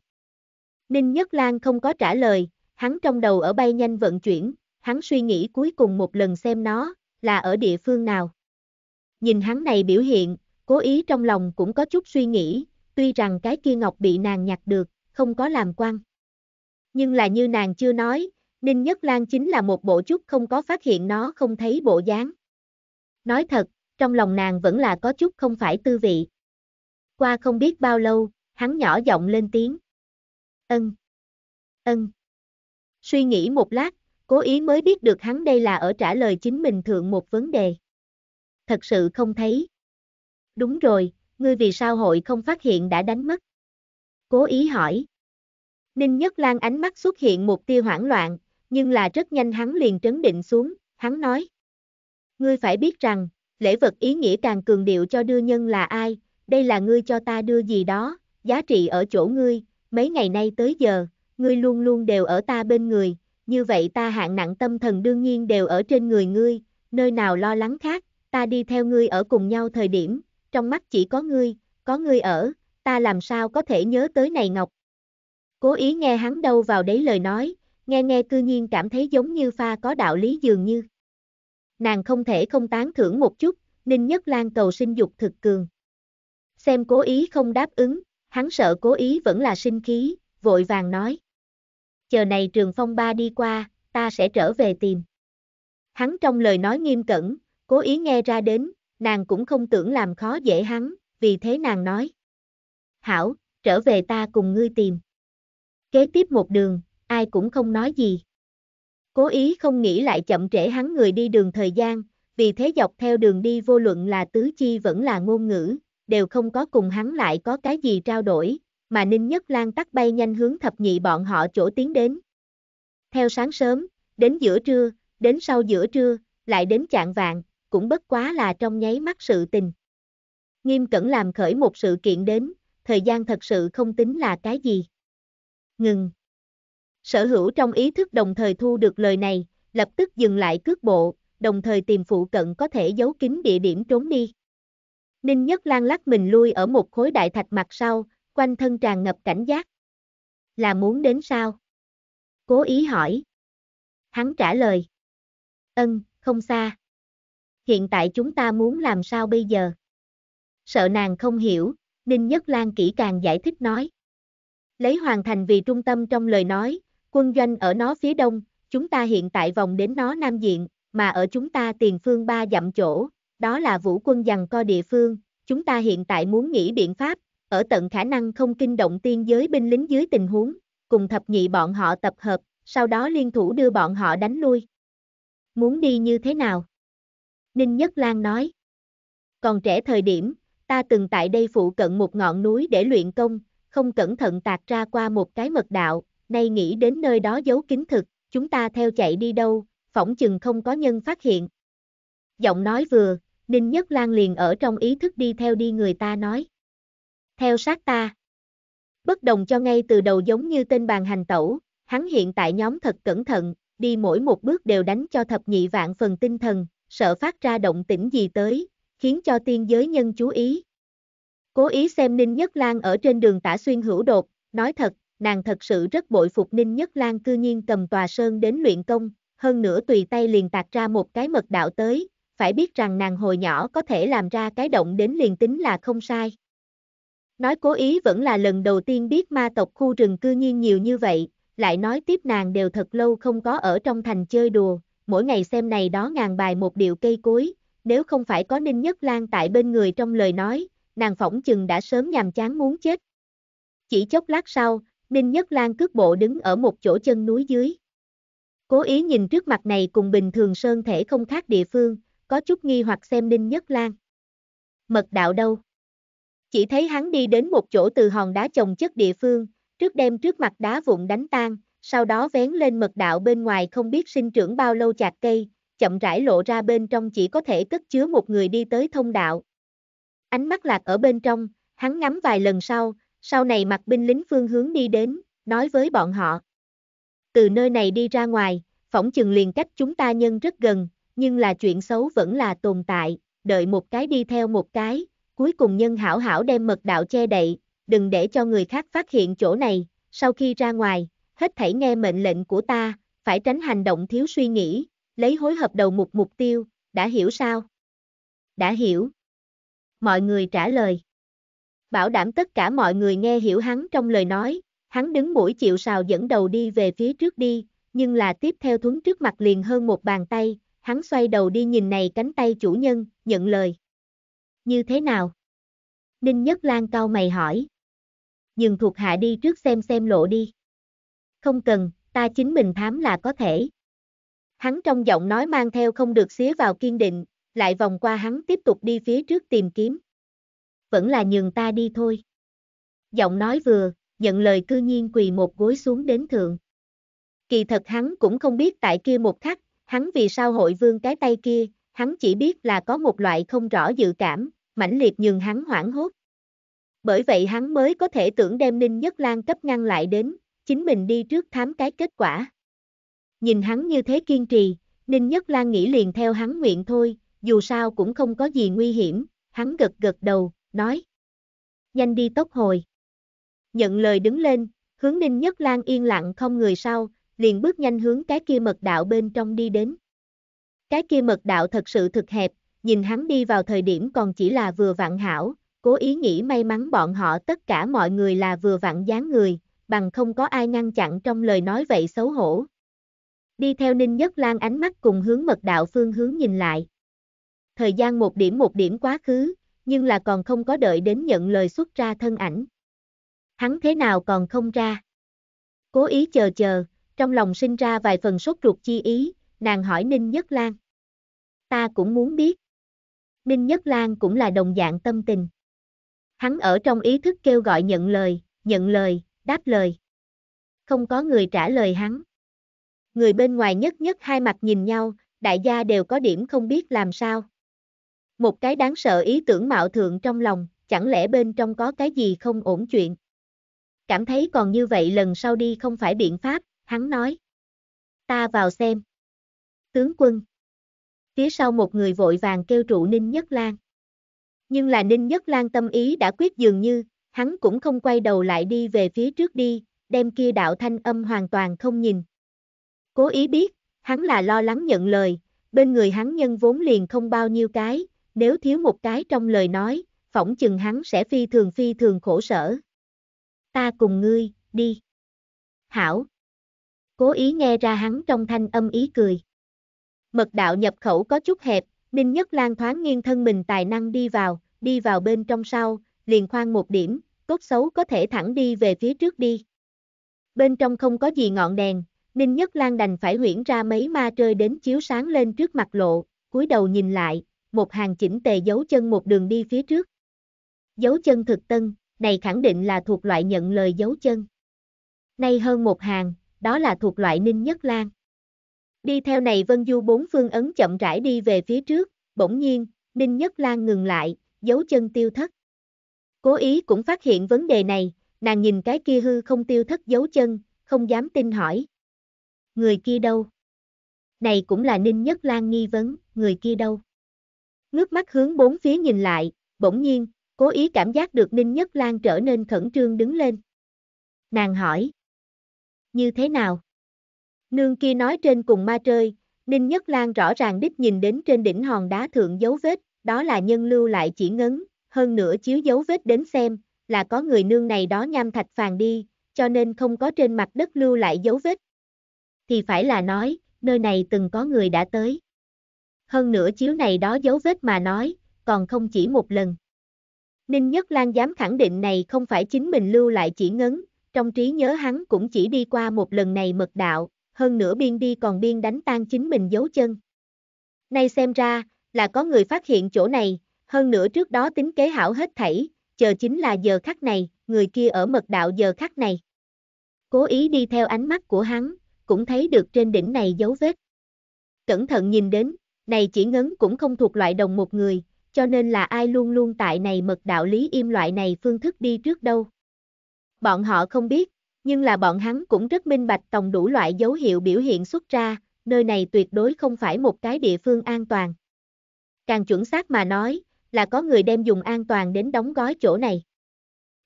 Ninh Nhất Lan không có trả lời, hắn trong đầu ở bay nhanh vận chuyển, hắn suy nghĩ cuối cùng một lần xem nó, là ở địa phương nào. Nhìn hắn này biểu hiện, cố ý trong lòng cũng có chút suy nghĩ, tuy rằng cái kia ngọc bị nàng nhặt được, không có làm quan. Nhưng là như nàng chưa nói, Ninh Nhất Lan chính là một bộ chút không có phát hiện nó không thấy bộ dáng. Nói thật, trong lòng nàng vẫn là có chút không phải tư vị. Qua không biết bao lâu, hắn nhỏ giọng lên tiếng. Ân. Ân. Suy nghĩ một lát, cố ý mới biết được hắn đây là ở trả lời chính mình thượng một vấn đề. Thật sự không thấy. Đúng rồi, ngươi vì sao hội không phát hiện đã đánh mất? Cố ý hỏi. Ninh Nhất Lan ánh mắt xuất hiện một tia hoảng loạn, nhưng là rất nhanh hắn liền trấn định xuống, hắn nói. Ngươi phải biết rằng, lễ vật ý nghĩa càng cường điệu cho đưa nhân là ai, đây là ngươi cho ta đưa gì đó, giá trị ở chỗ ngươi, mấy ngày nay tới giờ, ngươi luôn luôn đều ở ta bên người, như vậy ta hạng nặng tâm thần đương nhiên đều ở trên người ngươi, nơi nào lo lắng khác, ta đi theo ngươi ở cùng nhau thời điểm, trong mắt chỉ có ngươi, có ngươi ở, ta làm sao có thể nhớ tới này Ngọc. Cố ý nghe hắn đâu vào đấy lời nói, nghe nghe cư nhiên cảm thấy giống như pha có đạo lý dường như. Nàng không thể không tán thưởng một chút, Ninh Nhất Lan cầu sinh dục thực cường. Xem cố ý không đáp ứng, hắn sợ cố ý vẫn là sinh khí, vội vàng nói. Chờ này trường phong ba đi qua, ta sẽ trở về tìm. Hắn trong lời nói nghiêm cẩn, cố ý nghe ra đến, nàng cũng không tưởng làm khó dễ hắn, vì thế nàng nói. Hảo, trở về ta cùng ngươi tìm. Kế tiếp một đường, ai cũng không nói gì. Cố ý không nghĩ lại chậm trễ hắn người đi đường thời gian, vì thế dọc theo đường đi vô luận là tứ chi vẫn là ngôn ngữ, đều không có cùng hắn lại có cái gì trao đổi, mà Ninh Nhất Lan tắt bay nhanh hướng thập nhị bọn họ chỗ tiến đến. Theo sáng sớm, đến giữa trưa, đến sau giữa trưa, lại đến chạng vạn, cũng bất quá là trong nháy mắt sự tình. Nghiêm cẩn làm khởi một sự kiện đến, thời gian thật sự không tính là cái gì. Ngừng sở hữu trong ý thức đồng thời thu được lời này, lập tức dừng lại cước bộ, đồng thời tìm phụ cận có thể giấu kín địa điểm trốn đi. Ninh Nhất Lan lắc mình lui ở một khối đại thạch mặt sau, quanh thân tràn ngập cảnh giác. Là muốn đến sao? Cố ý hỏi. Hắn trả lời. Ân, không xa. Hiện tại chúng ta muốn làm sao bây giờ? Sợ nàng không hiểu, Ninh Nhất Lan kỹ càng giải thích nói. Lấy hoàn thành vì trung tâm trong lời nói, quân doanh ở nó phía đông, chúng ta hiện tại vòng đến nó nam diện, mà ở chúng ta tiền phương ba dặm chỗ, đó là vũ quân dằn co địa phương, chúng ta hiện tại muốn nghĩ biện pháp, ở tận khả năng không kinh động tiên giới binh lính dưới tình huống, cùng thập nhị bọn họ tập hợp, sau đó liên thủ đưa bọn họ đánh lui. Muốn đi như thế nào? Ninh Nhất Lan nói. Còn trẻ thời điểm, ta từng tại đây phụ cận một ngọn núi để luyện công, không cẩn thận tạc ra qua một cái mật đạo, nay nghĩ đến nơi đó giấu kín thực, chúng ta theo chạy đi đâu, phỏng chừng không có nhân phát hiện. Giọng nói vừa, Ninh Nhất Lan liền ở trong ý thức đi theo đi người ta nói. Theo sát ta. Bất đồng cho ngay từ đầu giống như tên bàn hành tẩu, hắn hiện tại nhóm thật cẩn thận, đi mỗi một bước đều đánh cho thập nhị vạn phần tinh thần, sợ phát ra động tĩnh gì tới, khiến cho tiên giới nhân chú ý. Cố ý xem Ninh Nhất Lan ở trên đường tả xuyên hữu đột, nói thật, nàng thật sự rất bội phục Ninh Nhất Lan cư nhiên cầm tòa sơn đến luyện công, hơn nữa tùy tay liền tạc ra một cái mật đạo tới, phải biết rằng nàng hồi nhỏ có thể làm ra cái động đến liền tính là không sai. Nói cố ý vẫn là lần đầu tiên biết ma tộc khu rừng cư nhiên nhiều như vậy, lại nói tiếp nàng đều thật lâu không có ở trong thành chơi đùa, mỗi ngày xem này đó ngàn bài một điệu cây cối, nếu không phải có Ninh Nhất Lan tại bên người trong lời nói, nàng phỏng chừng đã sớm nhàm chán muốn chết. Chỉ chốc lát sau, Ninh Nhất Lan cước bộ đứng ở một chỗ chân núi dưới. Cố ý nhìn trước mặt này cùng bình thường sơn thể không khác địa phương, có chút nghi hoặc xem Ninh Nhất Lan. Mật đạo đâu? Chỉ thấy hắn đi đến một chỗ từ hòn đá chồng chất địa phương, trước đem trước mặt đá vụn đánh tan, sau đó vén lên mật đạo bên ngoài không biết sinh trưởng bao lâu chạc cây, chậm rãi lộ ra bên trong chỉ có thể cất chứa một người đi tới thông đạo. Ánh mắt lạc ở bên trong, hắn ngắm vài lần sau, sau này mặt binh lính phương hướng đi đến, nói với bọn họ. Từ nơi này đi ra ngoài, phỏng chừng liền cách chúng ta nhân rất gần, nhưng là chuyện xấu vẫn là tồn tại, đợi một cái đi theo một cái, cuối cùng nhân hảo hảo đem mật đạo che đậy, đừng để cho người khác phát hiện chỗ này, sau khi ra ngoài, hết thảy nghe mệnh lệnh của ta, phải tránh hành động thiếu suy nghĩ, lấy hối hợp đầu một mục tiêu, đã hiểu sao? Đã hiểu. Mọi người trả lời bảo đảm tất cả mọi người nghe hiểu hắn trong lời nói, hắn đứng mũi chịu sào dẫn đầu đi về phía trước đi, nhưng là tiếp theo thuấn trước mặt liền hơn một bàn tay, hắn xoay đầu đi nhìn này cánh tay chủ nhân, nhận lời. Như thế nào? Ninh Nhất Lan cao mày hỏi. Nhưng thuộc hạ đi trước xem xem lộ đi. Không cần, ta chính mình thám là có thể. Hắn trong giọng nói mang theo không được xía vào kiên định, lại vòng qua hắn tiếp tục đi phía trước tìm kiếm vẫn là nhường ta đi thôi. Giọng nói vừa, nhận lời cư nhiên quỳ một gối xuống đến thượng. Kỳ thật hắn cũng không biết tại kia một khắc, hắn vì sao hội vương cái tay kia, hắn chỉ biết là có một loại không rõ dự cảm, mãnh liệt nhường hắn hoảng hốt. Bởi vậy hắn mới có thể tưởng đem Ninh Nhất Lan cấp ngăn lại đến, chính mình đi trước thám cái kết quả. Nhìn hắn như thế kiên trì, Ninh Nhất Lan nghĩ liền theo hắn nguyện thôi, dù sao cũng không có gì nguy hiểm, hắn gật gật đầu, nói. Nhanh đi tốc hồi. Nhận lời đứng lên, hướng ninh nhất lan yên lặng không người sau, liền bước nhanh hướng cái kia mật đạo bên trong đi đến. Cái kia mật đạo thật sự thực hẹp, nhìn hắn đi vào thời điểm còn chỉ là vừa vặn hảo, cố ý nghĩ may mắn bọn họ tất cả mọi người là vừa vặn dáng người, bằng không có ai ngăn chặn trong lời nói vậy xấu hổ. Đi theo Ninh Nhất Lan ánh mắt cùng hướng mật đạo phương hướng nhìn lại. Thời gian một điểm một điểm quá khứ, nhưng là còn không có đợi đến nhận lời xuất ra thân ảnh. Hắn thế nào còn không ra? Cố ý chờ chờ, trong lòng sinh ra vài phần sốt ruột chi ý, nàng hỏi Ninh Nhất Lan. Ta cũng muốn biết. Ninh Nhất Lan cũng là đồng dạng tâm tình. Hắn ở trong ý thức kêu gọi nhận lời, nhận lời, đáp lời. Không có người trả lời hắn. Người bên ngoài nhất nhất hai mặt nhìn nhau, đại gia đều có điểm không biết làm sao. Một cái đáng sợ ý tưởng mạo thượng trong lòng, chẳng lẽ bên trong có cái gì không ổn chuyện. Cảm thấy còn như vậy lần sau đi không phải biện pháp, hắn nói. Ta vào xem. Tướng quân. Phía sau một người vội vàng kêu trụ Ninh Nhất Lan. Nhưng là Ninh Nhất Lan tâm ý đã quyết dường như, hắn cũng không quay đầu lại đi về phía trước đi, đem kia đạo thanh âm hoàn toàn không nhìn. Cố ý biết, hắn là lo lắng nhận lời, bên người hắn nhân vốn liền không bao nhiêu cái, nếu thiếu một cái trong lời nói, phỏng chừng hắn sẽ phi thường phi thường khổ sở. Ta cùng ngươi, đi. Hảo. Cố ý nghe ra hắn trong thanh âm ý cười. Mật đạo nhập khẩu có chút hẹp, Ninh Nhất Lan thoáng nghiêng thân mình tài năng đi vào, đi vào bên trong sau, liền khoan một điểm, cốt xấu có thể thẳng đi về phía trước đi. Bên trong không có gì ngọn đèn, Ninh Nhất Lan đành phải huyễn ra mấy ma trơi đến chiếu sáng lên trước mặt lộ, cúi đầu nhìn lại, một hàng chỉnh tề dấu chân một đường đi phía trước. Dấu chân thực tân, này khẳng định là thuộc loại nhận lời dấu chân. Nay hơn một hàng, đó là thuộc loại ninh nhất lan. Đi theo này Vân Du bốn phương ấn chậm rãi đi về phía trước, bỗng nhiên, Ninh Nhất Lan ngừng lại, dấu chân tiêu thất. Cố ý cũng phát hiện vấn đề này, nàng nhìn cái kia hư không tiêu thất dấu chân, không dám tin hỏi. Người kia đâu? Này cũng là Ninh Nhất Lan nghi vấn, người kia đâu? ngước mắt hướng bốn phía nhìn lại, bỗng nhiên, cố ý cảm giác được Ninh Nhất Lan trở nên khẩn trương đứng lên. Nàng hỏi, như thế nào? Nương kia nói trên cùng ma trời, Ninh Nhất Lan rõ ràng đích nhìn đến trên đỉnh hòn đá thượng dấu vết, đó là nhân lưu lại chỉ ngấn, hơn nữa chiếu dấu vết đến xem, là có người nương này đó nham thạch phàn đi, cho nên không có trên mặt đất lưu lại dấu vết. Thì phải là nói, nơi này từng có người đã tới hơn nữa chiếu này đó dấu vết mà nói, còn không chỉ một lần. Ninh Nhất Lan dám khẳng định này không phải chính mình lưu lại chỉ ngấn, trong trí nhớ hắn cũng chỉ đi qua một lần này mật đạo, hơn nữa biên đi còn biên đánh tan chính mình dấu chân. Nay xem ra, là có người phát hiện chỗ này, hơn nữa trước đó tính kế hảo hết thảy, chờ chính là giờ khắc này, người kia ở mật đạo giờ khắc này. Cố ý đi theo ánh mắt của hắn, cũng thấy được trên đỉnh này dấu vết. Cẩn thận nhìn đến, này chỉ ngấn cũng không thuộc loại đồng một người, cho nên là ai luôn luôn tại này mật đạo lý im loại này phương thức đi trước đâu. Bọn họ không biết, nhưng là bọn hắn cũng rất minh bạch tổng đủ loại dấu hiệu biểu hiện xuất ra, nơi này tuyệt đối không phải một cái địa phương an toàn. Càng chuẩn xác mà nói, là có người đem dùng an toàn đến đóng gói chỗ này.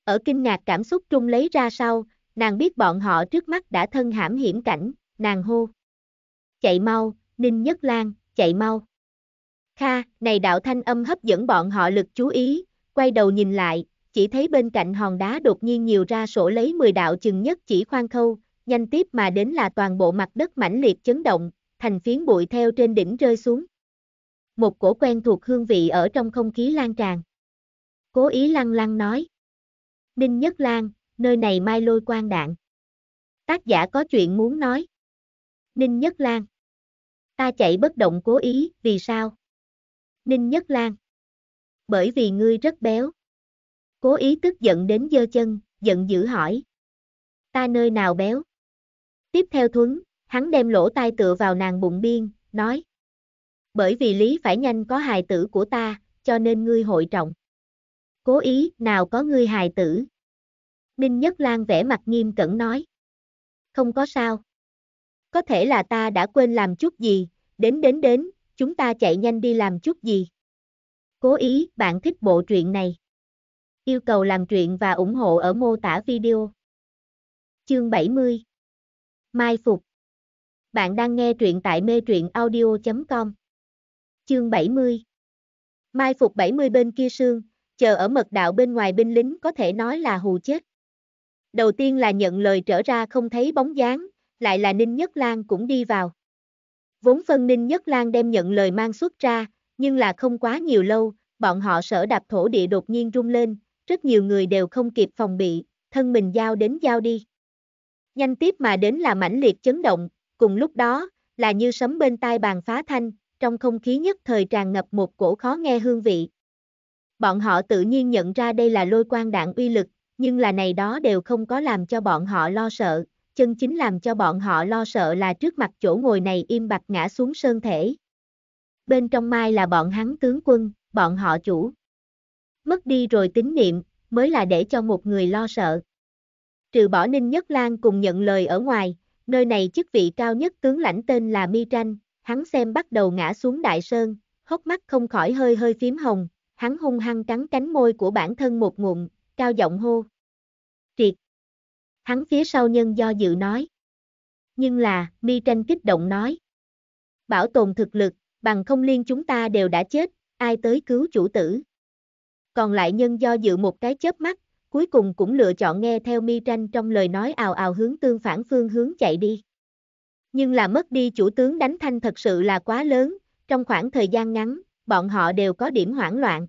Ở kinh ngạc cảm xúc trung lấy ra sau, nàng biết bọn họ trước mắt đã thân hãm hiểm cảnh, nàng hô. Chạy mau, Ninh Nhất Lan, chạy mau. Kha, này đạo thanh âm hấp dẫn bọn họ lực chú ý, quay đầu nhìn lại, chỉ thấy bên cạnh hòn đá đột nhiên nhiều ra sổ lấy 10 đạo chừng nhất chỉ khoan khâu, nhanh tiếp mà đến là toàn bộ mặt đất mãnh liệt chấn động, thành phiến bụi theo trên đỉnh rơi xuống. Một cổ quen thuộc hương vị ở trong không khí lan tràn. Cố ý lăng lăng nói. Ninh Nhất Lan, nơi này mai lôi quan đạn. Tác giả có chuyện muốn nói. Ninh Nhất Lan. Ta chạy bất động cố ý, vì sao? Ninh Nhất Lan. Bởi vì ngươi rất béo. Cố ý tức giận đến dơ chân, giận dữ hỏi. Ta nơi nào béo? Tiếp theo thuấn, hắn đem lỗ tai tựa vào nàng bụng biên, nói. Bởi vì Lý phải nhanh có hài tử của ta, cho nên ngươi hội trọng. Cố ý, nào có ngươi hài tử. Ninh Nhất Lan vẽ mặt nghiêm cẩn nói. Không có sao có thể là ta đã quên làm chút gì, đến đến đến, chúng ta chạy nhanh đi làm chút gì. Cố ý, bạn thích bộ truyện này. Yêu cầu làm truyện và ủng hộ ở mô tả video. Chương 70 Mai Phục Bạn đang nghe truyện tại mê truyện audio.com Chương 70 Mai Phục 70 bên kia sương, chờ ở mật đạo bên ngoài binh lính có thể nói là hù chết. Đầu tiên là nhận lời trở ra không thấy bóng dáng, lại là Ninh Nhất Lan cũng đi vào. Vốn phân Ninh Nhất Lan đem nhận lời mang xuất ra, nhưng là không quá nhiều lâu, bọn họ sở đạp thổ địa đột nhiên rung lên, rất nhiều người đều không kịp phòng bị, thân mình giao đến giao đi. Nhanh tiếp mà đến là mãnh liệt chấn động, cùng lúc đó, là như sấm bên tai bàn phá thanh, trong không khí nhất thời tràn ngập một cổ khó nghe hương vị. Bọn họ tự nhiên nhận ra đây là lôi quan đạn uy lực, nhưng là này đó đều không có làm cho bọn họ lo sợ, chân chính làm cho bọn họ lo sợ là trước mặt chỗ ngồi này im bặt ngã xuống sơn thể. Bên trong mai là bọn hắn tướng quân, bọn họ chủ. Mất đi rồi tín niệm, mới là để cho một người lo sợ. Trừ bỏ Ninh Nhất Lan cùng nhận lời ở ngoài, nơi này chức vị cao nhất tướng lãnh tên là Mi Tranh, hắn xem bắt đầu ngã xuống đại sơn, hốc mắt không khỏi hơi hơi phím hồng, hắn hung hăng cắn cánh môi của bản thân một ngụm, cao giọng hô. Hắn phía sau nhân do dự nói. Nhưng là, mi tranh kích động nói. Bảo tồn thực lực, bằng không liên chúng ta đều đã chết, ai tới cứu chủ tử. Còn lại nhân do dự một cái chớp mắt, cuối cùng cũng lựa chọn nghe theo mi tranh trong lời nói ào ào hướng tương phản phương hướng chạy đi. Nhưng là mất đi chủ tướng đánh thanh thật sự là quá lớn, trong khoảng thời gian ngắn, bọn họ đều có điểm hoảng loạn.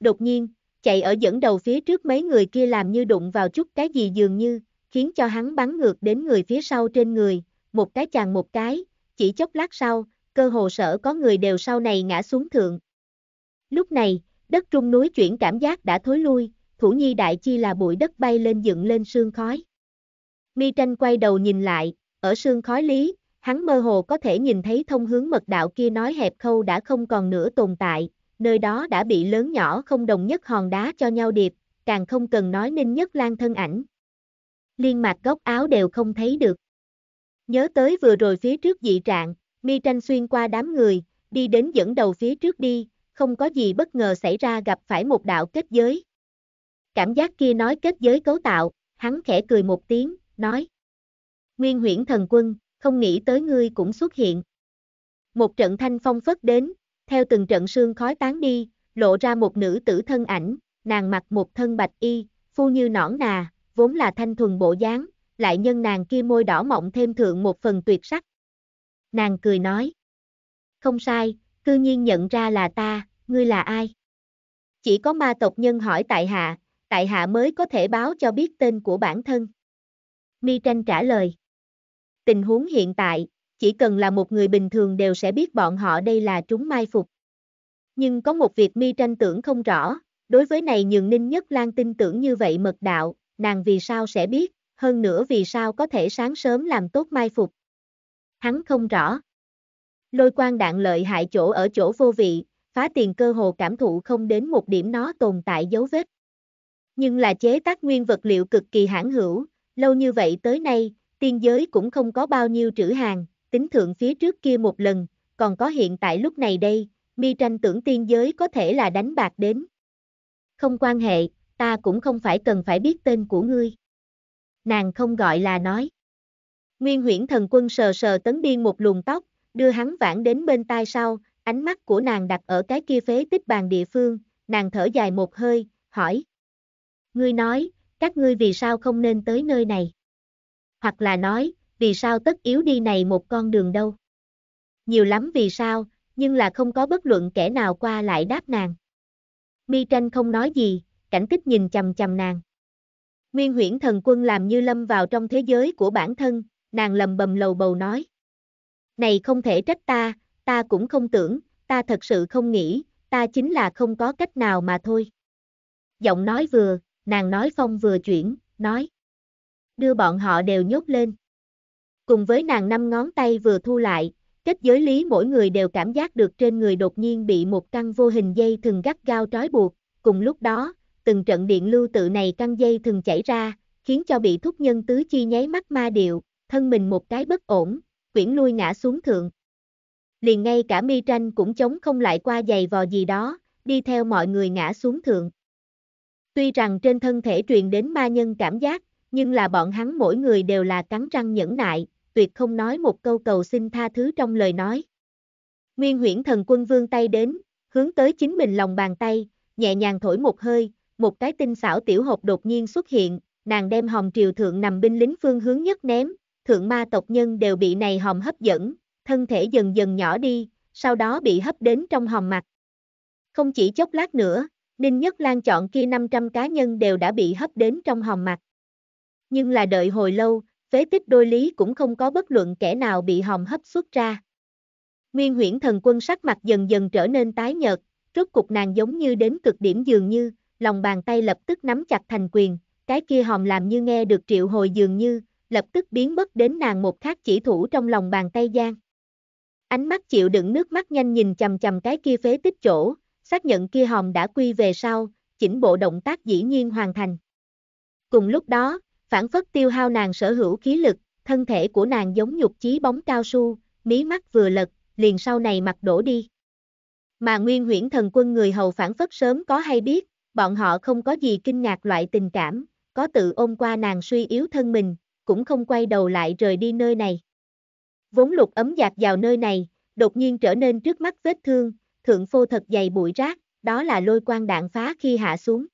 Đột nhiên, chạy ở dẫn đầu phía trước mấy người kia làm như đụng vào chút cái gì dường như, khiến cho hắn bắn ngược đến người phía sau trên người, một cái chàng một cái, chỉ chốc lát sau, cơ hồ sở có người đều sau này ngã xuống thượng. Lúc này, đất trung núi chuyển cảm giác đã thối lui, thủ nhi đại chi là bụi đất bay lên dựng lên sương khói. Mi tranh quay đầu nhìn lại, ở sương khói lý, hắn mơ hồ có thể nhìn thấy thông hướng mật đạo kia nói hẹp khâu đã không còn nữa tồn tại, nơi đó đã bị lớn nhỏ không đồng nhất hòn đá cho nhau điệp, càng không cần nói ninh nhất lan thân ảnh. Liên mạc góc áo đều không thấy được. Nhớ tới vừa rồi phía trước dị trạng, mi tranh xuyên qua đám người, đi đến dẫn đầu phía trước đi, không có gì bất ngờ xảy ra gặp phải một đạo kết giới. Cảm giác kia nói kết giới cấu tạo, hắn khẽ cười một tiếng, nói. Nguyên huyển thần quân, không nghĩ tới ngươi cũng xuất hiện. Một trận thanh phong phất đến, theo từng trận sương khói tán đi, lộ ra một nữ tử thân ảnh, nàng mặc một thân bạch y, phu như nõn nà, vốn là thanh thuần bộ dáng, lại nhân nàng kia môi đỏ mọng thêm thượng một phần tuyệt sắc. Nàng cười nói. Không sai, cư nhiên nhận ra là ta, ngươi là ai? Chỉ có ma tộc nhân hỏi tại hạ, tại hạ mới có thể báo cho biết tên của bản thân. Mi tranh trả lời. Tình huống hiện tại, chỉ cần là một người bình thường đều sẽ biết bọn họ đây là chúng mai phục. Nhưng có một việc mi tranh tưởng không rõ, đối với này nhường Ninh Nhất Lan tin tưởng như vậy mật đạo, nàng vì sao sẽ biết, hơn nữa vì sao có thể sáng sớm làm tốt mai phục. Hắn không rõ. Lôi quan đạn lợi hại chỗ ở chỗ vô vị, phá tiền cơ hồ cảm thụ không đến một điểm nó tồn tại dấu vết. Nhưng là chế tác nguyên vật liệu cực kỳ hãn hữu, lâu như vậy tới nay, tiên giới cũng không có bao nhiêu trữ hàng, tính thượng phía trước kia một lần, còn có hiện tại lúc này đây, mi tranh tưởng tiên giới có thể là đánh bạc đến. Không quan hệ, ta cũng không phải cần phải biết tên của ngươi. Nàng không gọi là nói. Nguyên Huyễn thần quân sờ sờ tấn điên một luồng tóc, đưa hắn vãn đến bên tai sau, ánh mắt của nàng đặt ở cái kia phế tích bàn địa phương, nàng thở dài một hơi, hỏi. Ngươi nói, các ngươi vì sao không nên tới nơi này? Hoặc là nói, vì sao tất yếu đi này một con đường đâu. Nhiều lắm vì sao, nhưng là không có bất luận kẻ nào qua lại đáp nàng. Mi tranh không nói gì, cảnh kích nhìn chầm chầm nàng. Nguyên huyển thần quân làm như lâm vào trong thế giới của bản thân, nàng lầm bầm lầu bầu nói. Này không thể trách ta, ta cũng không tưởng, ta thật sự không nghĩ, ta chính là không có cách nào mà thôi. Giọng nói vừa, nàng nói phong vừa chuyển, nói. Đưa bọn họ đều nhốt lên. Cùng với nàng năm ngón tay vừa thu lại, kết giới lý mỗi người đều cảm giác được trên người đột nhiên bị một căn vô hình dây thừng gắt gao trói buộc, cùng lúc đó, từng trận điện lưu tự này căn dây thừng chảy ra, khiến cho bị thúc nhân tứ chi nháy mắt ma điệu, thân mình một cái bất ổn, quyển lui ngã xuống thượng. Liền ngay cả mi tranh cũng chống không lại qua giày vò gì đó, đi theo mọi người ngã xuống thượng. Tuy rằng trên thân thể truyền đến ma nhân cảm giác, nhưng là bọn hắn mỗi người đều là cắn răng nhẫn nại, tuyệt không nói một câu cầu xin tha thứ trong lời nói. Nguyên huyễn thần quân vương tay đến, hướng tới chính mình lòng bàn tay, nhẹ nhàng thổi một hơi, một cái tinh xảo tiểu hộp đột nhiên xuất hiện, nàng đem hòm triều thượng nằm binh lính phương hướng nhất ném, thượng ma tộc nhân đều bị này hòm hấp dẫn, thân thể dần dần nhỏ đi, sau đó bị hấp đến trong hòm mặt. Không chỉ chốc lát nữa, Ninh Nhất Lan chọn kia 500 cá nhân đều đã bị hấp đến trong hòm mặt. Nhưng là đợi hồi lâu, phế tích đôi lý cũng không có bất luận kẻ nào bị hòm hấp xuất ra. Nguyên huyễn thần quân sắc mặt dần dần trở nên tái nhợt, rốt cục nàng giống như đến cực điểm dường như, lòng bàn tay lập tức nắm chặt thành quyền, cái kia hòm làm như nghe được triệu hồi dường như, lập tức biến mất đến nàng một khắc chỉ thủ trong lòng bàn tay gian. Ánh mắt chịu đựng nước mắt nhanh nhìn chầm chầm cái kia phế tích chỗ, xác nhận kia hòm đã quy về sau, chỉnh bộ động tác dĩ nhiên hoàn thành. Cùng lúc đó, phản phất tiêu hao nàng sở hữu khí lực, thân thể của nàng giống nhục chí bóng cao su, mí mắt vừa lật, liền sau này mặt đổ đi. Mà nguyên huyễn thần quân người hầu phản phất sớm có hay biết, bọn họ không có gì kinh ngạc loại tình cảm, có tự ôm qua nàng suy yếu thân mình, cũng không quay đầu lại rời đi nơi này. Vốn lục ấm dạt vào nơi này, đột nhiên trở nên trước mắt vết thương, thượng phô thật dày bụi rác, đó là lôi quan đạn phá khi hạ xuống.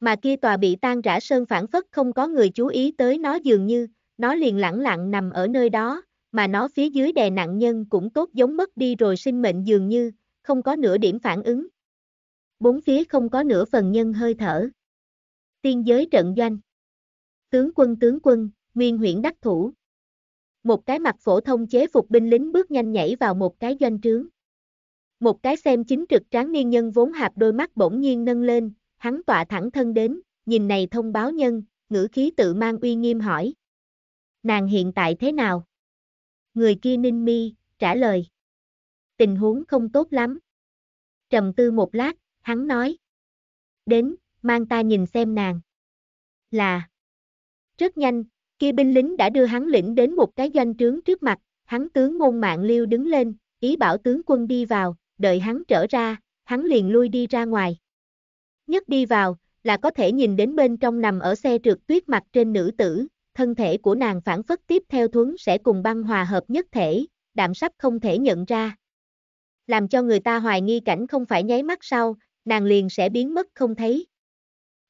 Mà kia tòa bị tan rã sơn phản phất không có người chú ý tới nó dường như, nó liền lẳng lặng nằm ở nơi đó, mà nó phía dưới đè nặng nhân cũng tốt giống mất đi rồi sinh mệnh dường như, không có nửa điểm phản ứng. Bốn phía không có nửa phần nhân hơi thở. Tiên giới trận doanh. Tướng quân tướng quân, nguyên huyện đắc thủ. Một cái mặt phổ thông chế phục binh lính bước nhanh nhảy vào một cái doanh trướng. Một cái xem chính trực tráng niên nhân vốn hạp đôi mắt bỗng nhiên nâng lên, hắn tọa thẳng thân đến, nhìn này thông báo nhân, ngữ khí tự mang uy nghiêm hỏi. Nàng hiện tại thế nào? Người kia ninh mi, trả lời. Tình huống không tốt lắm. Trầm tư một lát, hắn nói. Đến, mang ta nhìn xem nàng. Là. Rất nhanh, kia binh lính đã đưa hắn lĩnh đến một cái doanh trướng trước mặt, hắn tướng môn mạng liêu đứng lên, ý bảo tướng quân đi vào, đợi hắn trở ra, hắn liền lui đi ra ngoài nhất đi vào, là có thể nhìn đến bên trong nằm ở xe trượt tuyết mặt trên nữ tử, thân thể của nàng phản phất tiếp theo thuấn sẽ cùng băng hòa hợp nhất thể, đạm sắp không thể nhận ra. Làm cho người ta hoài nghi cảnh không phải nháy mắt sau, nàng liền sẽ biến mất không thấy.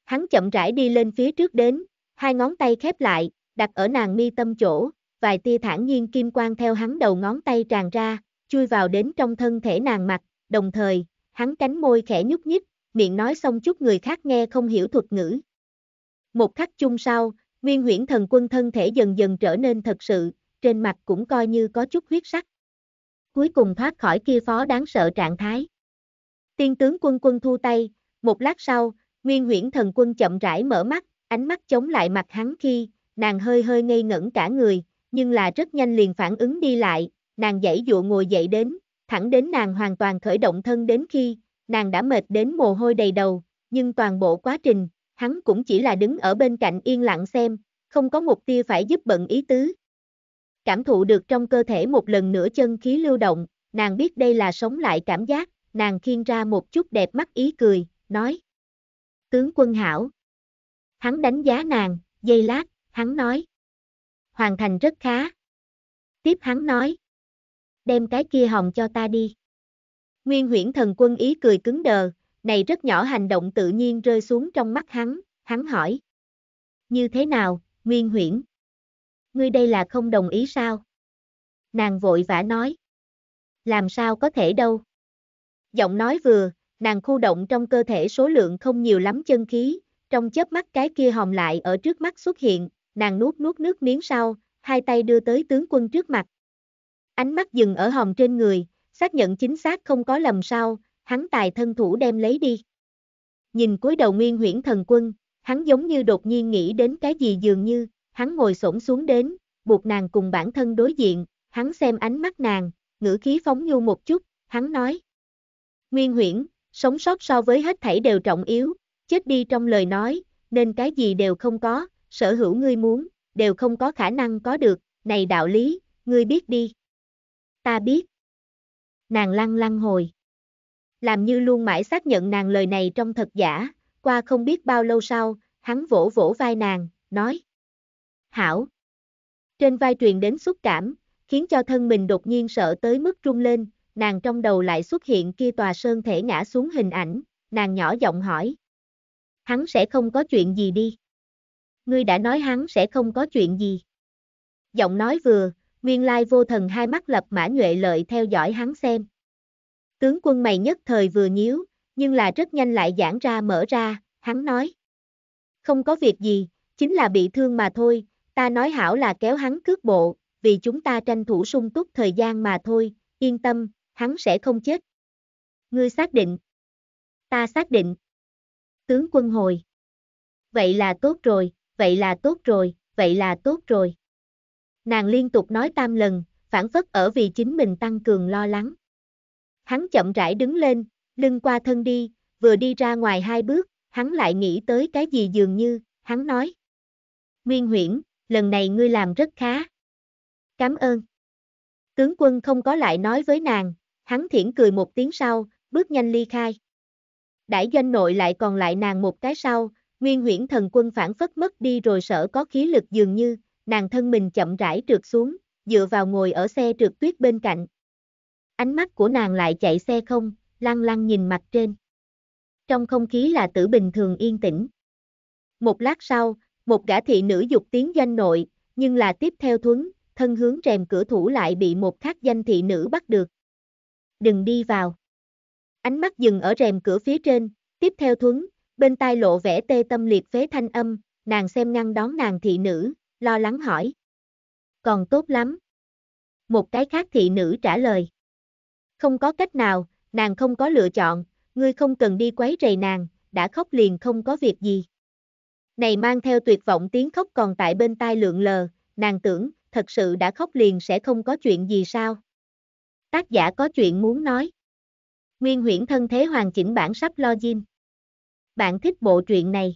Hắn chậm rãi đi lên phía trước đến, hai ngón tay khép lại, đặt ở nàng mi tâm chỗ, vài tia thản nhiên kim quang theo hắn đầu ngón tay tràn ra, chui vào đến trong thân thể nàng mặt, đồng thời, hắn cánh môi khẽ nhúc nhích, miệng nói xong chút người khác nghe không hiểu thuật ngữ. Một khắc chung sau, nguyên huyễn thần quân thân thể dần dần trở nên thật sự, trên mặt cũng coi như có chút huyết sắc. Cuối cùng thoát khỏi kia phó đáng sợ trạng thái. Tiên tướng quân quân thu tay, một lát sau, nguyên huyễn thần quân chậm rãi mở mắt, ánh mắt chống lại mặt hắn khi, nàng hơi hơi ngây ngẩn cả người, nhưng là rất nhanh liền phản ứng đi lại, nàng dãy dụ ngồi dậy đến, thẳng đến nàng hoàn toàn khởi động thân đến khi, nàng đã mệt đến mồ hôi đầy đầu, nhưng toàn bộ quá trình, hắn cũng chỉ là đứng ở bên cạnh yên lặng xem, không có một tia phải giúp bận ý tứ. Cảm thụ được trong cơ thể một lần nữa chân khí lưu động, nàng biết đây là sống lại cảm giác, nàng khiên ra một chút đẹp mắt ý cười, nói. Tướng quân hảo. Hắn đánh giá nàng, dây lát, hắn nói. Hoàn thành rất khá. Tiếp hắn nói. Đem cái kia hồng cho ta đi. Nguyên huyển thần quân ý cười cứng đờ, này rất nhỏ hành động tự nhiên rơi xuống trong mắt hắn, hắn hỏi. Như thế nào, Nguyên huyển? Ngươi đây là không đồng ý sao? Nàng vội vã nói. Làm sao có thể đâu? Giọng nói vừa, nàng khu động trong cơ thể số lượng không nhiều lắm chân khí, trong chớp mắt cái kia hòm lại ở trước mắt xuất hiện, nàng nuốt nuốt nước miếng sau, hai tay đưa tới tướng quân trước mặt. Ánh mắt dừng ở hòm trên người, xác nhận chính xác không có lầm sao, hắn tài thân thủ đem lấy đi. Nhìn cuối đầu nguyên huyển thần quân, hắn giống như đột nhiên nghĩ đến cái gì dường như, hắn ngồi xổm xuống đến, buộc nàng cùng bản thân đối diện, hắn xem ánh mắt nàng, ngữ khí phóng nhu một chút, hắn nói. Nguyên huyển, sống sót so với hết thảy đều trọng yếu, chết đi trong lời nói, nên cái gì đều không có, sở hữu ngươi muốn, đều không có khả năng có được, này đạo lý, ngươi biết đi. Ta biết. Nàng lăng lăng hồi. Làm như luôn mãi xác nhận nàng lời này trong thật giả, qua không biết bao lâu sau, hắn vỗ vỗ vai nàng, nói. Hảo. Trên vai truyền đến xúc cảm, khiến cho thân mình đột nhiên sợ tới mức rung lên, nàng trong đầu lại xuất hiện kia tòa sơn thể ngã xuống hình ảnh, nàng nhỏ giọng hỏi. Hắn sẽ không có chuyện gì đi. Ngươi đã nói hắn sẽ không có chuyện gì. Giọng nói vừa, Nguyên lai vô thần hai mắt lập mã nhuệ lợi theo dõi hắn xem. Tướng quân mày nhất thời vừa nhíu, nhưng là rất nhanh lại giãn ra mở ra, hắn nói. Không có việc gì, chính là bị thương mà thôi, ta nói hảo là kéo hắn cước bộ, vì chúng ta tranh thủ sung túc thời gian mà thôi, yên tâm, hắn sẽ không chết. Ngươi xác định. Ta xác định. Tướng quân hồi. Vậy là tốt rồi, vậy là tốt rồi, vậy là tốt rồi. Nàng liên tục nói tam lần, phản phất ở vì chính mình tăng cường lo lắng. Hắn chậm rãi đứng lên, lưng qua thân đi, vừa đi ra ngoài hai bước, hắn lại nghĩ tới cái gì dường như, hắn nói. Nguyên huyển, lần này ngươi làm rất khá. Cảm ơn. Tướng quân không có lại nói với nàng, hắn thiển cười một tiếng sau, bước nhanh ly khai. đại doanh nội lại còn lại nàng một cái sau, nguyên huyển thần quân phản phất mất đi rồi sợ có khí lực dường như, nàng thân mình chậm rãi trượt xuống, dựa vào ngồi ở xe trượt tuyết bên cạnh. Ánh mắt của nàng lại chạy xe không, lăng lăng nhìn mặt trên. Trong không khí là tử bình thường yên tĩnh. Một lát sau, một gã thị nữ dục tiếng doanh nội, nhưng là tiếp theo thuấn, thân hướng rèm cửa thủ lại bị một khác danh thị nữ bắt được. Đừng đi vào. Ánh mắt dừng ở rèm cửa phía trên, tiếp theo thuấn, bên tai lộ vẻ tê tâm liệt phế thanh âm, nàng xem ngăn đón nàng thị nữ, lo lắng hỏi. Còn tốt lắm. Một cái khác thị nữ trả lời. Không có cách nào, nàng không có lựa chọn, ngươi không cần đi quấy rầy nàng, đã khóc liền không có việc gì. Này mang theo tuyệt vọng tiếng khóc còn tại bên tai lượn lờ, nàng tưởng, thật sự đã khóc liền sẽ không có chuyện gì sao. Tác giả có chuyện muốn nói. Nguyên huyễn thân thế hoàn chỉnh bản sắp lo Jim. Bạn thích bộ truyện này.